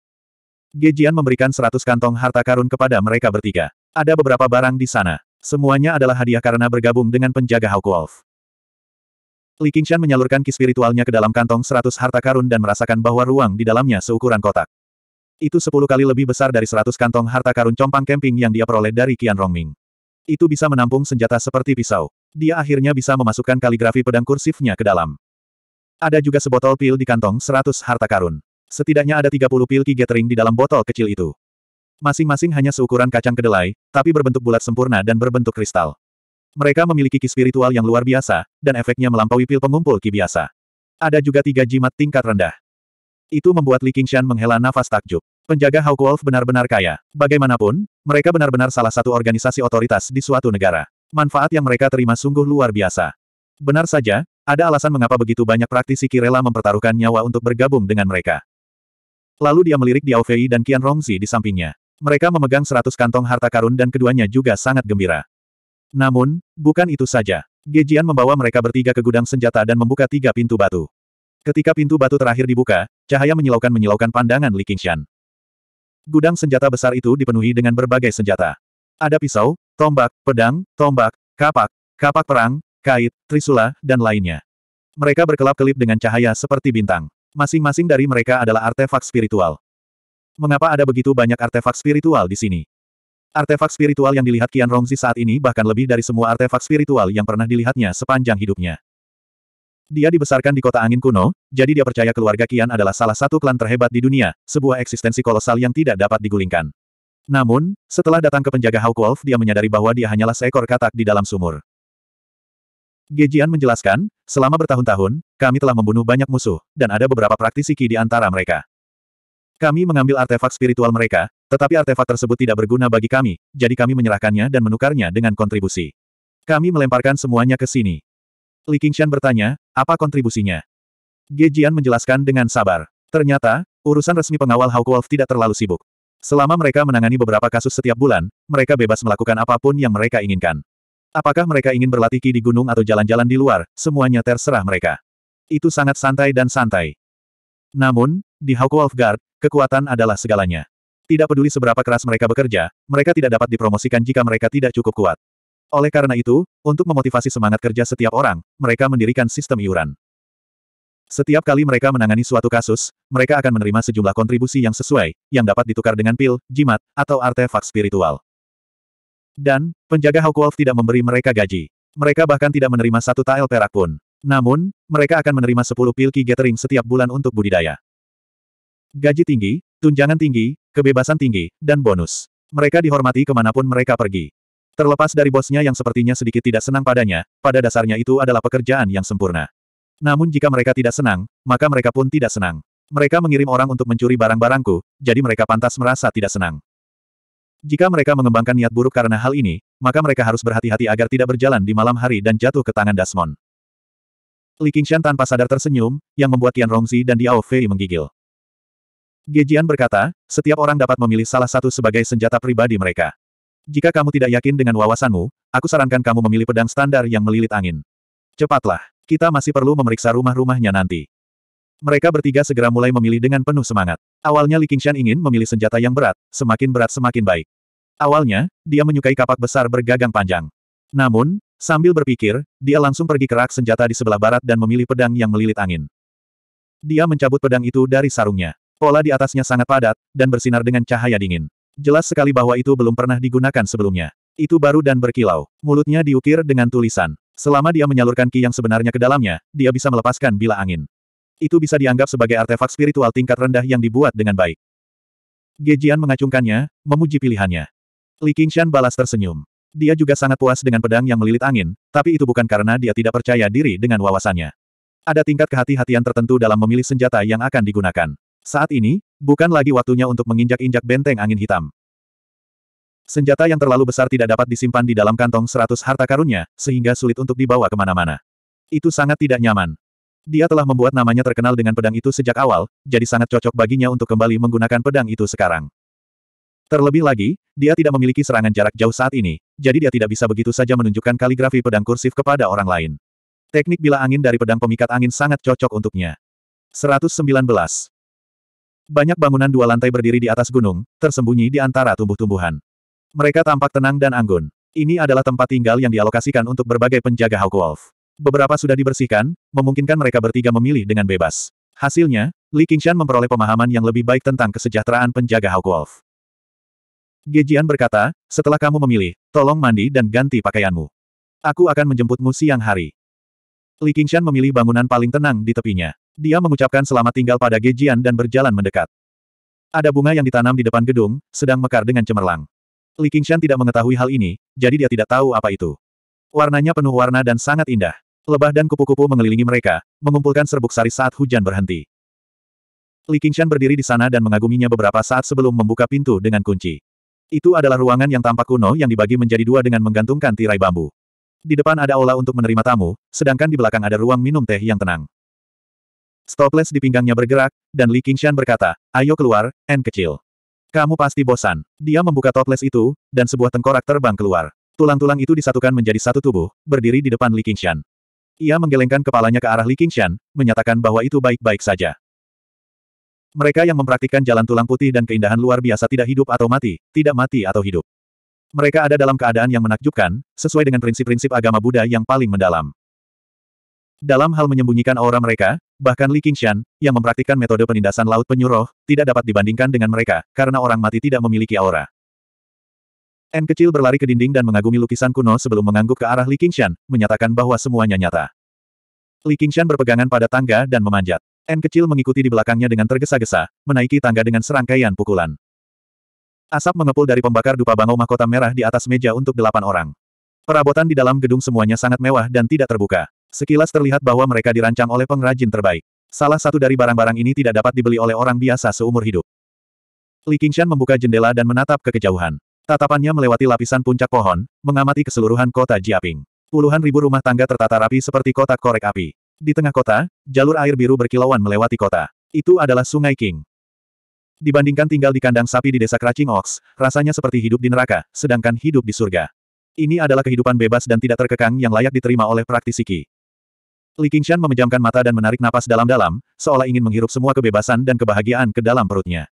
Gejian memberikan 100 kantong harta karun kepada mereka bertiga. Ada beberapa barang di sana. Semuanya adalah hadiah karena bergabung dengan penjaga Hawk Wolf. Li Qingshan menyalurkan ki spiritualnya ke dalam kantong 100 harta karun dan merasakan bahwa ruang di dalamnya seukuran kotak. Itu 10 kali lebih besar dari 100 kantong harta karun compang camping yang dia peroleh dari Qian Rongming. Itu bisa menampung senjata seperti pisau. Dia akhirnya bisa memasukkan kaligrafi pedang kursifnya ke dalam. Ada juga sebotol pil di kantong 100 harta karun. Setidaknya ada 30 pil ki gathering di dalam botol kecil itu. Masing-masing hanya seukuran kacang kedelai, tapi berbentuk bulat sempurna dan berbentuk kristal. Mereka memiliki ki spiritual yang luar biasa, dan efeknya melampaui pil pengumpul ki biasa. Ada juga tiga jimat tingkat rendah. Itu membuat Li Qingshan menghela nafas takjub. Penjaga Wolf benar-benar kaya. Bagaimanapun, mereka benar-benar salah satu organisasi otoritas di suatu negara. Manfaat yang mereka terima sungguh luar biasa. Benar saja, ada alasan mengapa begitu banyak praktisi Kirela mempertaruhkan nyawa untuk bergabung dengan mereka. Lalu dia melirik Diao Fei dan Qian Rongzi di sampingnya. Mereka memegang seratus kantong harta karun dan keduanya juga sangat gembira. Namun, bukan itu saja. Gejian membawa mereka bertiga ke gudang senjata dan membuka tiga pintu batu. Ketika pintu batu terakhir dibuka, cahaya menyilaukan-menyilaukan pandangan Li Qingshan. Gudang senjata besar itu dipenuhi dengan berbagai senjata. Ada pisau, tombak, pedang, tombak, kapak, kapak perang, kait, trisula, dan lainnya. Mereka berkelap-kelip dengan cahaya seperti bintang. Masing-masing dari mereka adalah artefak spiritual. Mengapa ada begitu banyak artefak spiritual di sini? Artefak spiritual yang dilihat Kian Rongzi saat ini bahkan lebih dari semua artefak spiritual yang pernah dilihatnya sepanjang hidupnya. Dia dibesarkan di kota angin kuno, jadi dia percaya keluarga Kian adalah salah satu klan terhebat di dunia, sebuah eksistensi kolosal yang tidak dapat digulingkan. Namun, setelah datang ke penjaga Hawk Wolf dia menyadari bahwa dia hanyalah seekor katak di dalam sumur. Gejian menjelaskan, selama bertahun-tahun, kami telah membunuh banyak musuh, dan ada beberapa praktisi Ki di antara mereka. Kami mengambil artefak spiritual mereka, tetapi artefak tersebut tidak berguna bagi kami, jadi kami menyerahkannya dan menukarnya dengan kontribusi. Kami melemparkan semuanya ke sini. Li Qingshan bertanya, apa kontribusinya? Ge Jian menjelaskan dengan sabar. Ternyata, urusan resmi pengawal Hawk Wolf tidak terlalu sibuk. Selama mereka menangani beberapa kasus setiap bulan, mereka bebas melakukan apapun yang mereka inginkan. Apakah mereka ingin berlatih di gunung atau jalan-jalan di luar, semuanya terserah mereka. Itu sangat santai dan santai. Namun, di Hawk Wolf Guard, kekuatan adalah segalanya. Tidak peduli seberapa keras mereka bekerja, mereka tidak dapat dipromosikan jika mereka tidak cukup kuat. Oleh karena itu, untuk memotivasi semangat kerja setiap orang, mereka mendirikan sistem iuran. Setiap kali mereka menangani suatu kasus, mereka akan menerima sejumlah kontribusi yang sesuai, yang dapat ditukar dengan pil, jimat, atau artefak spiritual. Dan, penjaga Wolf tidak memberi mereka gaji. Mereka bahkan tidak menerima satu tael perak pun. Namun, mereka akan menerima 10 pil ki gathering setiap bulan untuk budidaya. Gaji tinggi, tunjangan tinggi, kebebasan tinggi, dan bonus. Mereka dihormati kemanapun mereka pergi. Terlepas dari bosnya yang sepertinya sedikit tidak senang padanya, pada dasarnya itu adalah pekerjaan yang sempurna. Namun jika mereka tidak senang, maka mereka pun tidak senang. Mereka mengirim orang untuk mencuri barang-barangku, jadi mereka pantas merasa tidak senang. Jika mereka mengembangkan niat buruk karena hal ini, maka mereka harus berhati-hati agar tidak berjalan di malam hari dan jatuh ke tangan Dasmon. Li Qingshan tanpa sadar tersenyum, yang membuat Tian Rongzi dan Diao Fei menggigil. Gejian berkata, setiap orang dapat memilih salah satu sebagai senjata pribadi mereka. Jika kamu tidak yakin dengan wawasanmu, aku sarankan kamu memilih pedang standar yang melilit angin. Cepatlah, kita masih perlu memeriksa rumah-rumahnya nanti. Mereka bertiga segera mulai memilih dengan penuh semangat. Awalnya Li Qingshan ingin memilih senjata yang berat, semakin berat semakin baik. Awalnya, dia menyukai kapak besar bergagang panjang. Namun, sambil berpikir, dia langsung pergi ke rak senjata di sebelah barat dan memilih pedang yang melilit angin. Dia mencabut pedang itu dari sarungnya. Pola di atasnya sangat padat, dan bersinar dengan cahaya dingin. Jelas sekali bahwa itu belum pernah digunakan sebelumnya. Itu baru dan berkilau. Mulutnya diukir dengan tulisan. Selama dia menyalurkan ki yang sebenarnya ke dalamnya, dia bisa melepaskan bila angin. Itu bisa dianggap sebagai artefak spiritual tingkat rendah yang dibuat dengan baik. Gejian mengacungkannya, memuji pilihannya. Li Qingshan balas tersenyum. Dia juga sangat puas dengan pedang yang melilit angin, tapi itu bukan karena dia tidak percaya diri dengan wawasannya. Ada tingkat kehati-hatian tertentu dalam memilih senjata yang akan digunakan. Saat ini, Bukan lagi waktunya untuk menginjak-injak benteng angin hitam. Senjata yang terlalu besar tidak dapat disimpan di dalam kantong seratus harta karunnya, sehingga sulit untuk dibawa kemana-mana. Itu sangat tidak nyaman. Dia telah membuat namanya terkenal dengan pedang itu sejak awal, jadi sangat cocok baginya untuk kembali menggunakan pedang itu sekarang. Terlebih lagi, dia tidak memiliki serangan jarak jauh saat ini, jadi dia tidak bisa begitu saja menunjukkan kaligrafi pedang kursif kepada orang lain. Teknik bila angin dari pedang pemikat angin sangat cocok untuknya. 119. Banyak bangunan dua lantai berdiri di atas gunung, tersembunyi di antara tumbuh-tumbuhan. Mereka tampak tenang dan anggun. Ini adalah tempat tinggal yang dialokasikan untuk berbagai penjaga Hawk Wolf. Beberapa sudah dibersihkan, memungkinkan mereka bertiga memilih dengan bebas. Hasilnya, Li Qingshan memperoleh pemahaman yang lebih baik tentang kesejahteraan penjaga Hawk Wolf. Gejian berkata, setelah kamu memilih, tolong mandi dan ganti pakaianmu. Aku akan menjemputmu siang hari. Li Qingshan memilih bangunan paling tenang di tepinya. Dia mengucapkan selamat tinggal pada Gejian dan berjalan mendekat. Ada bunga yang ditanam di depan gedung, sedang mekar dengan cemerlang. Li Qingshan tidak mengetahui hal ini, jadi dia tidak tahu apa itu. Warnanya penuh warna dan sangat indah. Lebah dan kupu-kupu mengelilingi mereka, mengumpulkan serbuk sari saat hujan berhenti. Li Qingshan berdiri di sana dan mengaguminya beberapa saat sebelum membuka pintu dengan kunci. Itu adalah ruangan yang tampak kuno yang dibagi menjadi dua dengan menggantungkan tirai bambu. Di depan ada aula untuk menerima tamu, sedangkan di belakang ada ruang minum teh yang tenang. Stopless di pinggangnya bergerak, dan Li Qingshan berkata, ayo keluar, N kecil. Kamu pasti bosan. Dia membuka toples itu, dan sebuah tengkorak terbang keluar. Tulang-tulang itu disatukan menjadi satu tubuh, berdiri di depan Li Qingshan. Ia menggelengkan kepalanya ke arah Li Qingshan, menyatakan bahwa itu baik-baik saja. Mereka yang mempraktikkan jalan tulang putih dan keindahan luar biasa tidak hidup atau mati, tidak mati atau hidup. Mereka ada dalam keadaan yang menakjubkan, sesuai dengan prinsip-prinsip agama Buddha yang paling mendalam. Dalam hal menyembunyikan aura mereka, bahkan Li Qingshan, yang mempraktikkan metode penindasan laut penyuruh, tidak dapat dibandingkan dengan mereka, karena orang mati tidak memiliki aura. N kecil berlari ke dinding dan mengagumi lukisan kuno sebelum mengangguk ke arah Li Qingshan, menyatakan bahwa semuanya nyata. Li Qingshan berpegangan pada tangga dan memanjat. N kecil mengikuti di belakangnya dengan tergesa-gesa, menaiki tangga dengan serangkaian pukulan. Asap mengepul dari pembakar dupa bangau mahkota merah di atas meja untuk delapan orang. Perabotan di dalam gedung semuanya sangat mewah dan tidak terbuka. Sekilas terlihat bahwa mereka dirancang oleh pengrajin terbaik. Salah satu dari barang-barang ini tidak dapat dibeli oleh orang biasa seumur hidup. Li Qingshan membuka jendela dan menatap ke kejauhan. Tatapannya melewati lapisan puncak pohon, mengamati keseluruhan kota Jiaping. Puluhan ribu rumah tangga tertata rapi seperti kotak korek api. Di tengah kota, jalur air biru berkilauan melewati kota. Itu adalah Sungai King. Dibandingkan tinggal di kandang sapi di desa Kracing Ox, rasanya seperti hidup di neraka, sedangkan hidup di surga. Ini adalah kehidupan bebas dan tidak terkekang yang layak diterima oleh praktisi Qi. Li Qingshan memejamkan mata dan menarik napas dalam-dalam, seolah ingin menghirup semua kebebasan dan kebahagiaan ke dalam perutnya.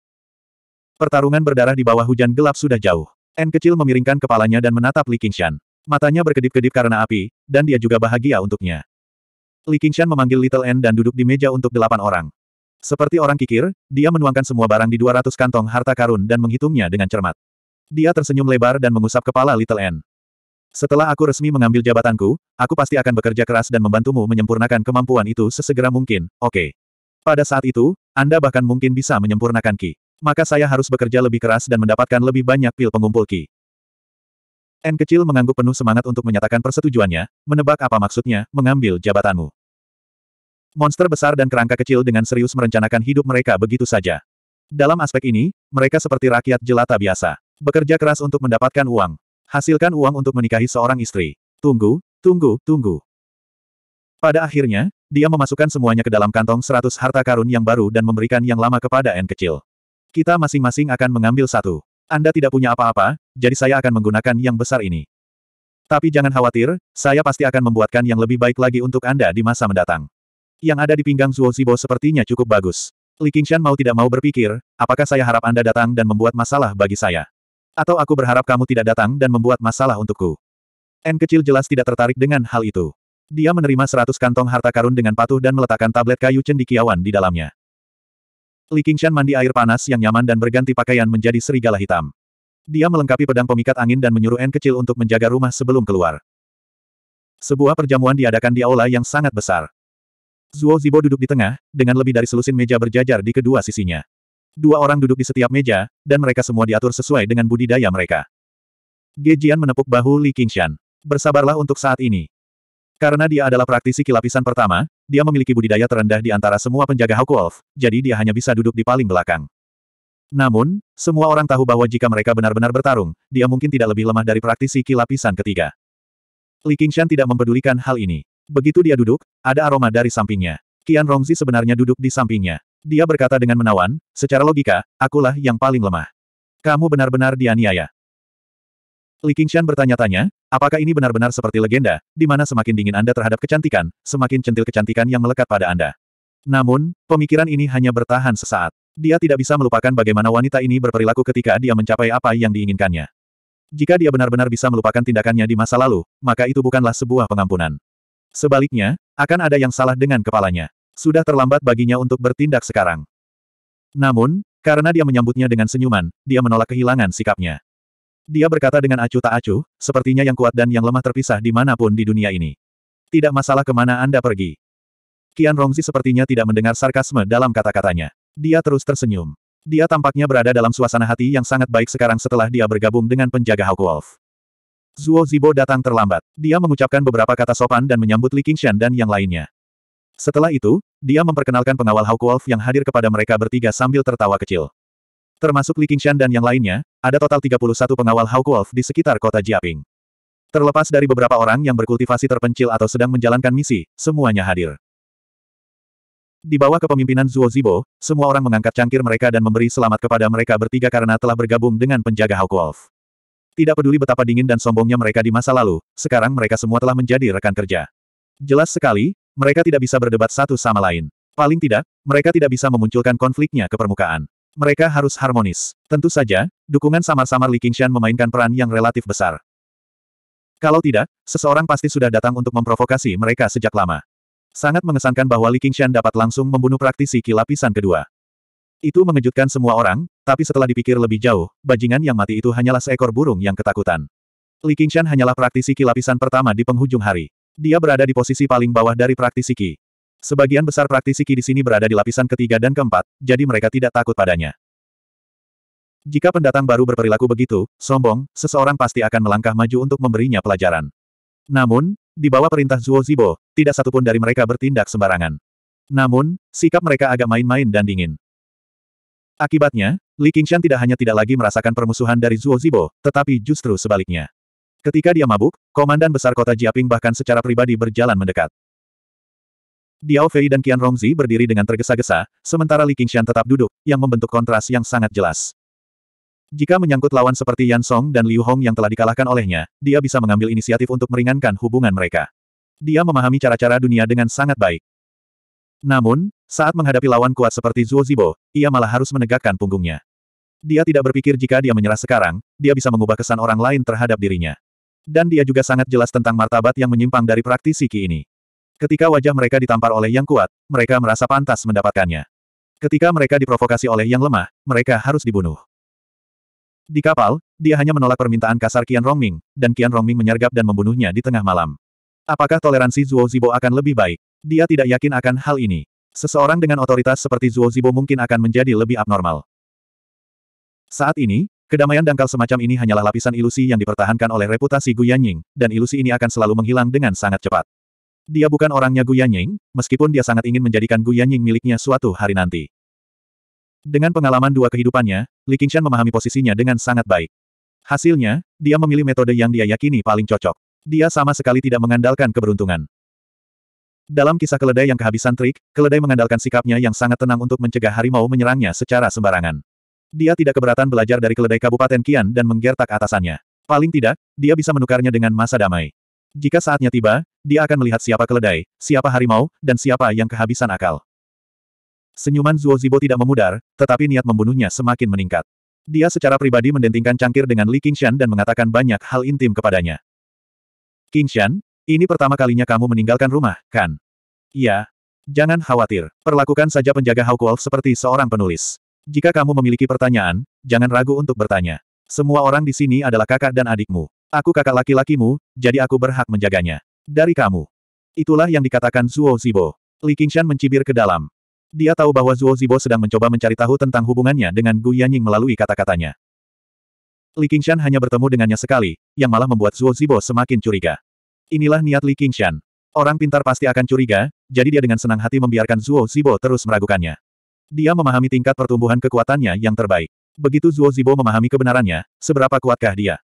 Pertarungan berdarah di bawah hujan gelap sudah jauh. N kecil memiringkan kepalanya dan menatap Li Qingshan. Matanya berkedip-kedip karena api, dan dia juga bahagia untuknya. Li Qingshan memanggil Little N dan duduk di meja untuk delapan orang. Seperti orang kikir, dia menuangkan semua barang di 200 kantong harta karun dan menghitungnya dengan cermat. Dia tersenyum lebar dan mengusap kepala Little N. Setelah aku resmi mengambil jabatanku, aku pasti akan bekerja keras dan membantumu menyempurnakan kemampuan itu sesegera mungkin, oke. Okay. Pada saat itu, Anda bahkan mungkin bisa menyempurnakan Ki. Maka saya harus bekerja lebih keras dan mendapatkan lebih banyak pil pengumpul Ki. N kecil mengangguk penuh semangat untuk menyatakan persetujuannya, menebak apa maksudnya, mengambil jabatanmu. Monster besar dan kerangka kecil dengan serius merencanakan hidup mereka begitu saja. Dalam aspek ini, mereka seperti rakyat jelata biasa. Bekerja keras untuk mendapatkan uang, Hasilkan uang untuk menikahi seorang istri. Tunggu, tunggu, tunggu. Pada akhirnya, dia memasukkan semuanya ke dalam kantong seratus harta karun yang baru dan memberikan yang lama kepada N kecil. Kita masing-masing akan mengambil satu. Anda tidak punya apa-apa, jadi saya akan menggunakan yang besar ini. Tapi jangan khawatir, saya pasti akan membuatkan yang lebih baik lagi untuk Anda di masa mendatang. Yang ada di pinggang Zuo Zibo sepertinya cukup bagus. Li Qingshan mau tidak mau berpikir, apakah saya harap Anda datang dan membuat masalah bagi saya. Atau aku berharap kamu tidak datang dan membuat masalah untukku. N kecil jelas tidak tertarik dengan hal itu. Dia menerima seratus kantong harta karun dengan patuh dan meletakkan tablet kayu cendikiawan di dalamnya. Li Qingshan mandi air panas yang nyaman dan berganti pakaian menjadi serigala hitam. Dia melengkapi pedang pemikat angin dan menyuruh N kecil untuk menjaga rumah sebelum keluar. Sebuah perjamuan diadakan di aula yang sangat besar. Zuo Zibo duduk di tengah, dengan lebih dari selusin meja berjajar di kedua sisinya. Dua orang duduk di setiap meja, dan mereka semua diatur sesuai dengan budidaya mereka. Gejian menepuk bahu Li Qingshan. Bersabarlah untuk saat ini. Karena dia adalah praktisi kilapisan pertama, dia memiliki budidaya terendah di antara semua penjaga Hawk Wolf, jadi dia hanya bisa duduk di paling belakang. Namun, semua orang tahu bahwa jika mereka benar-benar bertarung, dia mungkin tidak lebih lemah dari praktisi kilapisan ketiga. Li Qingshan tidak mempedulikan hal ini. Begitu dia duduk, ada aroma dari sampingnya. Qian Rongzi sebenarnya duduk di sampingnya. Dia berkata dengan menawan, secara logika, akulah yang paling lemah. Kamu benar-benar dianiaya. Li Qingshan bertanya-tanya, apakah ini benar-benar seperti legenda, di mana semakin dingin Anda terhadap kecantikan, semakin centil kecantikan yang melekat pada Anda. Namun, pemikiran ini hanya bertahan sesaat. Dia tidak bisa melupakan bagaimana wanita ini berperilaku ketika dia mencapai apa yang diinginkannya. Jika dia benar-benar bisa melupakan tindakannya di masa lalu, maka itu bukanlah sebuah pengampunan. Sebaliknya, akan ada yang salah dengan kepalanya sudah terlambat baginya untuk bertindak sekarang. Namun, karena dia menyambutnya dengan senyuman, dia menolak kehilangan sikapnya. Dia berkata dengan acuh tak acuh, sepertinya yang kuat dan yang lemah terpisah di dimanapun di dunia ini. Tidak masalah kemana Anda pergi. Kian Rongzi sepertinya tidak mendengar sarkasme dalam kata-katanya. Dia terus tersenyum. Dia tampaknya berada dalam suasana hati yang sangat baik sekarang setelah dia bergabung dengan penjaga Hawk Wolf. Zuo Zibo datang terlambat. Dia mengucapkan beberapa kata sopan dan menyambut Li Qingshan dan yang lainnya. Setelah itu, dia memperkenalkan pengawal Wolf yang hadir kepada mereka bertiga sambil tertawa kecil. Termasuk Li Qingshan dan yang lainnya, ada total 31 pengawal Wolf di sekitar kota Jiaping. Terlepas dari beberapa orang yang berkultivasi terpencil atau sedang menjalankan misi, semuanya hadir. Di bawah kepemimpinan Zuo Zibo, semua orang mengangkat cangkir mereka dan memberi selamat kepada mereka bertiga karena telah bergabung dengan penjaga Wolf. Tidak peduli betapa dingin dan sombongnya mereka di masa lalu, sekarang mereka semua telah menjadi rekan kerja. Jelas sekali, mereka tidak bisa berdebat satu sama lain. Paling tidak, mereka tidak bisa memunculkan konfliknya ke permukaan. Mereka harus harmonis. Tentu saja, dukungan samar-samar Li Qingshan memainkan peran yang relatif besar. Kalau tidak, seseorang pasti sudah datang untuk memprovokasi mereka sejak lama. Sangat mengesankan bahwa Li Qingshan dapat langsung membunuh praktisi ki lapisan kedua. Itu mengejutkan semua orang, tapi setelah dipikir lebih jauh, bajingan yang mati itu hanyalah seekor burung yang ketakutan. Li Qingshan hanyalah praktisi ki lapisan pertama di penghujung hari. Dia berada di posisi paling bawah dari praktisi Qi. Sebagian besar praktisi Qi di sini berada di lapisan ketiga dan keempat, jadi mereka tidak takut padanya. Jika pendatang baru berperilaku begitu, sombong, seseorang pasti akan melangkah maju untuk memberinya pelajaran. Namun, di bawah perintah Zuo Zibo, tidak satupun dari mereka bertindak sembarangan. Namun, sikap mereka agak main-main dan dingin. Akibatnya, Li Qingshan tidak hanya tidak lagi merasakan permusuhan dari Zuo Zibo, tetapi justru sebaliknya. Ketika dia mabuk, komandan besar kota Jiaping bahkan secara pribadi berjalan mendekat. Diao Fei dan Qian Rongzi berdiri dengan tergesa-gesa, sementara Li Qingshan tetap duduk, yang membentuk kontras yang sangat jelas. Jika menyangkut lawan seperti Yan Song dan Liu Hong yang telah dikalahkan olehnya, dia bisa mengambil inisiatif untuk meringankan hubungan mereka. Dia memahami cara-cara dunia dengan sangat baik. Namun, saat menghadapi lawan kuat seperti Zhuo Zibo, ia malah harus menegakkan punggungnya. Dia tidak berpikir jika dia menyerah sekarang, dia bisa mengubah kesan orang lain terhadap dirinya dan dia juga sangat jelas tentang martabat yang menyimpang dari praktisi Ki ini. Ketika wajah mereka ditampar oleh yang kuat, mereka merasa pantas mendapatkannya. Ketika mereka diprovokasi oleh yang lemah, mereka harus dibunuh. Di kapal, dia hanya menolak permintaan kasar Qian Rongming, dan Qian Rongming menyergap dan membunuhnya di tengah malam. Apakah toleransi Zuo Zibo akan lebih baik? Dia tidak yakin akan hal ini. Seseorang dengan otoritas seperti Zuo Zibo mungkin akan menjadi lebih abnormal. Saat ini, Kedamaian dangkal semacam ini hanyalah lapisan ilusi yang dipertahankan oleh reputasi Yanying, dan ilusi ini akan selalu menghilang dengan sangat cepat. Dia bukan orangnya Yanying, meskipun dia sangat ingin menjadikan Yanying miliknya suatu hari nanti. Dengan pengalaman dua kehidupannya, Li Qingshan memahami posisinya dengan sangat baik. Hasilnya, dia memilih metode yang dia yakini paling cocok. Dia sama sekali tidak mengandalkan keberuntungan. Dalam kisah keledai yang kehabisan trik, keledai mengandalkan sikapnya yang sangat tenang untuk mencegah harimau menyerangnya secara sembarangan. Dia tidak keberatan belajar dari keledai Kabupaten Kian dan menggertak atasannya. Paling tidak, dia bisa menukarnya dengan masa damai. Jika saatnya tiba, dia akan melihat siapa keledai, siapa harimau, dan siapa yang kehabisan akal. Senyuman Zuo Zibo tidak memudar, tetapi niat membunuhnya semakin meningkat. Dia secara pribadi mendentingkan cangkir dengan Li Qingshan dan mengatakan banyak hal intim kepadanya. Qingshan, ini pertama kalinya kamu meninggalkan rumah, kan? Iya. Jangan khawatir, perlakukan saja penjaga Hawkwolf seperti seorang penulis. Jika kamu memiliki pertanyaan, jangan ragu untuk bertanya. Semua orang di sini adalah kakak dan adikmu. Aku kakak laki-lakimu, jadi aku berhak menjaganya. Dari kamu. Itulah yang dikatakan Zuo Zibo. Li Qingshan mencibir ke dalam. Dia tahu bahwa Zuo Zibo sedang mencoba mencari tahu tentang hubungannya dengan Gu Yanying melalui kata-katanya. Li Qingshan hanya bertemu dengannya sekali, yang malah membuat Zuo Zibo semakin curiga. Inilah niat Li Qingshan. Orang pintar pasti akan curiga, jadi dia dengan senang hati membiarkan Zuo Zibo terus meragukannya. Dia memahami tingkat pertumbuhan kekuatannya yang terbaik. Begitu Zuo Zibo memahami kebenarannya, seberapa kuatkah dia?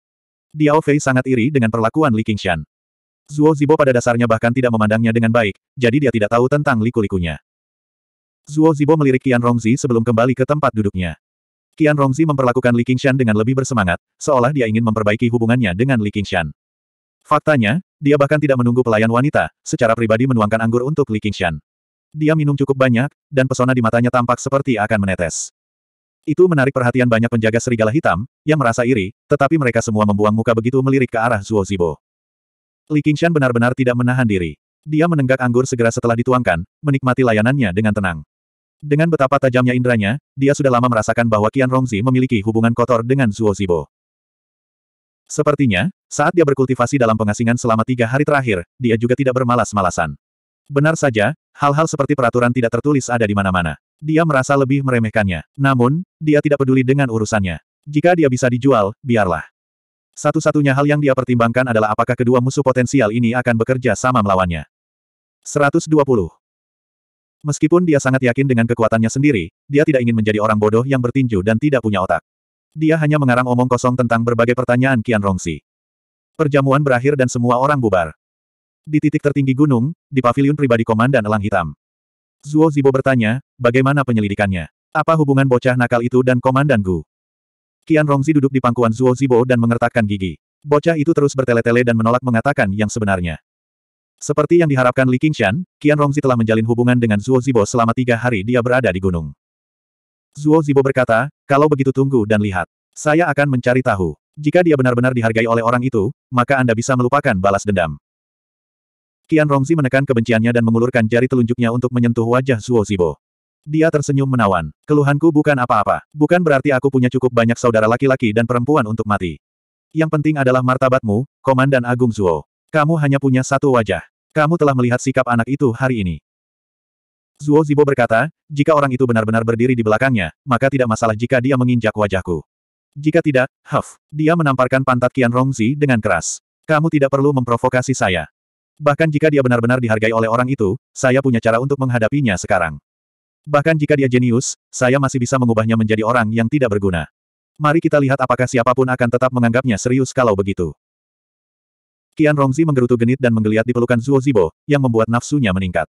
Diao Fei sangat iri dengan perlakuan Li Qingshan. Zuo Zibo pada dasarnya bahkan tidak memandangnya dengan baik, jadi dia tidak tahu tentang liku-likunya. Zuo Zibo melirik Qian Rongzi sebelum kembali ke tempat duduknya. Qian Rongzi memperlakukan Li Qingshan dengan lebih bersemangat, seolah dia ingin memperbaiki hubungannya dengan Li Qingshan. Faktanya, dia bahkan tidak menunggu pelayan wanita, secara pribadi menuangkan anggur untuk Li Qingshan. Dia minum cukup banyak, dan pesona di matanya tampak seperti akan menetes. Itu menarik perhatian banyak penjaga serigala hitam, yang merasa iri, tetapi mereka semua membuang muka begitu melirik ke arah Zuo Zibo. Li Qingshan benar-benar tidak menahan diri. Dia menenggak anggur segera setelah dituangkan, menikmati layanannya dengan tenang. Dengan betapa tajamnya inderanya, dia sudah lama merasakan bahwa Qian Rongzi memiliki hubungan kotor dengan Zuo Zibo. Sepertinya, saat dia berkultivasi dalam pengasingan selama tiga hari terakhir, dia juga tidak bermalas-malasan. Benar saja, hal-hal seperti peraturan tidak tertulis ada di mana-mana. Dia merasa lebih meremehkannya. Namun, dia tidak peduli dengan urusannya. Jika dia bisa dijual, biarlah. Satu-satunya hal yang dia pertimbangkan adalah apakah kedua musuh potensial ini akan bekerja sama melawannya. 120. Meskipun dia sangat yakin dengan kekuatannya sendiri, dia tidak ingin menjadi orang bodoh yang bertinju dan tidak punya otak. Dia hanya mengarang omong kosong tentang berbagai pertanyaan Kian Rongsi. Perjamuan berakhir dan semua orang bubar. Di titik tertinggi gunung, di paviliun pribadi Komandan Elang Hitam. Zuo Zibo bertanya, bagaimana penyelidikannya? Apa hubungan bocah nakal itu dan Komandan Gu? Kian Rongzi duduk di pangkuan Zuo Zibo dan mengertakkan gigi. Bocah itu terus bertele-tele dan menolak mengatakan yang sebenarnya. Seperti yang diharapkan Li Qingshan, Kian Rongzi telah menjalin hubungan dengan Zuo Zibo selama tiga hari dia berada di gunung. Zuo Zibo berkata, kalau begitu tunggu dan lihat. Saya akan mencari tahu. Jika dia benar-benar dihargai oleh orang itu, maka Anda bisa melupakan balas dendam. Kian Rongzi menekan kebenciannya dan mengulurkan jari telunjuknya untuk menyentuh wajah Zuo Zibo. Dia tersenyum menawan. Keluhanku bukan apa-apa. Bukan berarti aku punya cukup banyak saudara laki-laki dan perempuan untuk mati. Yang penting adalah martabatmu, Komandan Agung Zuo. Kamu hanya punya satu wajah. Kamu telah melihat sikap anak itu hari ini. Zuo Zibo berkata, jika orang itu benar-benar berdiri di belakangnya, maka tidak masalah jika dia menginjak wajahku. Jika tidak, huff, dia menamparkan pantat Kian Rongzi dengan keras. Kamu tidak perlu memprovokasi saya. Bahkan jika dia benar-benar dihargai oleh orang itu, saya punya cara untuk menghadapinya sekarang. Bahkan jika dia jenius, saya masih bisa mengubahnya menjadi orang yang tidak berguna. Mari kita lihat apakah siapapun akan tetap menganggapnya serius kalau begitu. Qian Rongzi menggerutu genit dan menggeliat di pelukan Zuo Zibo, yang membuat nafsunya meningkat.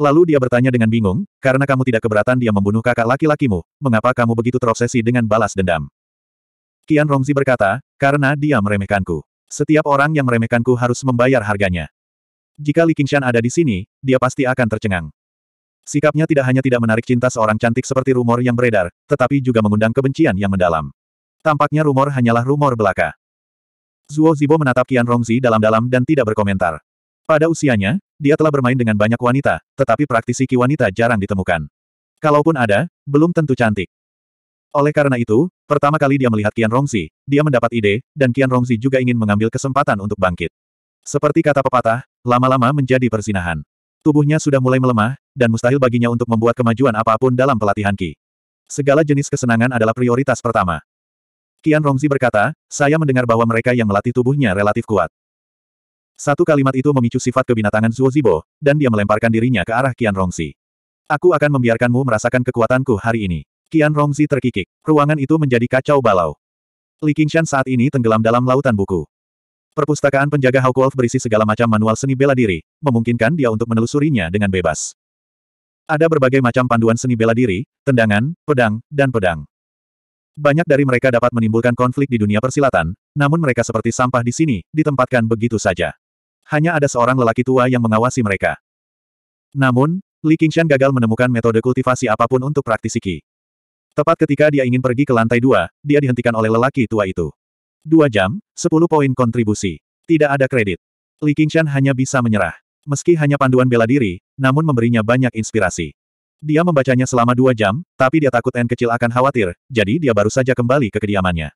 Lalu dia bertanya dengan bingung, karena kamu tidak keberatan dia membunuh kakak laki-lakimu, mengapa kamu begitu terobsesi dengan balas dendam? Qian Rongzi berkata, karena dia meremehkanku. Setiap orang yang meremehkanku harus membayar harganya. Jika Li Qingshan ada di sini, dia pasti akan tercengang. Sikapnya tidak hanya tidak menarik cinta seorang cantik seperti rumor yang beredar, tetapi juga mengundang kebencian yang mendalam. Tampaknya rumor hanyalah rumor belaka. Zuo Zibo menatap Qian Rongzi dalam-dalam dan tidak berkomentar. Pada usianya, dia telah bermain dengan banyak wanita, tetapi praktisi ki wanita jarang ditemukan. Kalaupun ada, belum tentu cantik. Oleh karena itu, pertama kali dia melihat Qian Rongzi, dia mendapat ide, dan Qian Rongzi juga ingin mengambil kesempatan untuk bangkit. Seperti kata pepatah, lama-lama menjadi persinahan. Tubuhnya sudah mulai melemah, dan mustahil baginya untuk membuat kemajuan apapun dalam pelatihan Qi. Segala jenis kesenangan adalah prioritas pertama. Qian Rongzi berkata, saya mendengar bahwa mereka yang melatih tubuhnya relatif kuat. Satu kalimat itu memicu sifat kebinatangan Zuo Zibo, dan dia melemparkan dirinya ke arah Qian Rongzi. Aku akan membiarkanmu merasakan kekuatanku hari ini. Qian Rongzi terkikik. Ruangan itu menjadi kacau balau. Li Qingshan saat ini tenggelam dalam lautan buku. Perpustakaan penjaga Hawk Wolf berisi segala macam manual seni bela diri, memungkinkan dia untuk menelusurinya dengan bebas. Ada berbagai macam panduan seni bela diri, tendangan, pedang, dan pedang. Banyak dari mereka dapat menimbulkan konflik di dunia persilatan, namun mereka seperti sampah di sini, ditempatkan begitu saja. Hanya ada seorang lelaki tua yang mengawasi mereka. Namun, Li Qingshan gagal menemukan metode kultivasi apapun untuk praktisi Qi. Tepat ketika dia ingin pergi ke lantai dua, dia dihentikan oleh lelaki tua itu. Dua jam, sepuluh poin kontribusi. Tidak ada kredit. Li Qingshan hanya bisa menyerah. Meski hanya panduan bela diri, namun memberinya banyak inspirasi. Dia membacanya selama dua jam, tapi dia takut N kecil akan khawatir, jadi dia baru saja kembali ke kediamannya.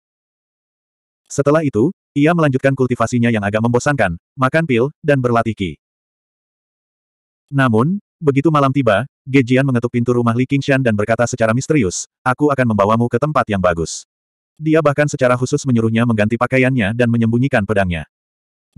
Setelah itu, ia melanjutkan kultivasinya yang agak membosankan, makan pil, dan berlatih ki. Namun, Begitu malam tiba, Ge Jian mengetuk pintu rumah Li Qingshan dan berkata secara misterius, aku akan membawamu ke tempat yang bagus. Dia bahkan secara khusus menyuruhnya mengganti pakaiannya dan menyembunyikan pedangnya.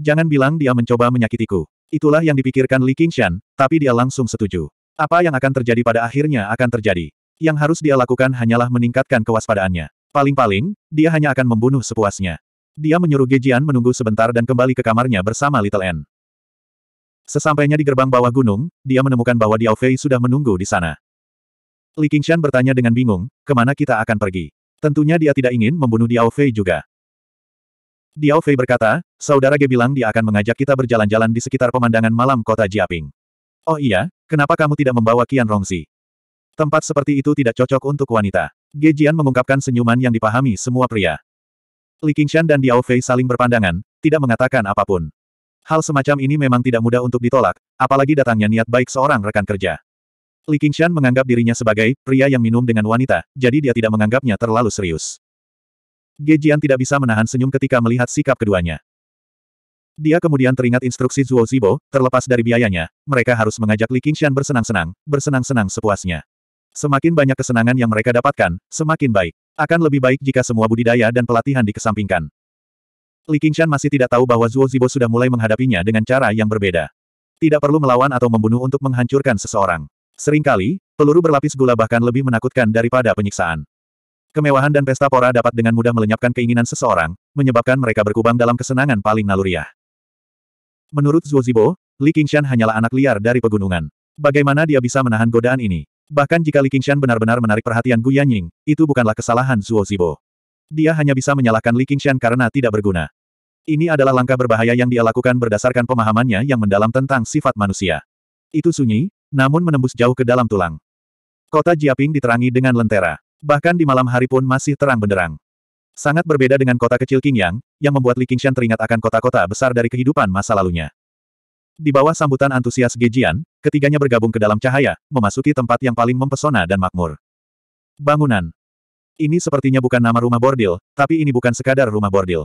Jangan bilang dia mencoba menyakitiku. Itulah yang dipikirkan Li Qingshan, tapi dia langsung setuju. Apa yang akan terjadi pada akhirnya akan terjadi. Yang harus dia lakukan hanyalah meningkatkan kewaspadaannya. Paling-paling, dia hanya akan membunuh sepuasnya. Dia menyuruh Ge Jian menunggu sebentar dan kembali ke kamarnya bersama Little N. Sesampainya di gerbang bawah gunung, dia menemukan bahwa Diao Fei sudah menunggu di sana. Li Qingshan bertanya dengan bingung, kemana kita akan pergi? Tentunya dia tidak ingin membunuh Diao Fei juga. Diao Fei berkata, saudara Ge bilang dia akan mengajak kita berjalan-jalan di sekitar pemandangan malam kota Jiaping. Oh iya, kenapa kamu tidak membawa Qian Rongzi? Tempat seperti itu tidak cocok untuk wanita. Ge Jian mengungkapkan senyuman yang dipahami semua pria. Li Qingshan dan Diao Fei saling berpandangan, tidak mengatakan apapun. Hal semacam ini memang tidak mudah untuk ditolak, apalagi datangnya niat baik seorang rekan kerja. Li Qingshan menganggap dirinya sebagai pria yang minum dengan wanita, jadi dia tidak menganggapnya terlalu serius. Ge Jian tidak bisa menahan senyum ketika melihat sikap keduanya. Dia kemudian teringat instruksi Zuo Zibo, terlepas dari biayanya, mereka harus mengajak Li Qingshan bersenang-senang, bersenang-senang sepuasnya. Semakin banyak kesenangan yang mereka dapatkan, semakin baik. Akan lebih baik jika semua budidaya dan pelatihan dikesampingkan. Li Qingshan masih tidak tahu bahwa Zuo Zibo sudah mulai menghadapinya dengan cara yang berbeda. Tidak perlu melawan atau membunuh untuk menghancurkan seseorang. Seringkali, peluru berlapis gula bahkan lebih menakutkan daripada penyiksaan. Kemewahan dan pesta pora dapat dengan mudah melenyapkan keinginan seseorang, menyebabkan mereka berkubang dalam kesenangan paling naluriah. Menurut Zuo Zibo, Li Qingshan hanyalah anak liar dari pegunungan. Bagaimana dia bisa menahan godaan ini? Bahkan jika Li Qingshan benar-benar menarik perhatian Gu Yanying, itu bukanlah kesalahan Zuo Zibo. Dia hanya bisa menyalahkan Li Qingshan karena tidak berguna. Ini adalah langkah berbahaya yang dia lakukan berdasarkan pemahamannya yang mendalam tentang sifat manusia. Itu sunyi, namun menembus jauh ke dalam tulang. Kota Jiaping diterangi dengan lentera. Bahkan di malam hari pun masih terang benderang. Sangat berbeda dengan kota kecil Qingyang, yang membuat Li Qingshan teringat akan kota-kota besar dari kehidupan masa lalunya. Di bawah sambutan antusias Gejian, ketiganya bergabung ke dalam cahaya, memasuki tempat yang paling mempesona dan makmur. Bangunan. Ini sepertinya bukan nama rumah bordil, tapi ini bukan sekadar rumah bordil.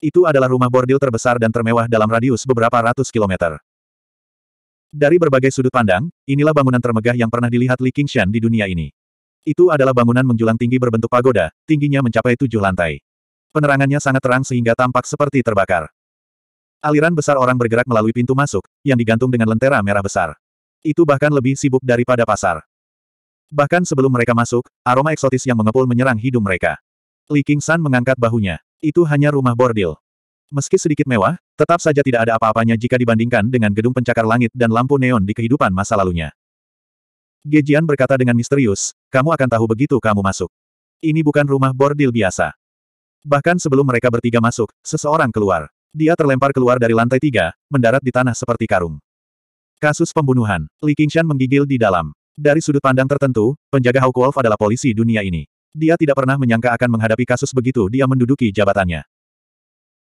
Itu adalah rumah bordil terbesar dan termewah dalam radius beberapa ratus kilometer. Dari berbagai sudut pandang, inilah bangunan termegah yang pernah dilihat Li Qingshan di dunia ini. Itu adalah bangunan menjulang tinggi berbentuk pagoda, tingginya mencapai tujuh lantai. Penerangannya sangat terang sehingga tampak seperti terbakar. Aliran besar orang bergerak melalui pintu masuk, yang digantung dengan lentera merah besar. Itu bahkan lebih sibuk daripada pasar. Bahkan sebelum mereka masuk, aroma eksotis yang mengepul menyerang hidung mereka. Li Qingshan mengangkat bahunya. Itu hanya rumah bordil. Meski sedikit mewah, tetap saja tidak ada apa-apanya jika dibandingkan dengan gedung pencakar langit dan lampu neon di kehidupan masa lalunya. Gejian berkata dengan misterius, kamu akan tahu begitu kamu masuk. Ini bukan rumah bordil biasa. Bahkan sebelum mereka bertiga masuk, seseorang keluar. Dia terlempar keluar dari lantai tiga, mendarat di tanah seperti karung. Kasus pembunuhan, Li Qingshan menggigil di dalam. Dari sudut pandang tertentu, penjaga Hawk Wolf adalah polisi dunia ini. Dia tidak pernah menyangka akan menghadapi kasus begitu dia menduduki jabatannya.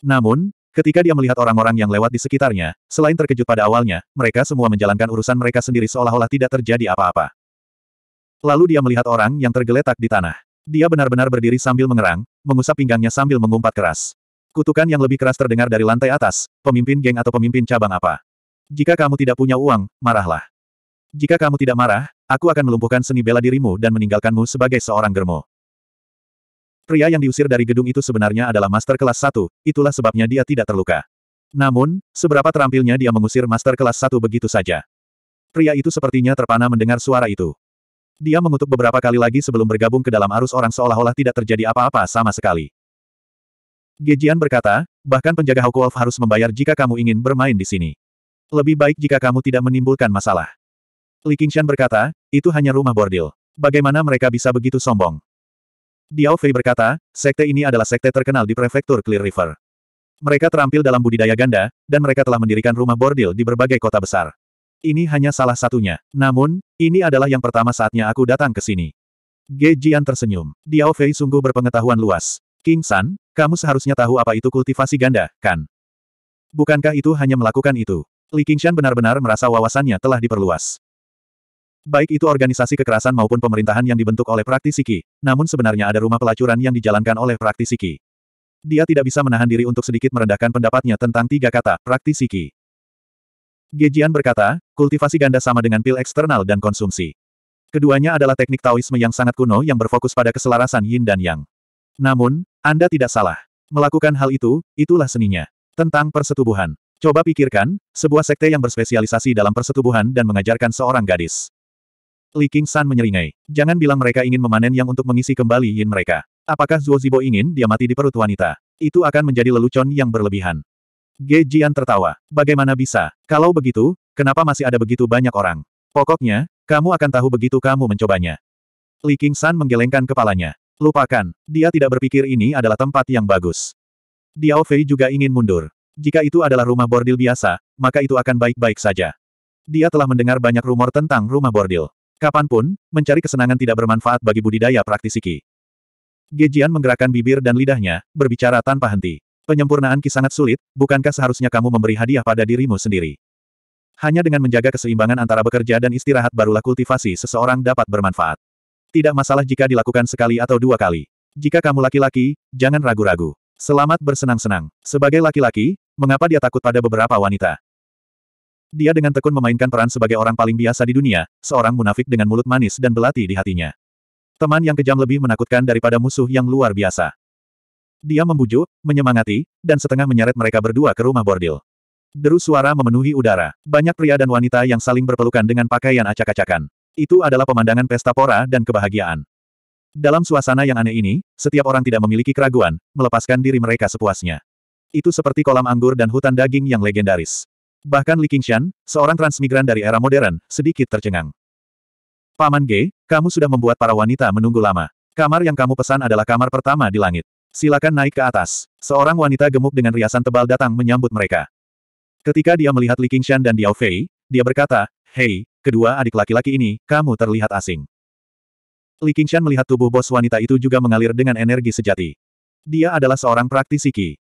Namun, ketika dia melihat orang-orang yang lewat di sekitarnya, selain terkejut pada awalnya, mereka semua menjalankan urusan mereka sendiri seolah-olah tidak terjadi apa-apa. Lalu dia melihat orang yang tergeletak di tanah. Dia benar-benar berdiri sambil mengerang, mengusap pinggangnya sambil mengumpat keras. Kutukan yang lebih keras terdengar dari lantai atas, pemimpin geng atau pemimpin cabang apa. Jika kamu tidak punya uang, marahlah. Jika kamu tidak marah, aku akan melumpuhkan seni bela dirimu dan meninggalkanmu sebagai seorang germo. Pria yang diusir dari gedung itu sebenarnya adalah master kelas 1, itulah sebabnya dia tidak terluka. Namun, seberapa terampilnya dia mengusir master kelas 1 begitu saja. Pria itu sepertinya terpana mendengar suara itu. Dia mengutuk beberapa kali lagi sebelum bergabung ke dalam arus orang seolah-olah tidak terjadi apa-apa sama sekali. Gejian berkata, bahkan penjaga Hawkwolf harus membayar jika kamu ingin bermain di sini. Lebih baik jika kamu tidak menimbulkan masalah. Li Qingshan berkata, itu hanya rumah bordil. Bagaimana mereka bisa begitu sombong? Diao Fei berkata, sekte ini adalah sekte terkenal di prefektur Clear River. Mereka terampil dalam budidaya ganda, dan mereka telah mendirikan rumah bordil di berbagai kota besar. Ini hanya salah satunya. Namun, ini adalah yang pertama saatnya aku datang ke sini. Ge Jian tersenyum. Diao Fei sungguh berpengetahuan luas. King San, kamu seharusnya tahu apa itu kultivasi ganda, kan? Bukankah itu hanya melakukan itu? Li Qingshan benar-benar merasa wawasannya telah diperluas. Baik itu organisasi kekerasan maupun pemerintahan yang dibentuk oleh praktisi Qi, namun sebenarnya ada rumah pelacuran yang dijalankan oleh praktisi Qi. Dia tidak bisa menahan diri untuk sedikit merendahkan pendapatnya tentang tiga kata, praktisi Qi. Gejian berkata, kultivasi ganda sama dengan pil eksternal dan konsumsi. Keduanya adalah teknik Taoisme yang sangat kuno yang berfokus pada keselarasan yin dan yang. Namun, Anda tidak salah. Melakukan hal itu, itulah seninya. Tentang persetubuhan. Coba pikirkan, sebuah sekte yang berspesialisasi dalam persetubuhan dan mengajarkan seorang gadis Li King San menyeringai. Jangan bilang mereka ingin memanen yang untuk mengisi kembali yin mereka. Apakah Zuo Zibo ingin dia mati di perut wanita? Itu akan menjadi lelucon yang berlebihan. Ge Jian tertawa. Bagaimana bisa? Kalau begitu, kenapa masih ada begitu banyak orang? Pokoknya, kamu akan tahu begitu kamu mencobanya. Li King San menggelengkan kepalanya. Lupakan, dia tidak berpikir ini adalah tempat yang bagus. Diao Fei juga ingin mundur. Jika itu adalah rumah bordil biasa, maka itu akan baik-baik saja. Dia telah mendengar banyak rumor tentang rumah bordil. Kapanpun, mencari kesenangan tidak bermanfaat bagi budidaya praktisi Qi. Gejian menggerakkan bibir dan lidahnya, berbicara tanpa henti. Penyempurnaan Qi sangat sulit, bukankah seharusnya kamu memberi hadiah pada dirimu sendiri? Hanya dengan menjaga keseimbangan antara bekerja dan istirahat barulah kultivasi seseorang dapat bermanfaat. Tidak masalah jika dilakukan sekali atau dua kali. Jika kamu laki-laki, jangan ragu-ragu. Selamat bersenang-senang. Sebagai laki-laki, mengapa dia takut pada beberapa wanita? Dia dengan tekun memainkan peran sebagai orang paling biasa di dunia, seorang munafik dengan mulut manis dan belati di hatinya. Teman yang kejam lebih menakutkan daripada musuh yang luar biasa. Dia membujuk, menyemangati, dan setengah menyeret mereka berdua ke rumah bordil. Deru suara memenuhi udara. Banyak pria dan wanita yang saling berpelukan dengan pakaian acak-acakan. Itu adalah pemandangan pesta pora dan kebahagiaan. Dalam suasana yang aneh ini, setiap orang tidak memiliki keraguan, melepaskan diri mereka sepuasnya. Itu seperti kolam anggur dan hutan daging yang legendaris. Bahkan Li Qingshan, seorang transmigran dari era modern, sedikit tercengang. Paman Ge, kamu sudah membuat para wanita menunggu lama. Kamar yang kamu pesan adalah kamar pertama di langit. Silakan naik ke atas. Seorang wanita gemuk dengan riasan tebal datang menyambut mereka. Ketika dia melihat Li Qingshan dan Diao Fei, dia berkata, Hei, kedua adik laki-laki ini, kamu terlihat asing. Li Qingshan melihat tubuh bos wanita itu juga mengalir dengan energi sejati. Dia adalah seorang praktisi Qi.